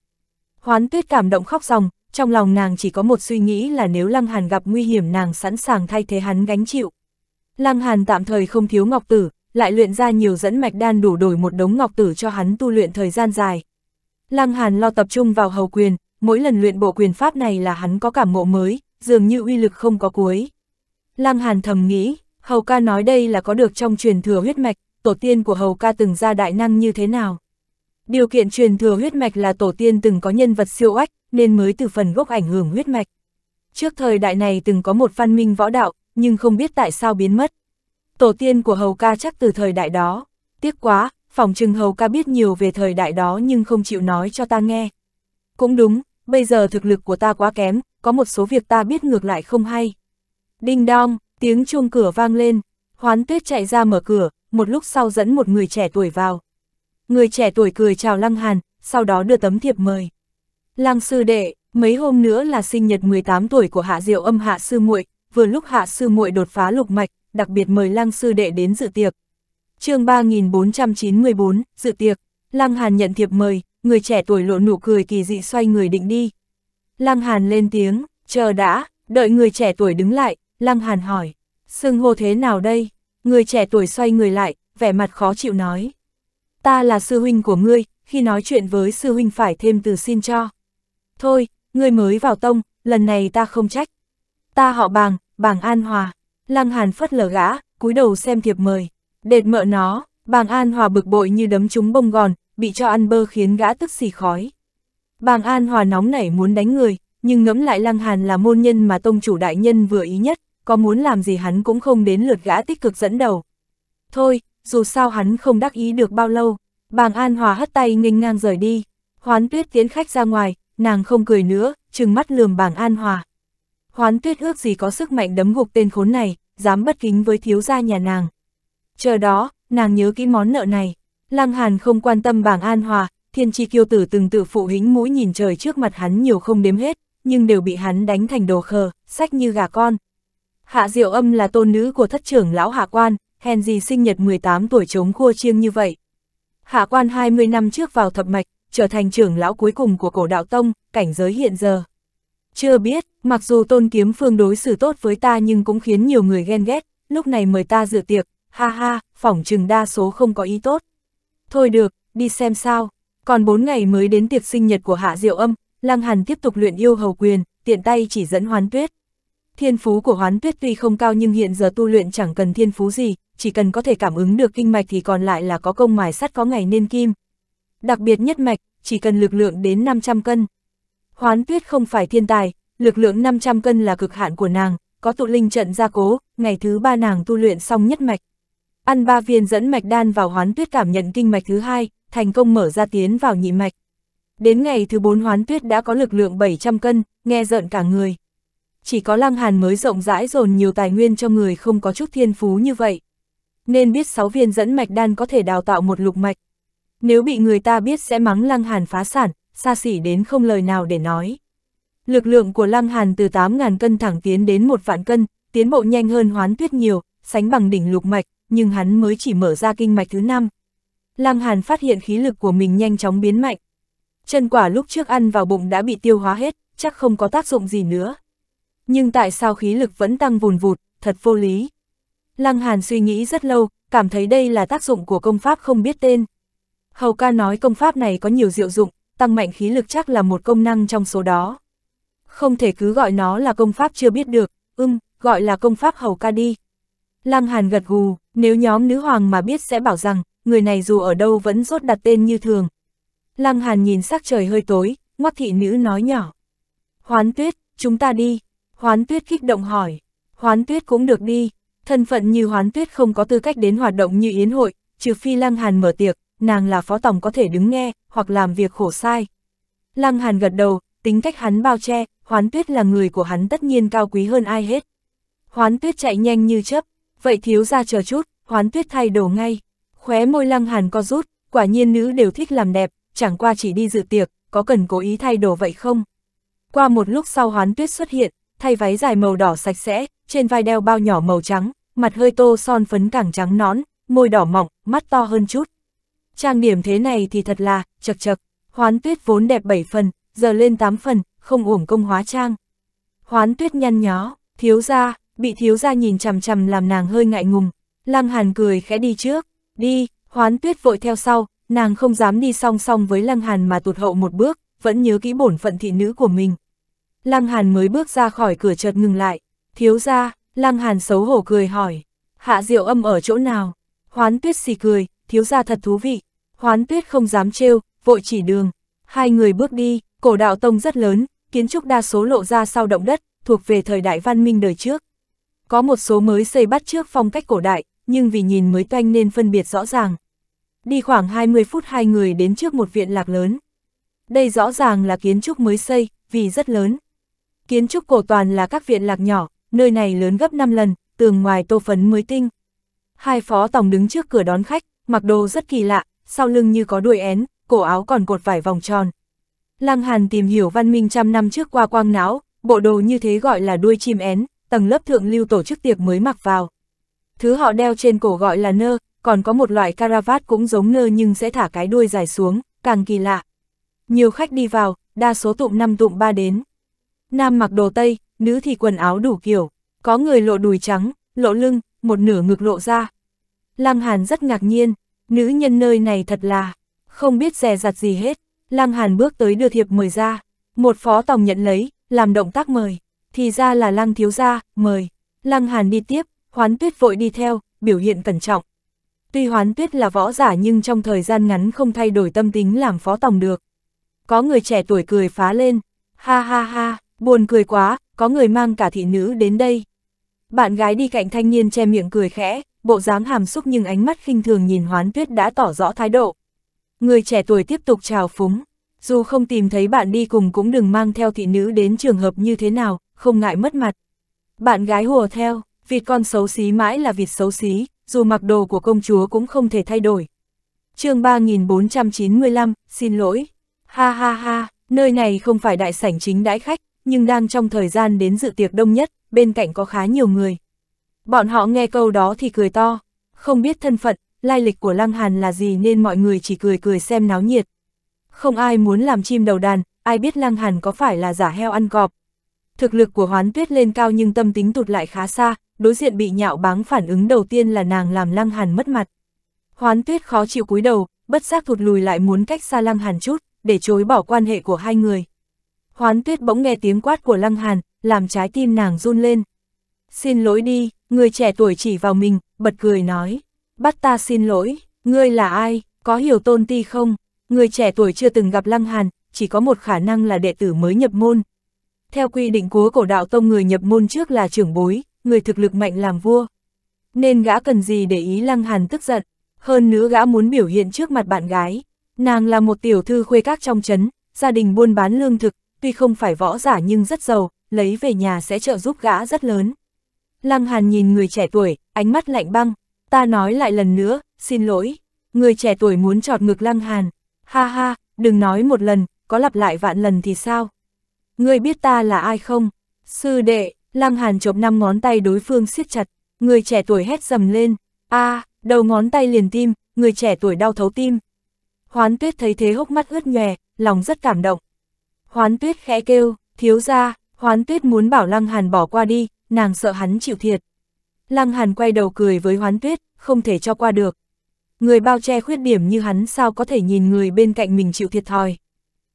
Speaker 1: Hoán tuyết cảm động khóc ròng, trong lòng nàng chỉ có một suy nghĩ là nếu Lăng Hàn gặp nguy hiểm nàng sẵn sàng thay thế hắn gánh chịu. Lăng Hàn tạm thời không thiếu ngọc tử, lại luyện ra nhiều dẫn mạch đan đủ đổi một đống ngọc tử cho hắn tu luyện thời gian dài. Lăng Hàn lo tập trung vào hầu quyền, mỗi lần luyện bộ quyền pháp này là hắn có cảm ngộ mới, dường như uy lực không có cuối. Lăng Hàn thầm nghĩ, hầu ca nói đây là có được trong truyền thừa huyết mạch, tổ tiên của hầu ca từng ra đại năng như thế nào. Điều kiện truyền thừa huyết mạch là tổ tiên từng có nhân vật siêu ách, nên mới từ phần gốc ảnh hưởng huyết mạch. Trước thời đại này từng có một văn minh võ đạo, nhưng không biết tại sao biến mất. Tổ tiên của Hầu Ca chắc từ thời đại đó. Tiếc quá, phòng trưng Hầu Ca biết nhiều về thời đại đó nhưng không chịu nói cho ta nghe. Cũng đúng, bây giờ thực lực của ta quá kém, có một số việc ta biết ngược lại không hay. Đinh đong, tiếng chuông cửa vang lên, hoán tuyết chạy ra mở cửa, một lúc sau dẫn một người trẻ tuổi vào, người trẻ tuổi cười chào Lăng Hàn, sau đó đưa tấm thiệp mời. Lăng sư đệ, mấy hôm nữa là sinh nhật 18 tuổi của Hạ Diệu Âm Hạ sư muội, vừa lúc Hạ sư muội đột phá lục mạch, đặc biệt mời Lăng sư đệ đến dự tiệc. Chương 3494, dự tiệc. Lăng Hàn nhận thiệp mời, người trẻ tuổi lộ nụ cười kỳ dị xoay người định đi. Lăng Hàn lên tiếng, chờ đã, đợi người trẻ tuổi đứng lại, Lăng Hàn hỏi, xưng hô thế nào đây? Người trẻ tuổi xoay người lại, vẻ mặt khó chịu nói, ta là sư huynh của ngươi, khi nói chuyện với sư huynh phải thêm từ xin cho. Thôi, ngươi mới vào tông, lần này ta không trách. Ta họ bàng, bàng an hòa. Lăng Hàn phất lờ gã, cúi đầu xem thiệp mời. Đệt mợ nó, bàng an hòa bực bội như đấm trúng bông gòn, bị cho ăn bơ khiến gã tức xì khói. Bàng an hòa nóng nảy muốn đánh người, nhưng ngẫm lại Lăng Hàn là môn nhân mà tông chủ đại nhân vừa ý nhất, có muốn làm gì hắn cũng không đến lượt gã tích cực dẫn đầu. Thôi, dù sao hắn không đắc ý được bao lâu, bàng an hòa hất tay nghênh ngang rời đi, hoán tuyết tiến khách ra ngoài, nàng không cười nữa, trừng mắt lườm bàng an hòa. Hoán tuyết ước gì có sức mạnh đấm gục tên khốn này, dám bất kính với thiếu gia nhà nàng. Chờ đó, nàng nhớ kỹ món nợ này, lăng hàn không quan tâm bàng an hòa, thiên tri kiêu tử từng tự phụ hính mũi nhìn trời trước mặt hắn nhiều không đếm hết, nhưng đều bị hắn đánh thành đồ khờ, sách như gà con. Hạ diệu âm là tôn nữ của thất trưởng lão hạ quan, Henry sinh nhật 18 tuổi chống khua chiêng như vậy. Hạ quan 20 năm trước vào thập mạch, trở thành trưởng lão cuối cùng của cổ đạo tông, cảnh giới hiện giờ. Chưa biết, mặc dù tôn kiếm phương đối xử tốt với ta nhưng cũng khiến nhiều người ghen ghét, lúc này mời ta dự tiệc, ha ha, phỏng chừng đa số không có ý tốt. Thôi được, đi xem sao, còn 4 ngày mới đến tiệc sinh nhật của Hạ Diệu Âm, Lăng Hàn tiếp tục luyện yêu hầu quyền, tiện tay chỉ dẫn hoán tuyết. Thiên phú của hoán tuyết tuy không cao nhưng hiện giờ tu luyện chẳng cần thiên phú gì, chỉ cần có thể cảm ứng được kinh mạch thì còn lại là có công mài sắt có ngày nên kim. Đặc biệt nhất mạch, chỉ cần lực lượng đến 500 cân. Hoán tuyết không phải thiên tài, lực lượng 500 cân là cực hạn của nàng, có tụ linh trận gia cố, ngày thứ ba nàng tu luyện xong nhất mạch. Ăn ba viên dẫn mạch đan vào hoán tuyết cảm nhận kinh mạch thứ hai, thành công mở ra tiến vào nhị mạch. Đến ngày thứ bốn hoán tuyết đã có lực lượng 700 cân, nghe giận cả người chỉ có Lăng Hàn mới rộng rãi dồn nhiều tài nguyên cho người không có chút thiên phú như vậy. Nên biết 6 viên dẫn mạch đan có thể đào tạo một lục mạch. Nếu bị người ta biết sẽ mắng Lăng Hàn phá sản, xa xỉ đến không lời nào để nói. Lực lượng của Lăng Hàn từ 8.000 cân thẳng tiến đến một vạn cân, tiến bộ nhanh hơn hoán tuyết nhiều, sánh bằng đỉnh lục mạch, nhưng hắn mới chỉ mở ra kinh mạch thứ năm. Lăng Hàn phát hiện khí lực của mình nhanh chóng biến mạnh. Chân quả lúc trước ăn vào bụng đã bị tiêu hóa hết, chắc không có tác dụng gì nữa. Nhưng tại sao khí lực vẫn tăng vùn vụt, thật vô lý. Lăng Hàn suy nghĩ rất lâu, cảm thấy đây là tác dụng của công pháp không biết tên. Hầu ca nói công pháp này có nhiều diệu dụng, tăng mạnh khí lực chắc là một công năng trong số đó. Không thể cứ gọi nó là công pháp chưa biết được, ưm, gọi là công pháp hầu ca đi. Lăng Hàn gật gù, nếu nhóm nữ hoàng mà biết sẽ bảo rằng, người này dù ở đâu vẫn rốt đặt tên như thường. Lăng Hàn nhìn sắc trời hơi tối, ngoắc thị nữ nói nhỏ. Hoán tuyết, chúng ta đi. Hoán tuyết kích động hỏi. Hoán tuyết cũng được đi. Thân phận như hoán tuyết không có tư cách đến hoạt động như yến hội, trừ phi Lăng Hàn mở tiệc, nàng là phó tổng có thể đứng nghe, hoặc làm việc khổ sai. Lăng Hàn gật đầu, tính cách hắn bao che, hoán tuyết là người của hắn tất nhiên cao quý hơn ai hết. Hoán tuyết chạy nhanh như chấp, vậy thiếu ra chờ chút, hoán tuyết thay đồ ngay. Khóe môi Lăng Hàn co rút, quả nhiên nữ đều thích làm đẹp, chẳng qua chỉ đi dự tiệc, có cần cố ý thay đồ vậy không? Qua một lúc sau hoán tuyết xuất hiện, thay váy dài màu đỏ sạch sẽ, trên vai đeo bao nhỏ màu trắng, mặt hơi tô son phấn càng trắng nón, môi đỏ mỏng, mắt to hơn chút. Trang điểm thế này thì thật là, chật chật, hoán tuyết vốn đẹp 7 phần, giờ lên 8 phần, không uổng công hóa trang. Hoán tuyết nhăn nhó, thiếu ra, bị thiếu ra nhìn chằm chằm làm nàng hơi ngại ngùng. Lăng Hàn cười khẽ đi trước, đi, hoán tuyết vội theo sau, nàng không dám đi song song với Lăng Hàn mà tụt hậu một bước, vẫn nhớ kỹ bổn phận thị nữ của mình. Lăng Hàn mới bước ra khỏi cửa chợt ngừng lại, thiếu ra, Lăng Hàn xấu hổ cười hỏi, hạ diệu âm ở chỗ nào? Hoán tuyết xì cười, thiếu ra thật thú vị, hoán tuyết không dám trêu, vội chỉ đường. Hai người bước đi, cổ đạo tông rất lớn, kiến trúc đa số lộ ra sau động đất, thuộc về thời đại văn minh đời trước. Có một số mới xây bắt trước phong cách cổ đại, nhưng vì nhìn mới toanh nên phân biệt rõ ràng. Đi khoảng 20 phút hai người đến trước một viện lạc lớn. Đây rõ ràng là kiến trúc mới xây, vì rất lớn, Kiến trúc cổ toàn là các viện lạc nhỏ, nơi này lớn gấp 5 lần, tường ngoài tô phấn mới tinh. Hai phó tổng đứng trước cửa đón khách, mặc đồ rất kỳ lạ, sau lưng như có đuôi én, cổ áo còn cột vải vòng tròn. Lăng Hàn tìm hiểu văn minh trăm năm trước qua quang não, bộ đồ như thế gọi là đuôi chim én, tầng lớp thượng lưu tổ chức tiệc mới mặc vào. Thứ họ đeo trên cổ gọi là nơ, còn có một loại caravat cũng giống nơ nhưng sẽ thả cái đuôi dài xuống, càng kỳ lạ. Nhiều khách đi vào, đa số tụm năm tụm ba đến nam mặc đồ tây, nữ thì quần áo đủ kiểu, có người lộ đùi trắng, lộ lưng, một nửa ngực lộ ra. Lăng Hàn rất ngạc nhiên, nữ nhân nơi này thật là, không biết dè dặt gì hết, Lăng Hàn bước tới đưa thiệp mời ra, một phó tòng nhận lấy, làm động tác mời, thì ra là Lăng thiếu gia, mời. Lăng Hàn đi tiếp, Hoán Tuyết vội đi theo, biểu hiện cẩn trọng. Tuy Hoán Tuyết là võ giả nhưng trong thời gian ngắn không thay đổi tâm tính làm phó tòng được. Có người trẻ tuổi cười phá lên, ha ha ha, Buồn cười quá, có người mang cả thị nữ đến đây. Bạn gái đi cạnh thanh niên che miệng cười khẽ, bộ dáng hàm xúc nhưng ánh mắt khinh thường nhìn hoán tuyết đã tỏ rõ thái độ. Người trẻ tuổi tiếp tục trào phúng, dù không tìm thấy bạn đi cùng cũng đừng mang theo thị nữ đến trường hợp như thế nào, không ngại mất mặt. Bạn gái hùa theo, vịt con xấu xí mãi là vịt xấu xí, dù mặc đồ của công chúa cũng không thể thay đổi. chương 3495, xin lỗi. Ha ha ha, nơi này không phải đại sảnh chính đãi khách, nhưng đang trong thời gian đến dự tiệc đông nhất, bên cạnh có khá nhiều người. Bọn họ nghe câu đó thì cười to, không biết thân phận, lai lịch của Lăng Hàn là gì nên mọi người chỉ cười cười xem náo nhiệt. Không ai muốn làm chim đầu đàn, ai biết Lăng Hàn có phải là giả heo ăn cọp. Thực lực của Hoán Tuyết lên cao nhưng tâm tính tụt lại khá xa, đối diện bị nhạo báng phản ứng đầu tiên là nàng làm Lăng Hàn mất mặt. Hoán Tuyết khó chịu cúi đầu, bất giác thụt lùi lại muốn cách xa Lăng Hàn chút, để chối bỏ quan hệ của hai người. Hoán tuyết bỗng nghe tiếng quát của Lăng Hàn, làm trái tim nàng run lên. Xin lỗi đi, người trẻ tuổi chỉ vào mình, bật cười nói. Bắt ta xin lỗi, ngươi là ai, có hiểu tôn ti không? Người trẻ tuổi chưa từng gặp Lăng Hàn, chỉ có một khả năng là đệ tử mới nhập môn. Theo quy định của cổ đạo tông người nhập môn trước là trưởng bối, người thực lực mạnh làm vua. Nên gã cần gì để ý Lăng Hàn tức giận, hơn nữa gã muốn biểu hiện trước mặt bạn gái. Nàng là một tiểu thư khuê các trong chấn, gia đình buôn bán lương thực, tuy không phải võ giả nhưng rất giàu, lấy về nhà sẽ trợ giúp gã rất lớn. Lăng Hàn nhìn người trẻ tuổi, ánh mắt lạnh băng, ta nói lại lần nữa, xin lỗi, người trẻ tuổi muốn trọt ngực Lăng Hàn, ha ha, đừng nói một lần, có lặp lại vạn lần thì sao? Người biết ta là ai không? Sư đệ, Lăng Hàn chộp năm ngón tay đối phương siết chặt, người trẻ tuổi hét dầm lên, a, đầu ngón tay liền tim, người trẻ tuổi đau thấu tim. Hoán Tuyết thấy thế hốc mắt ướt nhòe, lòng rất cảm động, Hoán tuyết khẽ kêu, thiếu ra, hoán tuyết muốn bảo Lăng Hàn bỏ qua đi, nàng sợ hắn chịu thiệt. Lăng Hàn quay đầu cười với hoán tuyết, không thể cho qua được. Người bao che khuyết điểm như hắn sao có thể nhìn người bên cạnh mình chịu thiệt thòi.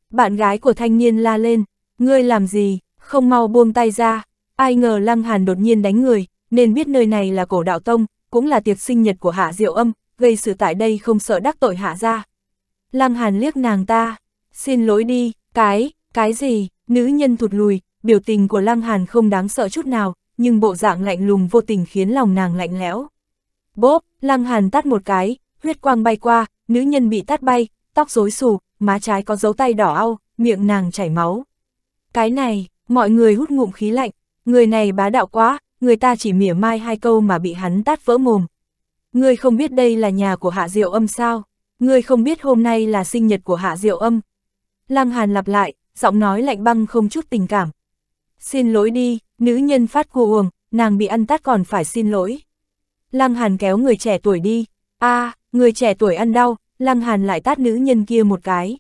Speaker 1: Bạn gái của thanh niên la lên, ngươi làm gì, không mau buông tay ra. Ai ngờ Lăng Hàn đột nhiên đánh người, nên biết nơi này là cổ đạo tông, cũng là tiệc sinh nhật của Hạ Diệu Âm, gây sự tại đây không sợ đắc tội Hạ ra. Lăng Hàn liếc nàng ta, xin lỗi đi, cái, cái gì, nữ nhân thụt lùi, biểu tình của Lăng Hàn không đáng sợ chút nào, nhưng bộ dạng lạnh lùng vô tình khiến lòng nàng lạnh lẽo. Bốp, Lăng Hàn tát một cái, huyết quang bay qua, nữ nhân bị tát bay, tóc rối xù, má trái có dấu tay đỏ au, miệng nàng chảy máu. Cái này, mọi người hút ngụm khí lạnh, người này bá đạo quá, người ta chỉ mỉa mai hai câu mà bị hắn tát vỡ mồm. người không biết đây là nhà của Hạ Diệu Âm sao? người không biết hôm nay là sinh nhật của Hạ Diệu Âm? Lăng Hàn lặp lại, giọng nói lạnh băng không chút tình cảm. Xin lỗi đi, nữ nhân phát cuồng, nàng bị ăn tát còn phải xin lỗi. Lăng Hàn kéo người trẻ tuổi đi, a à, người trẻ tuổi ăn đau, Lăng Hàn lại tát nữ nhân kia một cái.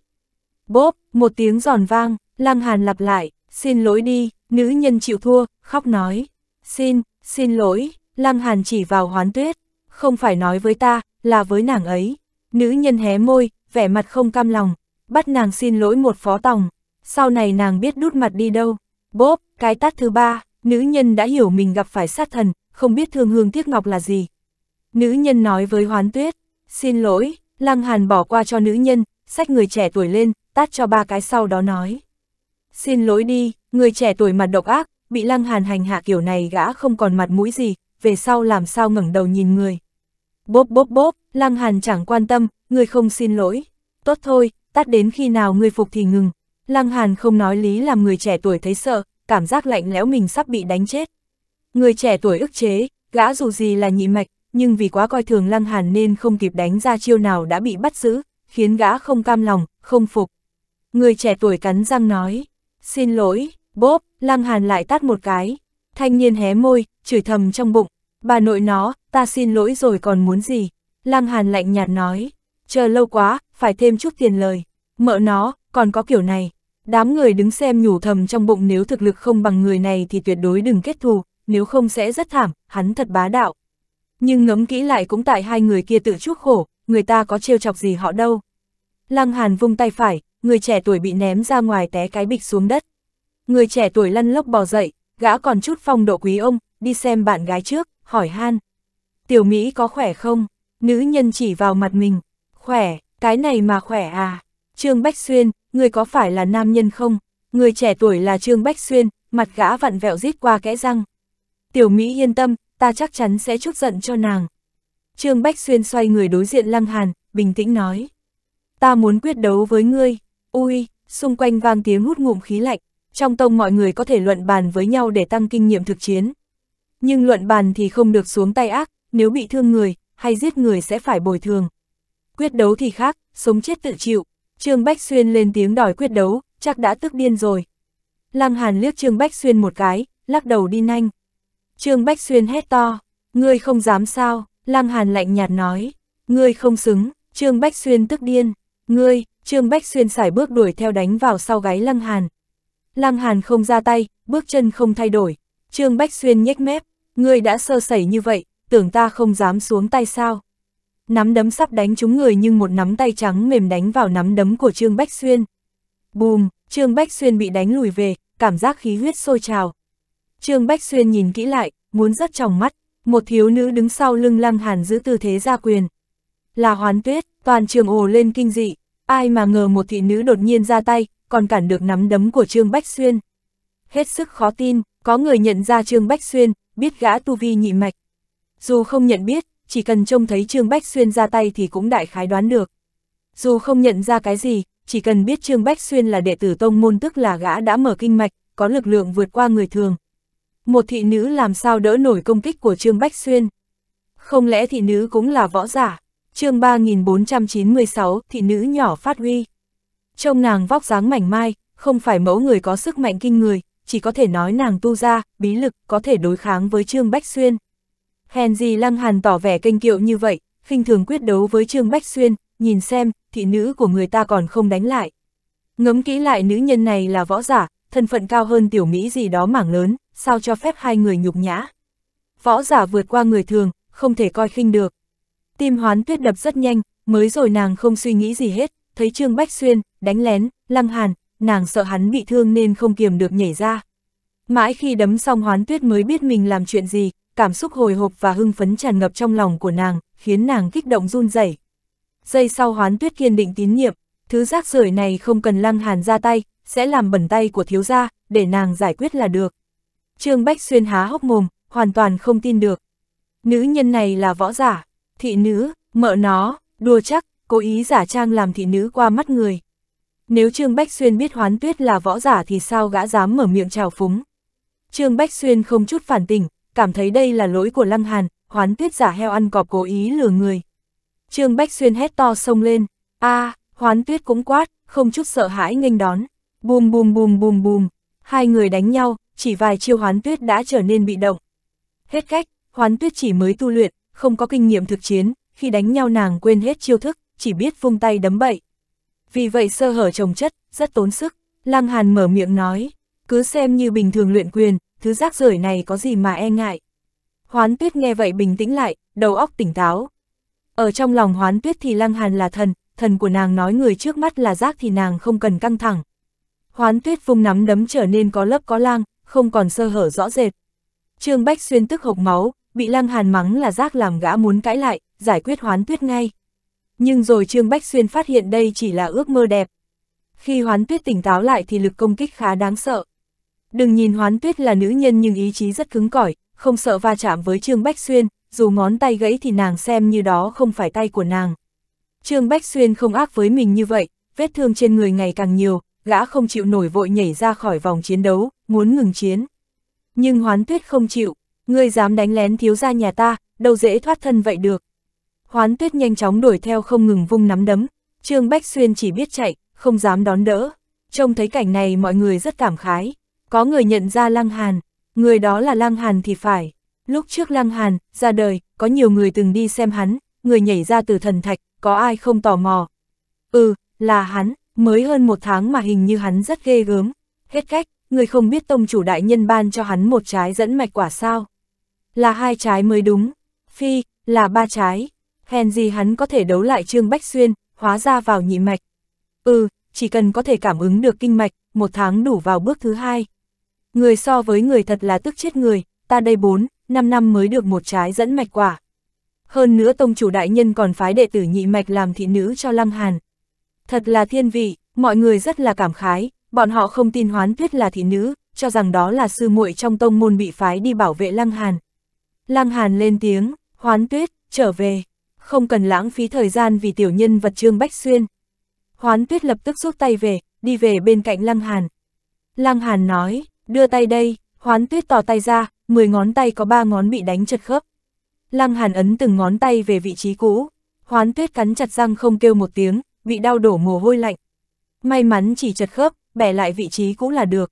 Speaker 1: Bốp, một tiếng giòn vang, Lăng Hàn lặp lại, xin lỗi đi, nữ nhân chịu thua, khóc nói. Xin, xin lỗi, Lăng Hàn chỉ vào hoán tuyết, không phải nói với ta, là với nàng ấy. Nữ nhân hé môi, vẻ mặt không cam lòng, bắt nàng xin lỗi một phó tòng sau này nàng biết đút mặt đi đâu. Bốp, cái tát thứ ba, nữ nhân đã hiểu mình gặp phải sát thần, không biết thương hương tiếc ngọc là gì. Nữ nhân nói với hoán tuyết, xin lỗi, lăng hàn bỏ qua cho nữ nhân, sách người trẻ tuổi lên, tát cho ba cái sau đó nói. Xin lỗi đi, người trẻ tuổi mặt độc ác, bị lăng hàn hành hạ kiểu này gã không còn mặt mũi gì, về sau làm sao ngẩng đầu nhìn người. Bốp bốp bốp, lăng hàn chẳng quan tâm, người không xin lỗi. Tốt thôi, tát đến khi nào người phục thì ngừng, Lăng Hàn không nói lý làm người trẻ tuổi thấy sợ, cảm giác lạnh lẽo mình sắp bị đánh chết. Người trẻ tuổi ức chế, gã dù gì là nhị mạch, nhưng vì quá coi thường Lăng Hàn nên không kịp đánh ra chiêu nào đã bị bắt giữ, khiến gã không cam lòng, không phục. Người trẻ tuổi cắn răng nói, xin lỗi, bốp, Lăng Hàn lại tát một cái. Thanh niên hé môi, chửi thầm trong bụng, bà nội nó, ta xin lỗi rồi còn muốn gì. Lăng Hàn lạnh nhạt nói, chờ lâu quá, phải thêm chút tiền lời, mợ nó, còn có kiểu này. Đám người đứng xem nhủ thầm trong bụng nếu thực lực không bằng người này thì tuyệt đối đừng kết thù, nếu không sẽ rất thảm, hắn thật bá đạo. Nhưng ngấm kỹ lại cũng tại hai người kia tự chuốc khổ, người ta có trêu chọc gì họ đâu. Lăng Hàn vung tay phải, người trẻ tuổi bị ném ra ngoài té cái bịch xuống đất. Người trẻ tuổi lăn lóc bò dậy, gã còn chút phong độ quý ông, đi xem bạn gái trước, hỏi han. Tiểu Mỹ có khỏe không? Nữ nhân chỉ vào mặt mình. Khỏe, cái này mà khỏe à? Trương Bách Xuyên, người có phải là nam nhân không? Người trẻ tuổi là Trương Bách Xuyên, mặt gã vặn vẹo rít qua kẽ răng. Tiểu Mỹ yên tâm, ta chắc chắn sẽ chút giận cho nàng. Trương Bách Xuyên xoay người đối diện Lăng Hàn, bình tĩnh nói. Ta muốn quyết đấu với ngươi. Ui, xung quanh vang tiếng hút ngụm khí lạnh. Trong tông mọi người có thể luận bàn với nhau để tăng kinh nghiệm thực chiến. Nhưng luận bàn thì không được xuống tay ác, nếu bị thương người, hay giết người sẽ phải bồi thường. Quyết đấu thì khác, sống chết tự chịu. Trương Bách Xuyên lên tiếng đòi quyết đấu, chắc đã tức điên rồi. Lăng Hàn liếc Trương Bách Xuyên một cái, lắc đầu đi nhanh. Trương Bách Xuyên hét to, ngươi không dám sao, Lăng Hàn lạnh nhạt nói, ngươi không xứng, Trương Bách Xuyên tức điên, ngươi, Trương Bách Xuyên xài bước đuổi theo đánh vào sau gáy Lăng Hàn. Lăng Hàn không ra tay, bước chân không thay đổi, Trương Bách Xuyên nhếch mép, ngươi đã sơ sẩy như vậy, tưởng ta không dám xuống tay sao nắm đấm sắp đánh trúng người nhưng một nắm tay trắng mềm đánh vào nắm đấm của Trương Bách Xuyên. Bùm, Trương Bách Xuyên bị đánh lùi về, cảm giác khí huyết sôi trào. Trương Bách Xuyên nhìn kỹ lại, muốn rất trong mắt, một thiếu nữ đứng sau lưng Lăng Hàn giữ tư thế ra quyền. Là hoán tuyết, toàn trường ồ lên kinh dị, ai mà ngờ một thị nữ đột nhiên ra tay, còn cản được nắm đấm của Trương Bách Xuyên. Hết sức khó tin, có người nhận ra Trương Bách Xuyên, biết gã tu vi nhị mạch. Dù không nhận biết, chỉ cần trông thấy Trương Bách Xuyên ra tay thì cũng đại khái đoán được. Dù không nhận ra cái gì, chỉ cần biết Trương Bách Xuyên là đệ tử tông môn tức là gã đã mở kinh mạch, có lực lượng vượt qua người thường. Một thị nữ làm sao đỡ nổi công kích của Trương Bách Xuyên? Không lẽ thị nữ cũng là võ giả? chương 3496, thị nữ nhỏ phát huy. Trông nàng vóc dáng mảnh mai, không phải mẫu người có sức mạnh kinh người, chỉ có thể nói nàng tu ra, bí lực, có thể đối kháng với Trương Bách Xuyên. Hèn gì Lăng Hàn tỏ vẻ kênh kiệu như vậy, khinh thường quyết đấu với Trương Bách Xuyên, nhìn xem, thị nữ của người ta còn không đánh lại. Ngấm kỹ lại nữ nhân này là võ giả, thân phận cao hơn tiểu Mỹ gì đó mảng lớn, sao cho phép hai người nhục nhã. Võ giả vượt qua người thường, không thể coi khinh được. Tim hoán tuyết đập rất nhanh, mới rồi nàng không suy nghĩ gì hết, thấy Trương Bách Xuyên, đánh lén, lăng hàn, nàng sợ hắn bị thương nên không kiềm được nhảy ra. Mãi khi đấm xong hoán tuyết mới biết mình làm chuyện gì, cảm xúc hồi hộp và hưng phấn tràn ngập trong lòng của nàng, khiến nàng kích động run rẩy. Giây sau hoán tuyết kiên định tín nhiệm, thứ rác rưởi này không cần lăng hàn ra tay, sẽ làm bẩn tay của thiếu gia, để nàng giải quyết là được. Trương Bách Xuyên há hốc mồm, hoàn toàn không tin được. Nữ nhân này là võ giả, thị nữ, mợ nó, đùa chắc, cố ý giả trang làm thị nữ qua mắt người. Nếu Trương Bách Xuyên biết hoán tuyết là võ giả thì sao gã dám mở miệng trào phúng. Trương Bách Xuyên không chút phản tỉnh, cảm thấy đây là lỗi của Lăng Hàn, hoán tuyết giả heo ăn cọp cố ý lừa người. Trương Bách Xuyên hét to sông lên, a à, hoán tuyết cũng quát, không chút sợ hãi nghênh đón. Bùm bùm bùm bùm bùm, hai người đánh nhau, chỉ vài chiêu hoán tuyết đã trở nên bị động. Hết cách, hoán tuyết chỉ mới tu luyện, không có kinh nghiệm thực chiến, khi đánh nhau nàng quên hết chiêu thức, chỉ biết vung tay đấm bậy. Vì vậy sơ hở trồng chất, rất tốn sức, Lăng Hàn mở miệng nói, cứ xem như bình thường luyện quyền, thứ rác rưởi này có gì mà e ngại. Hoán tuyết nghe vậy bình tĩnh lại, đầu óc tỉnh táo. Ở trong lòng hoán tuyết thì lăng hàn là thần, thần của nàng nói người trước mắt là rác thì nàng không cần căng thẳng. Hoán tuyết vung nắm đấm trở nên có lớp có lang, không còn sơ hở rõ rệt. Trương Bách xuyên tức hộc máu, bị lăng hàn mắng là rác làm gã muốn cãi lại, giải quyết hoán tuyết ngay. Nhưng rồi Trương Bách Xuyên phát hiện đây chỉ là ước mơ đẹp. Khi hoán tuyết tỉnh táo lại thì lực công kích khá đáng sợ. Đừng nhìn Hoán Tuyết là nữ nhân nhưng ý chí rất cứng cỏi, không sợ va chạm với Trương Bách Xuyên, dù ngón tay gãy thì nàng xem như đó không phải tay của nàng. Trương Bách Xuyên không ác với mình như vậy, vết thương trên người ngày càng nhiều, gã không chịu nổi vội nhảy ra khỏi vòng chiến đấu, muốn ngừng chiến. Nhưng Hoán Tuyết không chịu, ngươi dám đánh lén thiếu gia nhà ta, đâu dễ thoát thân vậy được. Hoán Tuyết nhanh chóng đuổi theo không ngừng vung nắm đấm, Trương Bách Xuyên chỉ biết chạy, không dám đón đỡ. Trông thấy cảnh này mọi người rất cảm khái. Có người nhận ra Lăng Hàn, người đó là Lăng Hàn thì phải. Lúc trước Lăng Hàn, ra đời, có nhiều người từng đi xem hắn, người nhảy ra từ thần thạch, có ai không tò mò. Ừ, là hắn, mới hơn một tháng mà hình như hắn rất ghê gớm. Hết cách, người không biết tông chủ đại nhân ban cho hắn một trái dẫn mạch quả sao. Là hai trái mới đúng, phi, là ba trái. Hèn gì hắn có thể đấu lại Trương Bách Xuyên, hóa ra vào nhị mạch. Ừ, chỉ cần có thể cảm ứng được kinh mạch, một tháng đủ vào bước thứ hai. Người so với người thật là tức chết người, ta đây 4, 5 năm mới được một trái dẫn mạch quả. Hơn nữa tông chủ đại nhân còn phái đệ tử nhị mạch làm thị nữ cho Lăng Hàn. Thật là thiên vị, mọi người rất là cảm khái, bọn họ không tin hoán tuyết là thị nữ, cho rằng đó là sư muội trong tông môn bị phái đi bảo vệ Lăng Hàn. Lăng Hàn lên tiếng, hoán tuyết, trở về, không cần lãng phí thời gian vì tiểu nhân vật Trương Bách Xuyên. Hoán tuyết lập tức rút tay về, đi về bên cạnh Lăng Hàn. Lăng Hàn nói, đưa tay đây, hoán tuyết tỏ tay ra, 10 ngón tay có 3 ngón bị đánh chật khớp. Lăng hàn ấn từng ngón tay về vị trí cũ, hoán tuyết cắn chặt răng không kêu một tiếng, bị đau đổ mồ hôi lạnh. May mắn chỉ chật khớp, bẻ lại vị trí cũ là được.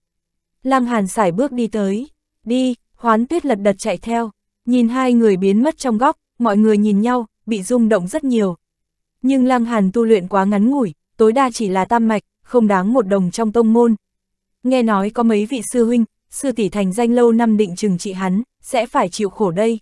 Speaker 1: Lăng hàn xài bước đi tới, đi, hoán tuyết lật đật chạy theo, nhìn hai người biến mất trong góc, mọi người nhìn nhau, bị rung động rất nhiều. Nhưng lăng hàn tu luyện quá ngắn ngủi, tối đa chỉ là tam mạch, không đáng một đồng trong tông môn, nghe nói có mấy vị sư huynh, sư tỷ thành danh lâu năm định chừng trị hắn, sẽ phải chịu khổ đây.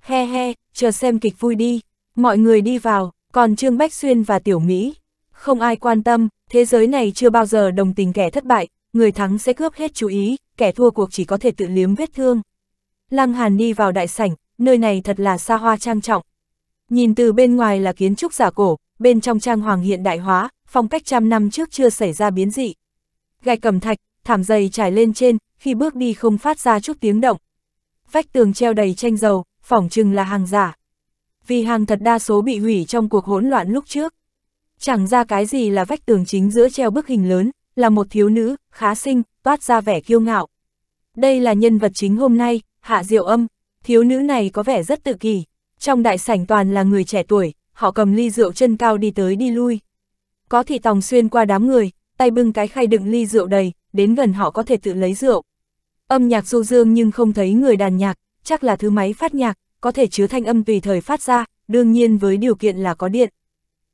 Speaker 1: He he, chờ xem kịch vui đi, mọi người đi vào, còn Trương Bách Xuyên và Tiểu Mỹ. Không ai quan tâm, thế giới này chưa bao giờ đồng tình kẻ thất bại, người thắng sẽ cướp hết chú ý, kẻ thua cuộc chỉ có thể tự liếm vết thương. Lăng Hàn đi vào đại sảnh, nơi này thật là xa hoa trang trọng. Nhìn từ bên ngoài là kiến trúc giả cổ, bên trong trang hoàng hiện đại hóa, phong cách trăm năm trước chưa xảy ra biến dị. Gạch cẩm thạch, thảm dày trải lên trên, khi bước đi không phát ra chút tiếng động. Vách tường treo đầy tranh dầu, phỏng chừng là hàng giả. Vì hàng thật đa số bị hủy trong cuộc hỗn loạn lúc trước. Chẳng ra cái gì là vách tường chính giữa treo bức hình lớn, là một thiếu nữ, khá xinh, toát ra vẻ kiêu ngạo. Đây là nhân vật chính hôm nay, Hạ Diệu Âm, thiếu nữ này có vẻ rất tự kỳ. Trong đại sảnh toàn là người trẻ tuổi, họ cầm ly rượu chân cao đi tới đi lui. Có thị tòng xuyên qua đám người, tay bưng cái khay đựng ly rượu đầy, đến gần họ có thể tự lấy rượu. Âm nhạc du dương nhưng không thấy người đàn nhạc, chắc là thứ máy phát nhạc, có thể chứa thanh âm tùy thời phát ra, đương nhiên với điều kiện là có điện.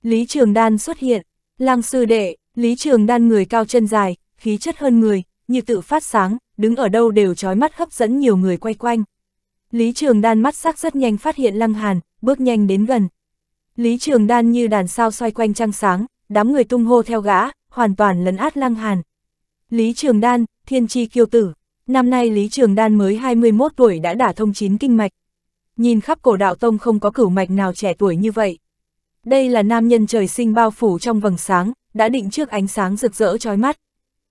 Speaker 1: Lý Trường Đan xuất hiện, lang sư đệ, Lý Trường Đan người cao chân dài, khí chất hơn người, như tự phát sáng, đứng ở đâu đều trói mắt hấp dẫn nhiều người quay quanh. Lý Trường Đan mắt sắc rất nhanh phát hiện Lăng Hàn, bước nhanh đến gần. Lý Trường Đan như đàn sao xoay quanh trăng sáng, đám người tung hô theo gã, hoàn toàn lấn át Lăng Hàn. Lý Trường Đan, thiên tri kiêu tử. Năm nay Lý Trường Đan mới 21 tuổi đã đả thông chín kinh mạch. Nhìn khắp cổ đạo tông không có cửu mạch nào trẻ tuổi như vậy. Đây là nam nhân trời sinh bao phủ trong vầng sáng, đã định trước ánh sáng rực rỡ trói mắt.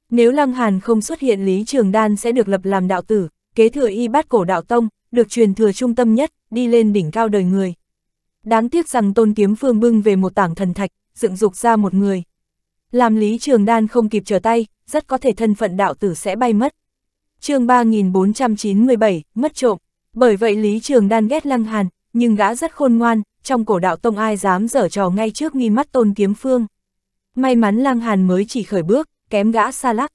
Speaker 1: Nếu Lăng Hàn không xuất hiện Lý Trường Đan sẽ được lập làm đạo tử, kế thừa y bát cổ đạo tông, được truyền thừa trung tâm nhất, đi lên đỉnh cao đời người. Đáng tiếc rằng Tôn Kiếm Phương bưng về một tảng thần thạch, dựng dục ra một người. Làm Lý Trường Đan không kịp trở tay, rất có thể thân phận đạo tử sẽ bay mất. chương 3497, mất trộm. Bởi vậy Lý Trường Đan ghét Lăng Hàn, nhưng gã rất khôn ngoan, trong cổ đạo tông ai dám dở trò ngay trước nghi mắt tôn kiếm phương. May mắn Lăng Hàn mới chỉ khởi bước, kém gã xa lắc.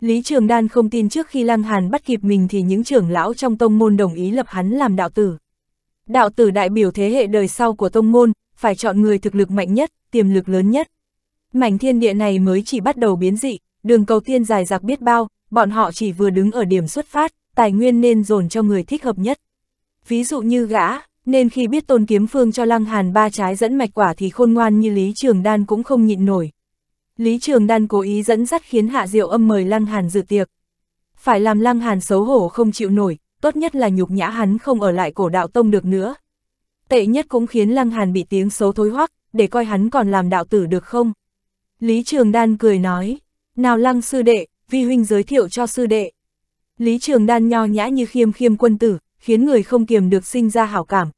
Speaker 1: Lý Trường Đan không tin trước khi Lăng Hàn bắt kịp mình thì những trưởng lão trong tông môn đồng ý lập hắn làm đạo tử. Đạo tử đại biểu thế hệ đời sau của tông môn, phải chọn người thực lực mạnh nhất, tiềm lực lớn nhất. Mảnh thiên địa này mới chỉ bắt đầu biến dị, đường cầu tiên dài dạc biết bao, bọn họ chỉ vừa đứng ở điểm xuất phát, tài nguyên nên dồn cho người thích hợp nhất. Ví dụ như gã, nên khi biết tôn kiếm phương cho lăng hàn ba trái dẫn mạch quả thì khôn ngoan như Lý Trường Đan cũng không nhịn nổi. Lý Trường Đan cố ý dẫn dắt khiến Hạ Diệu âm mời lăng hàn dự tiệc. Phải làm lăng hàn xấu hổ không chịu nổi, tốt nhất là nhục nhã hắn không ở lại cổ đạo tông được nữa. Tệ nhất cũng khiến lăng hàn bị tiếng xấu thối hoắc, để coi hắn còn làm đạo tử được không. Lý Trường Đan cười nói, nào lăng sư đệ, vi huynh giới thiệu cho sư đệ. Lý Trường Đan nho nhã như khiêm khiêm quân tử, khiến người không kiềm được sinh ra hảo cảm.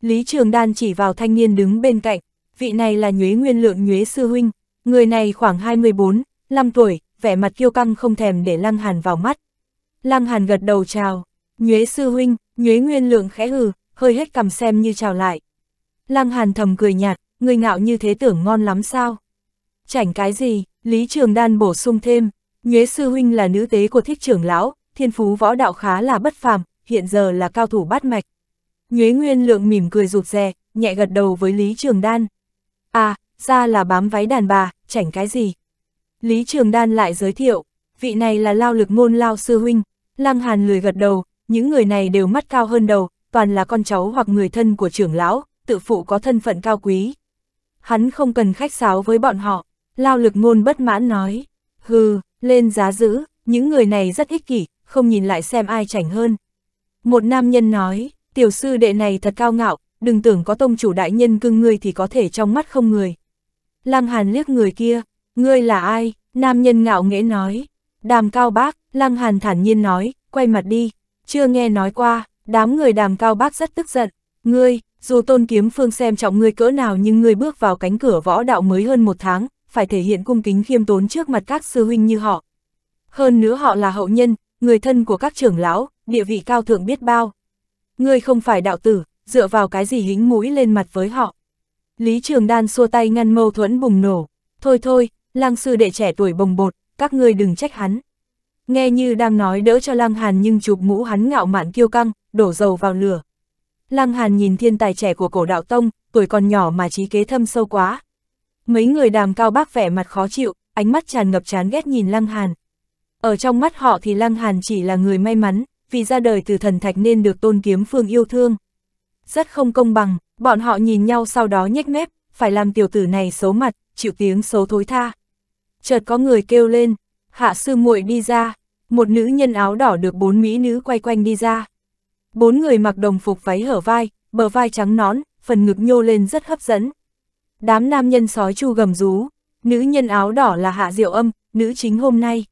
Speaker 1: Lý Trường Đan chỉ vào thanh niên đứng bên cạnh, vị này là nhuế nguyên lượng nhuế sư huynh, người này khoảng 24, 5 tuổi, vẻ mặt kiêu căng không thèm để Lăng Hàn vào mắt. Lăng Hàn gật đầu chào, nhuế sư huynh, nhuế nguyên lượng khẽ hừ, hơi hết cầm xem như chào lại. Lăng Hàn thầm cười nhạt, người ngạo như thế tưởng ngon lắm sao? Chảnh cái gì, Lý Trường Đan bổ sung thêm, Nhuế Sư Huynh là nữ tế của thích trưởng lão, thiên phú võ đạo khá là bất phàm, hiện giờ là cao thủ bát mạch. Nhuế Nguyên Lượng mỉm cười rụt rè, nhẹ gật đầu với Lý Trường Đan. À, ra là bám váy đàn bà, chảnh cái gì. Lý Trường Đan lại giới thiệu, vị này là lao lực ngôn lao sư huynh, lăng hàn lười gật đầu, những người này đều mắt cao hơn đầu, toàn là con cháu hoặc người thân của trưởng lão, tự phụ có thân phận cao quý. Hắn không cần khách sáo với bọn họ, Lao lực ngôn bất mãn nói, hừ, lên giá giữ, những người này rất ích kỷ, không nhìn lại xem ai chảnh hơn. Một nam nhân nói, tiểu sư đệ này thật cao ngạo, đừng tưởng có tông chủ đại nhân cưng ngươi thì có thể trong mắt không người. Lăng Hàn liếc người kia, ngươi là ai? Nam nhân ngạo nghễ nói, đàm cao bác, Lăng Hàn thản nhiên nói, quay mặt đi, chưa nghe nói qua, đám người đàm cao bác rất tức giận, ngươi, dù tôn kiếm phương xem trọng ngươi cỡ nào nhưng ngươi bước vào cánh cửa võ đạo mới hơn một tháng, phải thể hiện cung kính khiêm tốn trước mặt các sư huynh như họ. Hơn nữa họ là hậu nhân, người thân của các trưởng lão, địa vị cao thượng biết bao. Ngươi không phải đạo tử, dựa vào cái gì hính mũi lên mặt với họ. Lý Trường Đan xua tay ngăn mâu thuẫn bùng nổ. Thôi thôi, lang sư đệ trẻ tuổi bồng bột, các ngươi đừng trách hắn. Nghe như đang nói đỡ cho lang hàn nhưng chụp mũ hắn ngạo mạn kiêu căng, đổ dầu vào lửa. Lăng Hàn nhìn thiên tài trẻ của cổ đạo tông, tuổi còn nhỏ mà trí kế thâm sâu quá, Mấy người đàm cao bác vẻ mặt khó chịu, ánh mắt tràn ngập chán ghét nhìn Lăng Hàn. Ở trong mắt họ thì Lăng Hàn chỉ là người may mắn, vì ra đời từ thần thạch nên được tôn kiếm phương yêu thương. Rất không công bằng, bọn họ nhìn nhau sau đó nhếch mép, phải làm tiểu tử này xấu mặt, chịu tiếng xấu thối tha. Chợt có người kêu lên, hạ sư muội đi ra, một nữ nhân áo đỏ được bốn mỹ nữ quay quanh đi ra. Bốn người mặc đồng phục váy hở vai, bờ vai trắng nón, phần ngực nhô lên rất hấp dẫn đám nam nhân sói chu gầm rú, nữ nhân áo đỏ là Hạ Diệu Âm, nữ chính hôm nay.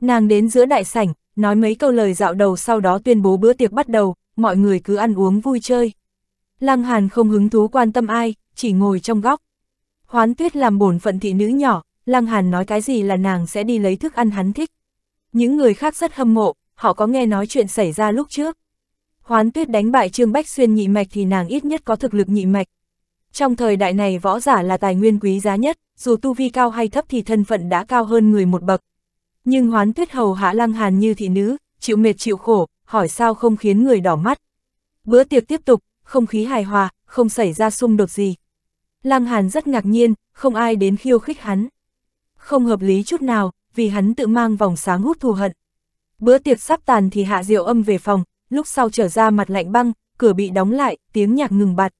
Speaker 1: Nàng đến giữa đại sảnh, nói mấy câu lời dạo đầu sau đó tuyên bố bữa tiệc bắt đầu, mọi người cứ ăn uống vui chơi. Lăng Hàn không hứng thú quan tâm ai, chỉ ngồi trong góc. Hoán Tuyết làm bổn phận thị nữ nhỏ, Lăng Hàn nói cái gì là nàng sẽ đi lấy thức ăn hắn thích. Những người khác rất hâm mộ, họ có nghe nói chuyện xảy ra lúc trước. Hoán Tuyết đánh bại Trương Bách Xuyên nhị mạch thì nàng ít nhất có thực lực nhị mạch, trong thời đại này võ giả là tài nguyên quý giá nhất, dù tu vi cao hay thấp thì thân phận đã cao hơn người một bậc. Nhưng hoán tuyết hầu hạ lăng hàn như thị nữ, chịu mệt chịu khổ, hỏi sao không khiến người đỏ mắt. Bữa tiệc tiếp tục, không khí hài hòa, không xảy ra xung đột gì. Lăng hàn rất ngạc nhiên, không ai đến khiêu khích hắn. Không hợp lý chút nào, vì hắn tự mang vòng sáng hút thù hận. Bữa tiệc sắp tàn thì hạ diệu âm về phòng, lúc sau trở ra mặt lạnh băng, cửa bị đóng lại, tiếng nhạc ngừng bặt.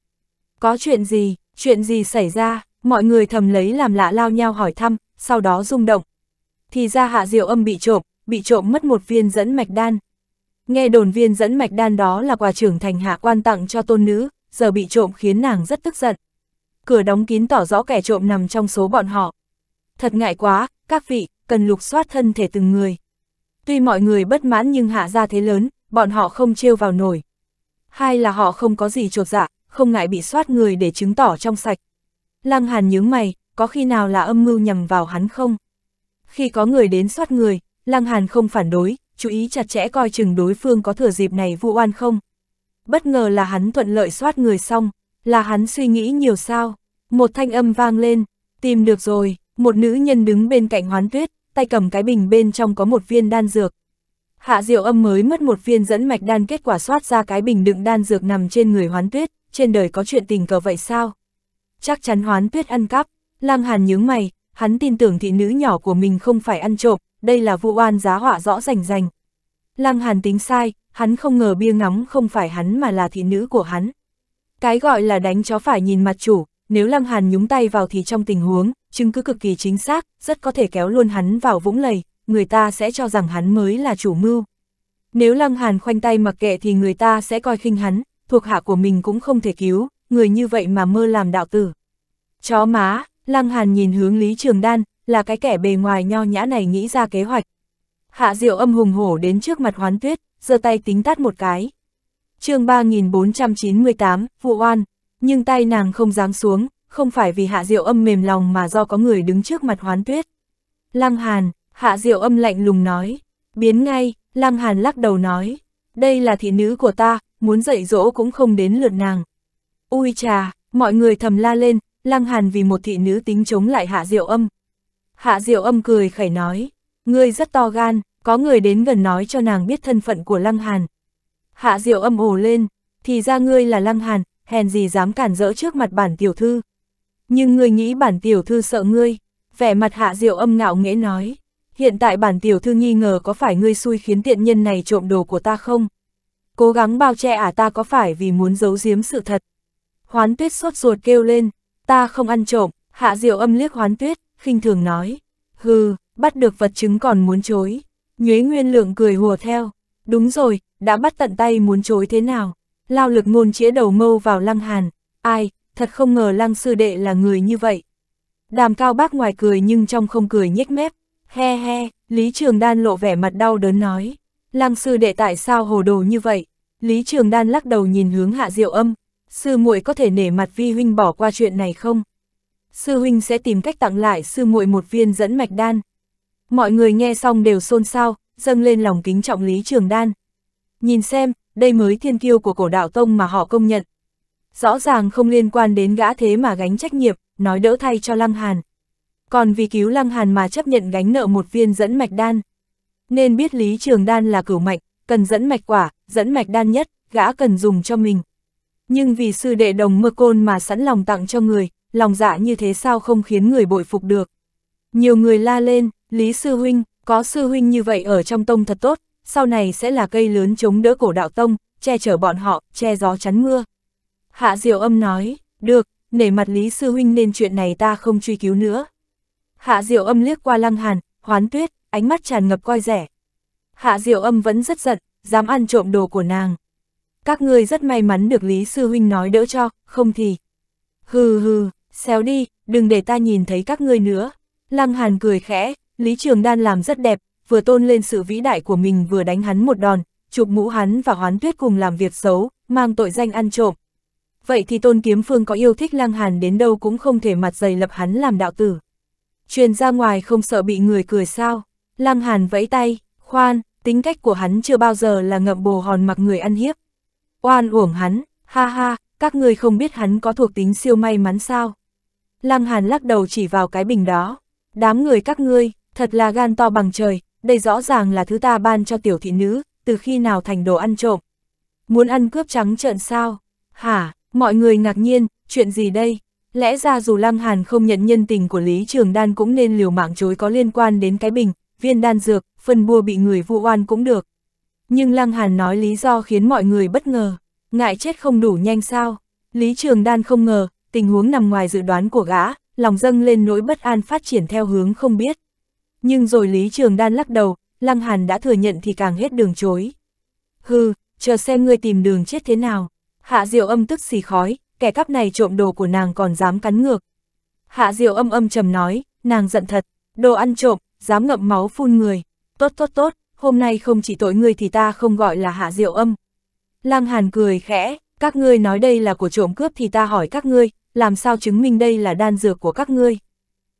Speaker 1: Có chuyện gì, chuyện gì xảy ra, mọi người thầm lấy làm lạ lao nhau hỏi thăm, sau đó rung động. Thì ra hạ diệu âm bị trộm, bị trộm mất một viên dẫn mạch đan. Nghe đồn viên dẫn mạch đan đó là quà trưởng thành hạ quan tặng cho tôn nữ, giờ bị trộm khiến nàng rất tức giận. Cửa đóng kín tỏ rõ kẻ trộm nằm trong số bọn họ. Thật ngại quá, các vị, cần lục soát thân thể từng người. Tuy mọi người bất mãn nhưng hạ ra thế lớn, bọn họ không trêu vào nổi. Hai là họ không có gì trột dạ, không ngại bị soát người để chứng tỏ trong sạch. Lăng Hàn nhướng mày, có khi nào là âm mưu nhằm vào hắn không? Khi có người đến soát người, Lăng Hàn không phản đối, chú ý chặt chẽ coi chừng đối phương có thừa dịp này vu oan không. Bất ngờ là hắn thuận lợi soát người xong, là hắn suy nghĩ nhiều sao. Một thanh âm vang lên, tìm được rồi, một nữ nhân đứng bên cạnh hoán tuyết, tay cầm cái bình bên trong có một viên đan dược, Hạ Diệu Âm mới mất một viên dẫn mạch đan kết quả soát ra cái bình đựng đan dược nằm trên người Hoán Tuyết, trên đời có chuyện tình cờ vậy sao? Chắc chắn Hoán Tuyết ăn cắp, Lăng Hàn nhướng mày, hắn tin tưởng thị nữ nhỏ của mình không phải ăn trộm, đây là vụ oan giá họa rõ rành rành. Lăng Hàn tính sai, hắn không ngờ bia ngắm không phải hắn mà là thị nữ của hắn. Cái gọi là đánh chó phải nhìn mặt chủ, nếu Lăng Hàn nhúng tay vào thì trong tình huống, chứng cứ cực kỳ chính xác, rất có thể kéo luôn hắn vào vũng lầy người ta sẽ cho rằng hắn mới là chủ mưu. Nếu Lăng Hàn khoanh tay mặc kệ thì người ta sẽ coi khinh hắn, thuộc hạ của mình cũng không thể cứu, người như vậy mà mơ làm đạo tử. Chó má, Lăng Hàn nhìn hướng Lý Trường Đan, là cái kẻ bề ngoài nho nhã này nghĩ ra kế hoạch. Hạ Diệu âm hùng hổ đến trước mặt Hoán Tuyết, giơ tay tính tát một cái. Chương 3498, vụ oan, nhưng tay nàng không giáng xuống, không phải vì Hạ Diệu âm mềm lòng mà do có người đứng trước mặt Hoán Tuyết. Lăng Hàn, Hạ Diệu âm lạnh lùng nói, biến ngay, Lăng Hàn lắc đầu nói, đây là thị nữ của ta, muốn dạy dỗ cũng không đến lượt nàng. Ui trà, mọi người thầm la lên, Lăng Hàn vì một thị nữ tính chống lại Hạ Diệu âm. Hạ Diệu âm cười khẩy nói, ngươi rất to gan, có người đến gần nói cho nàng biết thân phận của Lăng Hàn. Hạ Diệu âm ồ lên, thì ra ngươi là Lăng Hàn, hèn gì dám cản rỡ trước mặt bản tiểu thư. Nhưng ngươi nghĩ bản tiểu thư sợ ngươi, vẻ mặt Hạ Diệu âm ngạo nghễ nói, hiện tại bản tiểu thư nghi ngờ có phải ngươi xui khiến tiện nhân này trộm đồ của ta không? Cố gắng bao che ả à ta có phải vì muốn giấu giếm sự thật? Hoán tuyết sốt ruột kêu lên, ta không ăn trộm, hạ diệu âm liếc hoán tuyết, khinh thường nói, hừ, bắt được vật chứng còn muốn chối. Nhuế Nguyên Lượng cười hùa theo, đúng rồi, đã bắt tận tay muốn chối thế nào? Lao lực ngôn chĩa đầu mâu vào lăng hàn, ai, thật không ngờ lăng sư đệ là người như vậy. Đàm cao bác ngoài cười nhưng trong không cười nhếch mép, He he, Lý Trường Đan lộ vẻ mặt đau đớn nói. Lăng sư đệ tại sao hồ đồ như vậy? Lý Trường Đan lắc đầu nhìn hướng hạ diệu âm. Sư muội có thể nể mặt vi huynh bỏ qua chuyện này không? Sư huynh sẽ tìm cách tặng lại sư muội một viên dẫn mạch đan. Mọi người nghe xong đều xôn xao, dâng lên lòng kính trọng Lý Trường Đan. Nhìn xem, đây mới thiên kiêu của cổ đạo tông mà họ công nhận. Rõ ràng không liên quan đến gã thế mà gánh trách nhiệm, nói đỡ thay cho Lăng Hàn còn vì cứu Lăng Hàn mà chấp nhận gánh nợ một viên dẫn mạch đan. Nên biết Lý Trường Đan là cửu mạch, cần dẫn mạch quả, dẫn mạch đan nhất, gã cần dùng cho mình. Nhưng vì sư đệ đồng mơ côn mà sẵn lòng tặng cho người, lòng dạ như thế sao không khiến người bội phục được. Nhiều người la lên, Lý Sư Huynh, có Sư Huynh như vậy ở trong tông thật tốt, sau này sẽ là cây lớn chống đỡ cổ đạo tông, che chở bọn họ, che gió chắn mưa. Hạ Diệu Âm nói, được, nể mặt Lý Sư Huynh nên chuyện này ta không truy cứu nữa. Hạ Diệu Âm liếc qua Lăng Hàn, Hoán Tuyết, ánh mắt tràn ngập coi rẻ. Hạ Diệu Âm vẫn rất giận, dám ăn trộm đồ của nàng. Các ngươi rất may mắn được Lý Sư Huynh nói đỡ cho, không thì... Hừ hừ, xéo đi, đừng để ta nhìn thấy các ngươi nữa. Lăng Hàn cười khẽ, Lý Trường Đan làm rất đẹp, vừa tôn lên sự vĩ đại của mình vừa đánh hắn một đòn, chụp mũ hắn và hoán tuyết cùng làm việc xấu, mang tội danh ăn trộm. Vậy thì tôn kiếm phương có yêu thích Lăng Hàn đến đâu cũng không thể mặt dày lập hắn làm đạo tử truyền ra ngoài không sợ bị người cười sao. Lăng Hàn vẫy tay, khoan, tính cách của hắn chưa bao giờ là ngậm bồ hòn mặc người ăn hiếp. Oan uổng hắn, ha ha, các ngươi không biết hắn có thuộc tính siêu may mắn sao. Lăng Hàn lắc đầu chỉ vào cái bình đó. Đám người các ngươi, thật là gan to bằng trời, đây rõ ràng là thứ ta ban cho tiểu thị nữ, từ khi nào thành đồ ăn trộm. Muốn ăn cướp trắng trợn sao? Hả, mọi người ngạc nhiên, chuyện gì đây? Lẽ ra dù Lăng Hàn không nhận nhân tình của Lý Trường Đan cũng nên liều mạng chối có liên quan đến cái bình, viên đan dược, phần bua bị người vu oan cũng được. Nhưng Lăng Hàn nói lý do khiến mọi người bất ngờ, ngại chết không đủ nhanh sao. Lý Trường Đan không ngờ, tình huống nằm ngoài dự đoán của gã, lòng dâng lên nỗi bất an phát triển theo hướng không biết. Nhưng rồi Lý Trường Đan lắc đầu, Lăng Hàn đã thừa nhận thì càng hết đường chối. Hừ, chờ xem ngươi tìm đường chết thế nào. Hạ Diệu âm tức xì khói, kẻ cắp này trộm đồ của nàng còn dám cắn ngược. Hạ Diệu âm âm trầm nói, nàng giận thật, đồ ăn trộm, dám ngậm máu phun người, tốt tốt tốt, hôm nay không chỉ tội ngươi thì ta không gọi là Hạ Diệu âm. Lang Hàn cười khẽ, các ngươi nói đây là của trộm cướp thì ta hỏi các ngươi, làm sao chứng minh đây là đan dược của các ngươi?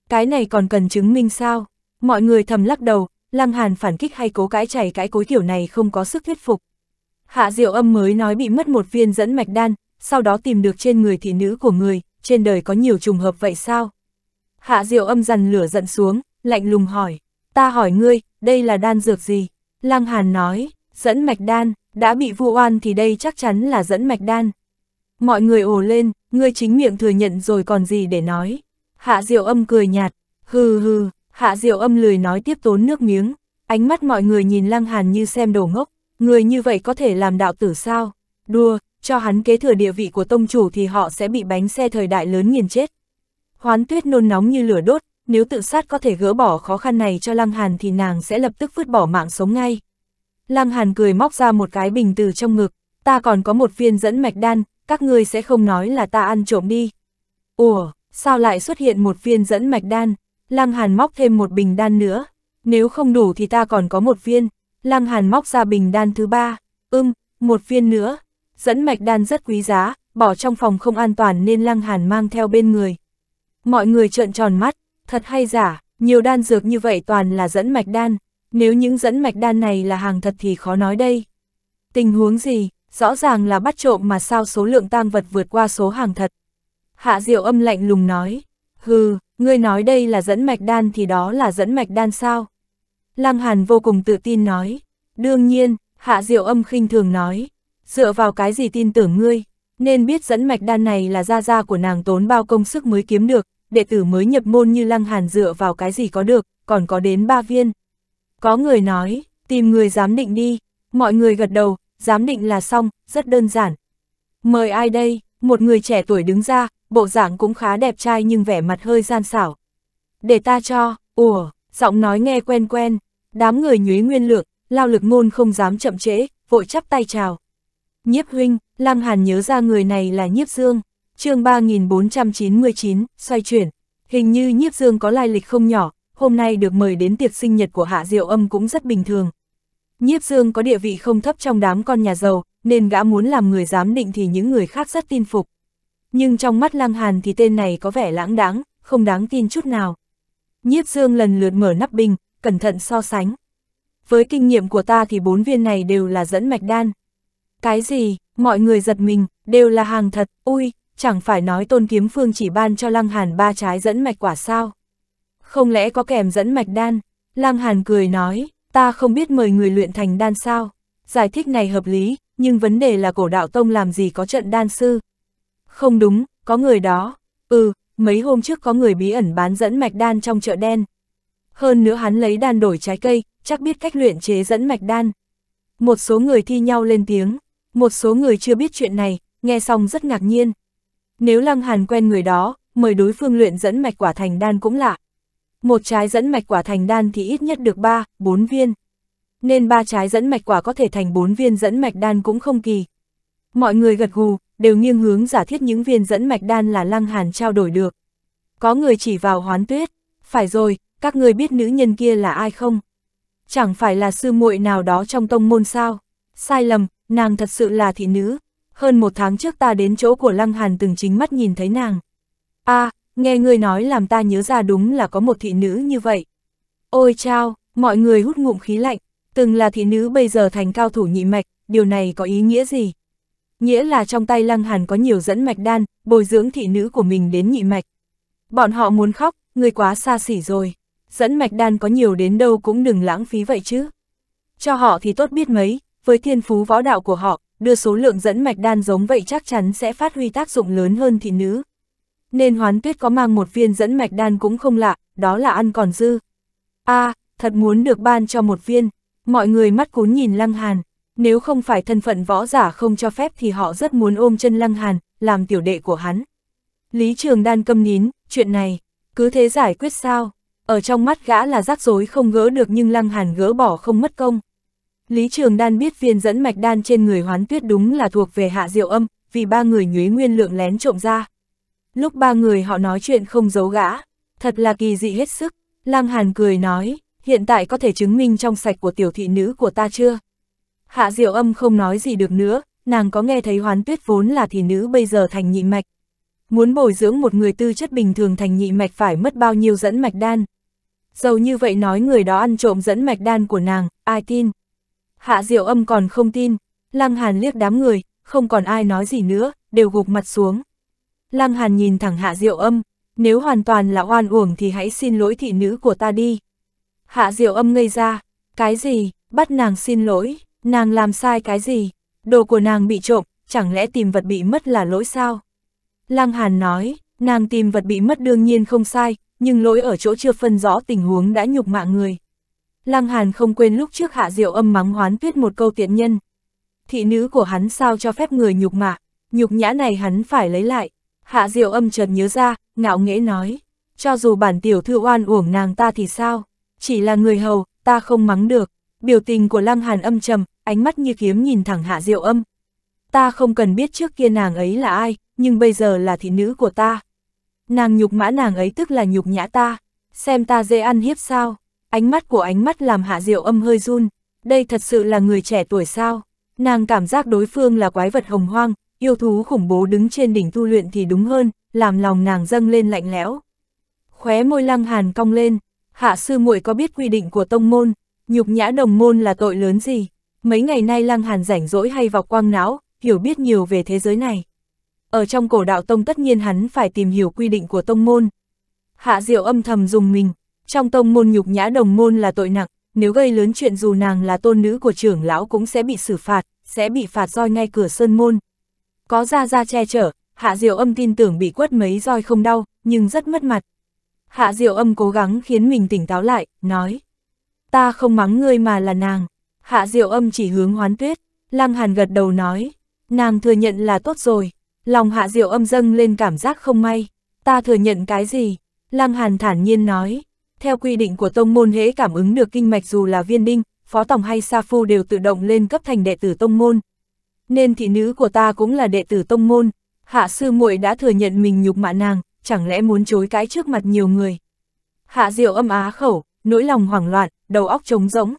Speaker 1: Cái này còn cần chứng minh sao? Mọi người thầm lắc đầu, Lăng Hàn phản kích hay cố cãi chảy cãi cối kiểu này không có sức thuyết phục. Hạ Diệu Âm mới nói bị mất một viên dẫn mạch đan, sau đó tìm được trên người thị nữ của người, trên đời có nhiều trùng hợp vậy sao? Hạ diệu âm dằn lửa giận xuống, lạnh lùng hỏi, ta hỏi ngươi, đây là đan dược gì? Lăng Hàn nói, dẫn mạch đan, đã bị vu oan thì đây chắc chắn là dẫn mạch đan. Mọi người ồ lên, ngươi chính miệng thừa nhận rồi còn gì để nói. Hạ diệu âm cười nhạt, hừ hừ, hạ diệu âm lười nói tiếp tốn nước miếng, ánh mắt mọi người nhìn Lăng Hàn như xem đồ ngốc, người như vậy có thể làm đạo tử sao? Đùa, cho hắn kế thừa địa vị của tông chủ thì họ sẽ bị bánh xe thời đại lớn nghiền chết. Hoán tuyết nôn nóng như lửa đốt, nếu tự sát có thể gỡ bỏ khó khăn này cho Lăng Hàn thì nàng sẽ lập tức vứt bỏ mạng sống ngay. Lăng Hàn cười móc ra một cái bình từ trong ngực, ta còn có một viên dẫn mạch đan, các ngươi sẽ không nói là ta ăn trộm đi. Ủa, sao lại xuất hiện một viên dẫn mạch đan? Lăng Hàn móc thêm một bình đan nữa, nếu không đủ thì ta còn có một viên. Lăng Hàn móc ra bình đan thứ ba, ưm, một viên nữa, dẫn mạch đan rất quý giá, bỏ trong phòng không an toàn nên Lăng Hàn mang theo bên người. Mọi người trợn tròn mắt, thật hay giả, nhiều đan dược như vậy toàn là dẫn mạch đan, nếu những dẫn mạch đan này là hàng thật thì khó nói đây. Tình huống gì, rõ ràng là bắt trộm mà sao số lượng tang vật vượt qua số hàng thật. Hạ Diệu âm lạnh lùng nói, hừ, ngươi nói đây là dẫn mạch đan thì đó là dẫn mạch đan sao? Lăng Hàn vô cùng tự tin nói, đương nhiên, Hạ Diệu âm khinh thường nói, dựa vào cái gì tin tưởng ngươi, nên biết dẫn mạch đan này là gia gia của nàng tốn bao công sức mới kiếm được, đệ tử mới nhập môn như lăng hàn dựa vào cái gì có được, còn có đến ba viên. Có người nói, tìm người giám định đi, mọi người gật đầu, giám định là xong, rất đơn giản. Mời ai đây, một người trẻ tuổi đứng ra, bộ dạng cũng khá đẹp trai nhưng vẻ mặt hơi gian xảo. Để ta cho, ủa, giọng nói nghe quen quen, đám người nhuế nguyên lượng, lao lực ngôn không dám chậm trễ, vội chắp tay chào. Nhiếp huynh, Lăng Hàn nhớ ra người này là Nhiếp Dương, chương 3499, xoay chuyển. Hình như Nhiếp Dương có lai lịch không nhỏ, hôm nay được mời đến tiệc sinh nhật của Hạ Diệu Âm cũng rất bình thường. Nhiếp Dương có địa vị không thấp trong đám con nhà giàu, nên gã muốn làm người giám định thì những người khác rất tin phục. Nhưng trong mắt Lăng Hàn thì tên này có vẻ lãng đáng, không đáng tin chút nào. Nhiếp Dương lần lượt mở nắp bình, cẩn thận so sánh. Với kinh nghiệm của ta thì bốn viên này đều là dẫn mạch đan, cái gì, mọi người giật mình, đều là hàng thật, ui, chẳng phải nói tôn kiếm phương chỉ ban cho Lăng Hàn ba trái dẫn mạch quả sao? Không lẽ có kèm dẫn mạch đan? Lăng Hàn cười nói, ta không biết mời người luyện thành đan sao? Giải thích này hợp lý, nhưng vấn đề là cổ đạo tông làm gì có trận đan sư? Không đúng, có người đó. Ừ, mấy hôm trước có người bí ẩn bán dẫn mạch đan trong chợ đen. Hơn nữa hắn lấy đan đổi trái cây, chắc biết cách luyện chế dẫn mạch đan. Một số người thi nhau lên tiếng, một số người chưa biết chuyện này, nghe xong rất ngạc nhiên. Nếu Lăng Hàn quen người đó, mời đối phương luyện dẫn mạch quả thành đan cũng lạ. Một trái dẫn mạch quả thành đan thì ít nhất được 3, 4 viên. Nên ba trái dẫn mạch quả có thể thành 4 viên dẫn mạch đan cũng không kỳ. Mọi người gật gù, đều nghiêng hướng giả thiết những viên dẫn mạch đan là Lăng Hàn trao đổi được. Có người chỉ vào hoán tuyết, phải rồi, các người biết nữ nhân kia là ai không? Chẳng phải là sư muội nào đó trong tông môn sao? sai lầm, nàng thật sự là thị nữ. Hơn một tháng trước ta đến chỗ của Lăng Hàn từng chính mắt nhìn thấy nàng. a à, nghe người nói làm ta nhớ ra đúng là có một thị nữ như vậy. Ôi chao, mọi người hút ngụm khí lạnh, từng là thị nữ bây giờ thành cao thủ nhị mạch, điều này có ý nghĩa gì? Nghĩa là trong tay Lăng Hàn có nhiều dẫn mạch đan, bồi dưỡng thị nữ của mình đến nhị mạch. Bọn họ muốn khóc, người quá xa xỉ rồi. Dẫn mạch đan có nhiều đến đâu cũng đừng lãng phí vậy chứ. Cho họ thì tốt biết mấy, với thiên phú võ đạo của họ, đưa số lượng dẫn mạch đan giống vậy chắc chắn sẽ phát huy tác dụng lớn hơn thị nữ. Nên hoán tuyết có mang một viên dẫn mạch đan cũng không lạ, đó là ăn còn dư. a à, thật muốn được ban cho một viên, mọi người mắt cún nhìn Lăng Hàn, nếu không phải thân phận võ giả không cho phép thì họ rất muốn ôm chân Lăng Hàn, làm tiểu đệ của hắn. Lý Trường Đan câm nín, chuyện này, cứ thế giải quyết sao? Ở trong mắt gã là rắc rối không gỡ được nhưng Lăng Hàn gỡ bỏ không mất công. Lý Trường Đan biết viên dẫn mạch đan trên người hoán tuyết đúng là thuộc về hạ diệu âm, vì ba người nhuế nguyên lượng lén trộm ra. Lúc ba người họ nói chuyện không giấu gã, thật là kỳ dị hết sức, Lăng Hàn cười nói, hiện tại có thể chứng minh trong sạch của tiểu thị nữ của ta chưa? Hạ diệu âm không nói gì được nữa, nàng có nghe thấy hoán tuyết vốn là thị nữ bây giờ thành nhị mạch. Muốn bồi dưỡng một người tư chất bình thường thành nhị mạch phải mất bao nhiêu dẫn mạch đan. Dầu như vậy nói người đó ăn trộm dẫn mạch đan của nàng, ai tin? Hạ Diệu Âm còn không tin, Lăng Hàn liếc đám người, không còn ai nói gì nữa, đều gục mặt xuống. Lăng Hàn nhìn thẳng Hạ Diệu Âm, nếu hoàn toàn là oan uổng thì hãy xin lỗi thị nữ của ta đi. Hạ Diệu Âm ngây ra, cái gì, bắt nàng xin lỗi, nàng làm sai cái gì, đồ của nàng bị trộm, chẳng lẽ tìm vật bị mất là lỗi sao? Lăng Hàn nói, nàng tìm vật bị mất đương nhiên không sai, nhưng lỗi ở chỗ chưa phân rõ tình huống đã nhục mạ người. Lăng Hàn không quên lúc trước hạ diệu âm mắng hoán tuyết một câu tiện nhân. Thị nữ của hắn sao cho phép người nhục mạ, nhục nhã này hắn phải lấy lại. Hạ diệu âm chợt nhớ ra, ngạo nghễ nói, cho dù bản tiểu thư oan uổng nàng ta thì sao, chỉ là người hầu, ta không mắng được. Biểu tình của Lăng Hàn âm trầm, ánh mắt như kiếm nhìn thẳng hạ diệu âm. Ta không cần biết trước kia nàng ấy là ai, nhưng bây giờ là thị nữ của ta. Nàng nhục mã nàng ấy tức là nhục nhã ta, xem ta dễ ăn hiếp sao. Ánh mắt của ánh mắt làm hạ diệu âm hơi run, đây thật sự là người trẻ tuổi sao? Nàng cảm giác đối phương là quái vật hồng hoang, yêu thú khủng bố đứng trên đỉnh tu luyện thì đúng hơn, làm lòng nàng dâng lên lạnh lẽo. Khóe môi lăng hàn cong lên, hạ sư muội có biết quy định của tông môn, nhục nhã đồng môn là tội lớn gì? Mấy ngày nay lăng hàn rảnh rỗi hay vào quang não, hiểu biết nhiều về thế giới này. Ở trong cổ đạo tông tất nhiên hắn phải tìm hiểu quy định của tông môn. Hạ diệu âm thầm dùng mình, trong tông môn nhục nhã đồng môn là tội nặng, nếu gây lớn chuyện dù nàng là tôn nữ của trưởng lão cũng sẽ bị xử phạt, sẽ bị phạt roi ngay cửa sơn môn. Có ra ra che chở, Hạ Diệu Âm tin tưởng bị quất mấy roi không đau, nhưng rất mất mặt. Hạ Diệu Âm cố gắng khiến mình tỉnh táo lại, nói. Ta không mắng ngươi mà là nàng. Hạ Diệu Âm chỉ hướng hoán tuyết, Lăng Hàn gật đầu nói. Nàng thừa nhận là tốt rồi. Lòng Hạ Diệu Âm dâng lên cảm giác không may. Ta thừa nhận cái gì? Lăng Hàn thản nhiên nói. Theo quy định của tông môn hễ cảm ứng được kinh mạch dù là viên đinh, phó tổng hay sa phu đều tự động lên cấp thành đệ tử tông môn. Nên thị nữ của ta cũng là đệ tử tông môn, hạ sư muội đã thừa nhận mình nhục mạ nàng, chẳng lẽ muốn chối cãi trước mặt nhiều người. Hạ diệu âm á khẩu, nỗi lòng hoảng loạn, đầu óc trống rỗng.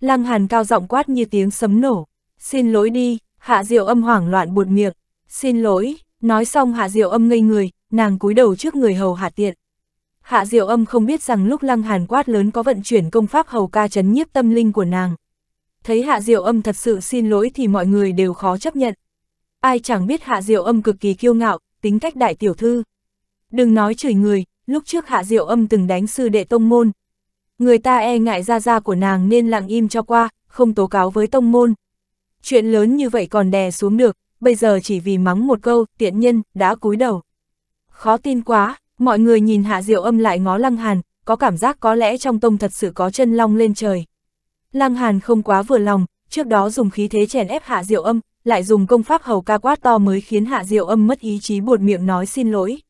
Speaker 1: Lăng hàn cao giọng quát như tiếng sấm nổ, xin lỗi đi, hạ diệu âm hoảng loạn buột miệng, xin lỗi, nói xong hạ diệu âm ngây người, nàng cúi đầu trước người hầu hạ tiện. Hạ Diệu Âm không biết rằng lúc Lăng Hàn quát lớn có vận chuyển công pháp hầu ca chấn nhiếp tâm linh của nàng. Thấy Hạ Diệu Âm thật sự xin lỗi thì mọi người đều khó chấp nhận. Ai chẳng biết Hạ Diệu Âm cực kỳ kiêu ngạo, tính cách đại tiểu thư. Đừng nói chửi người, lúc trước Hạ Diệu Âm từng đánh sư đệ tông môn. Người ta e ngại ra ra của nàng nên lặng im cho qua, không tố cáo với tông môn. Chuyện lớn như vậy còn đè xuống được, bây giờ chỉ vì mắng một câu, tiện nhân, đã cúi đầu. Khó tin quá, Mọi người nhìn hạ diệu âm lại ngó lăng hàn, có cảm giác có lẽ trong tông thật sự có chân long lên trời. Lăng hàn không quá vừa lòng, trước đó dùng khí thế chèn ép hạ diệu âm, lại dùng công pháp hầu ca quát to mới khiến hạ diệu âm mất ý chí buột miệng nói xin lỗi.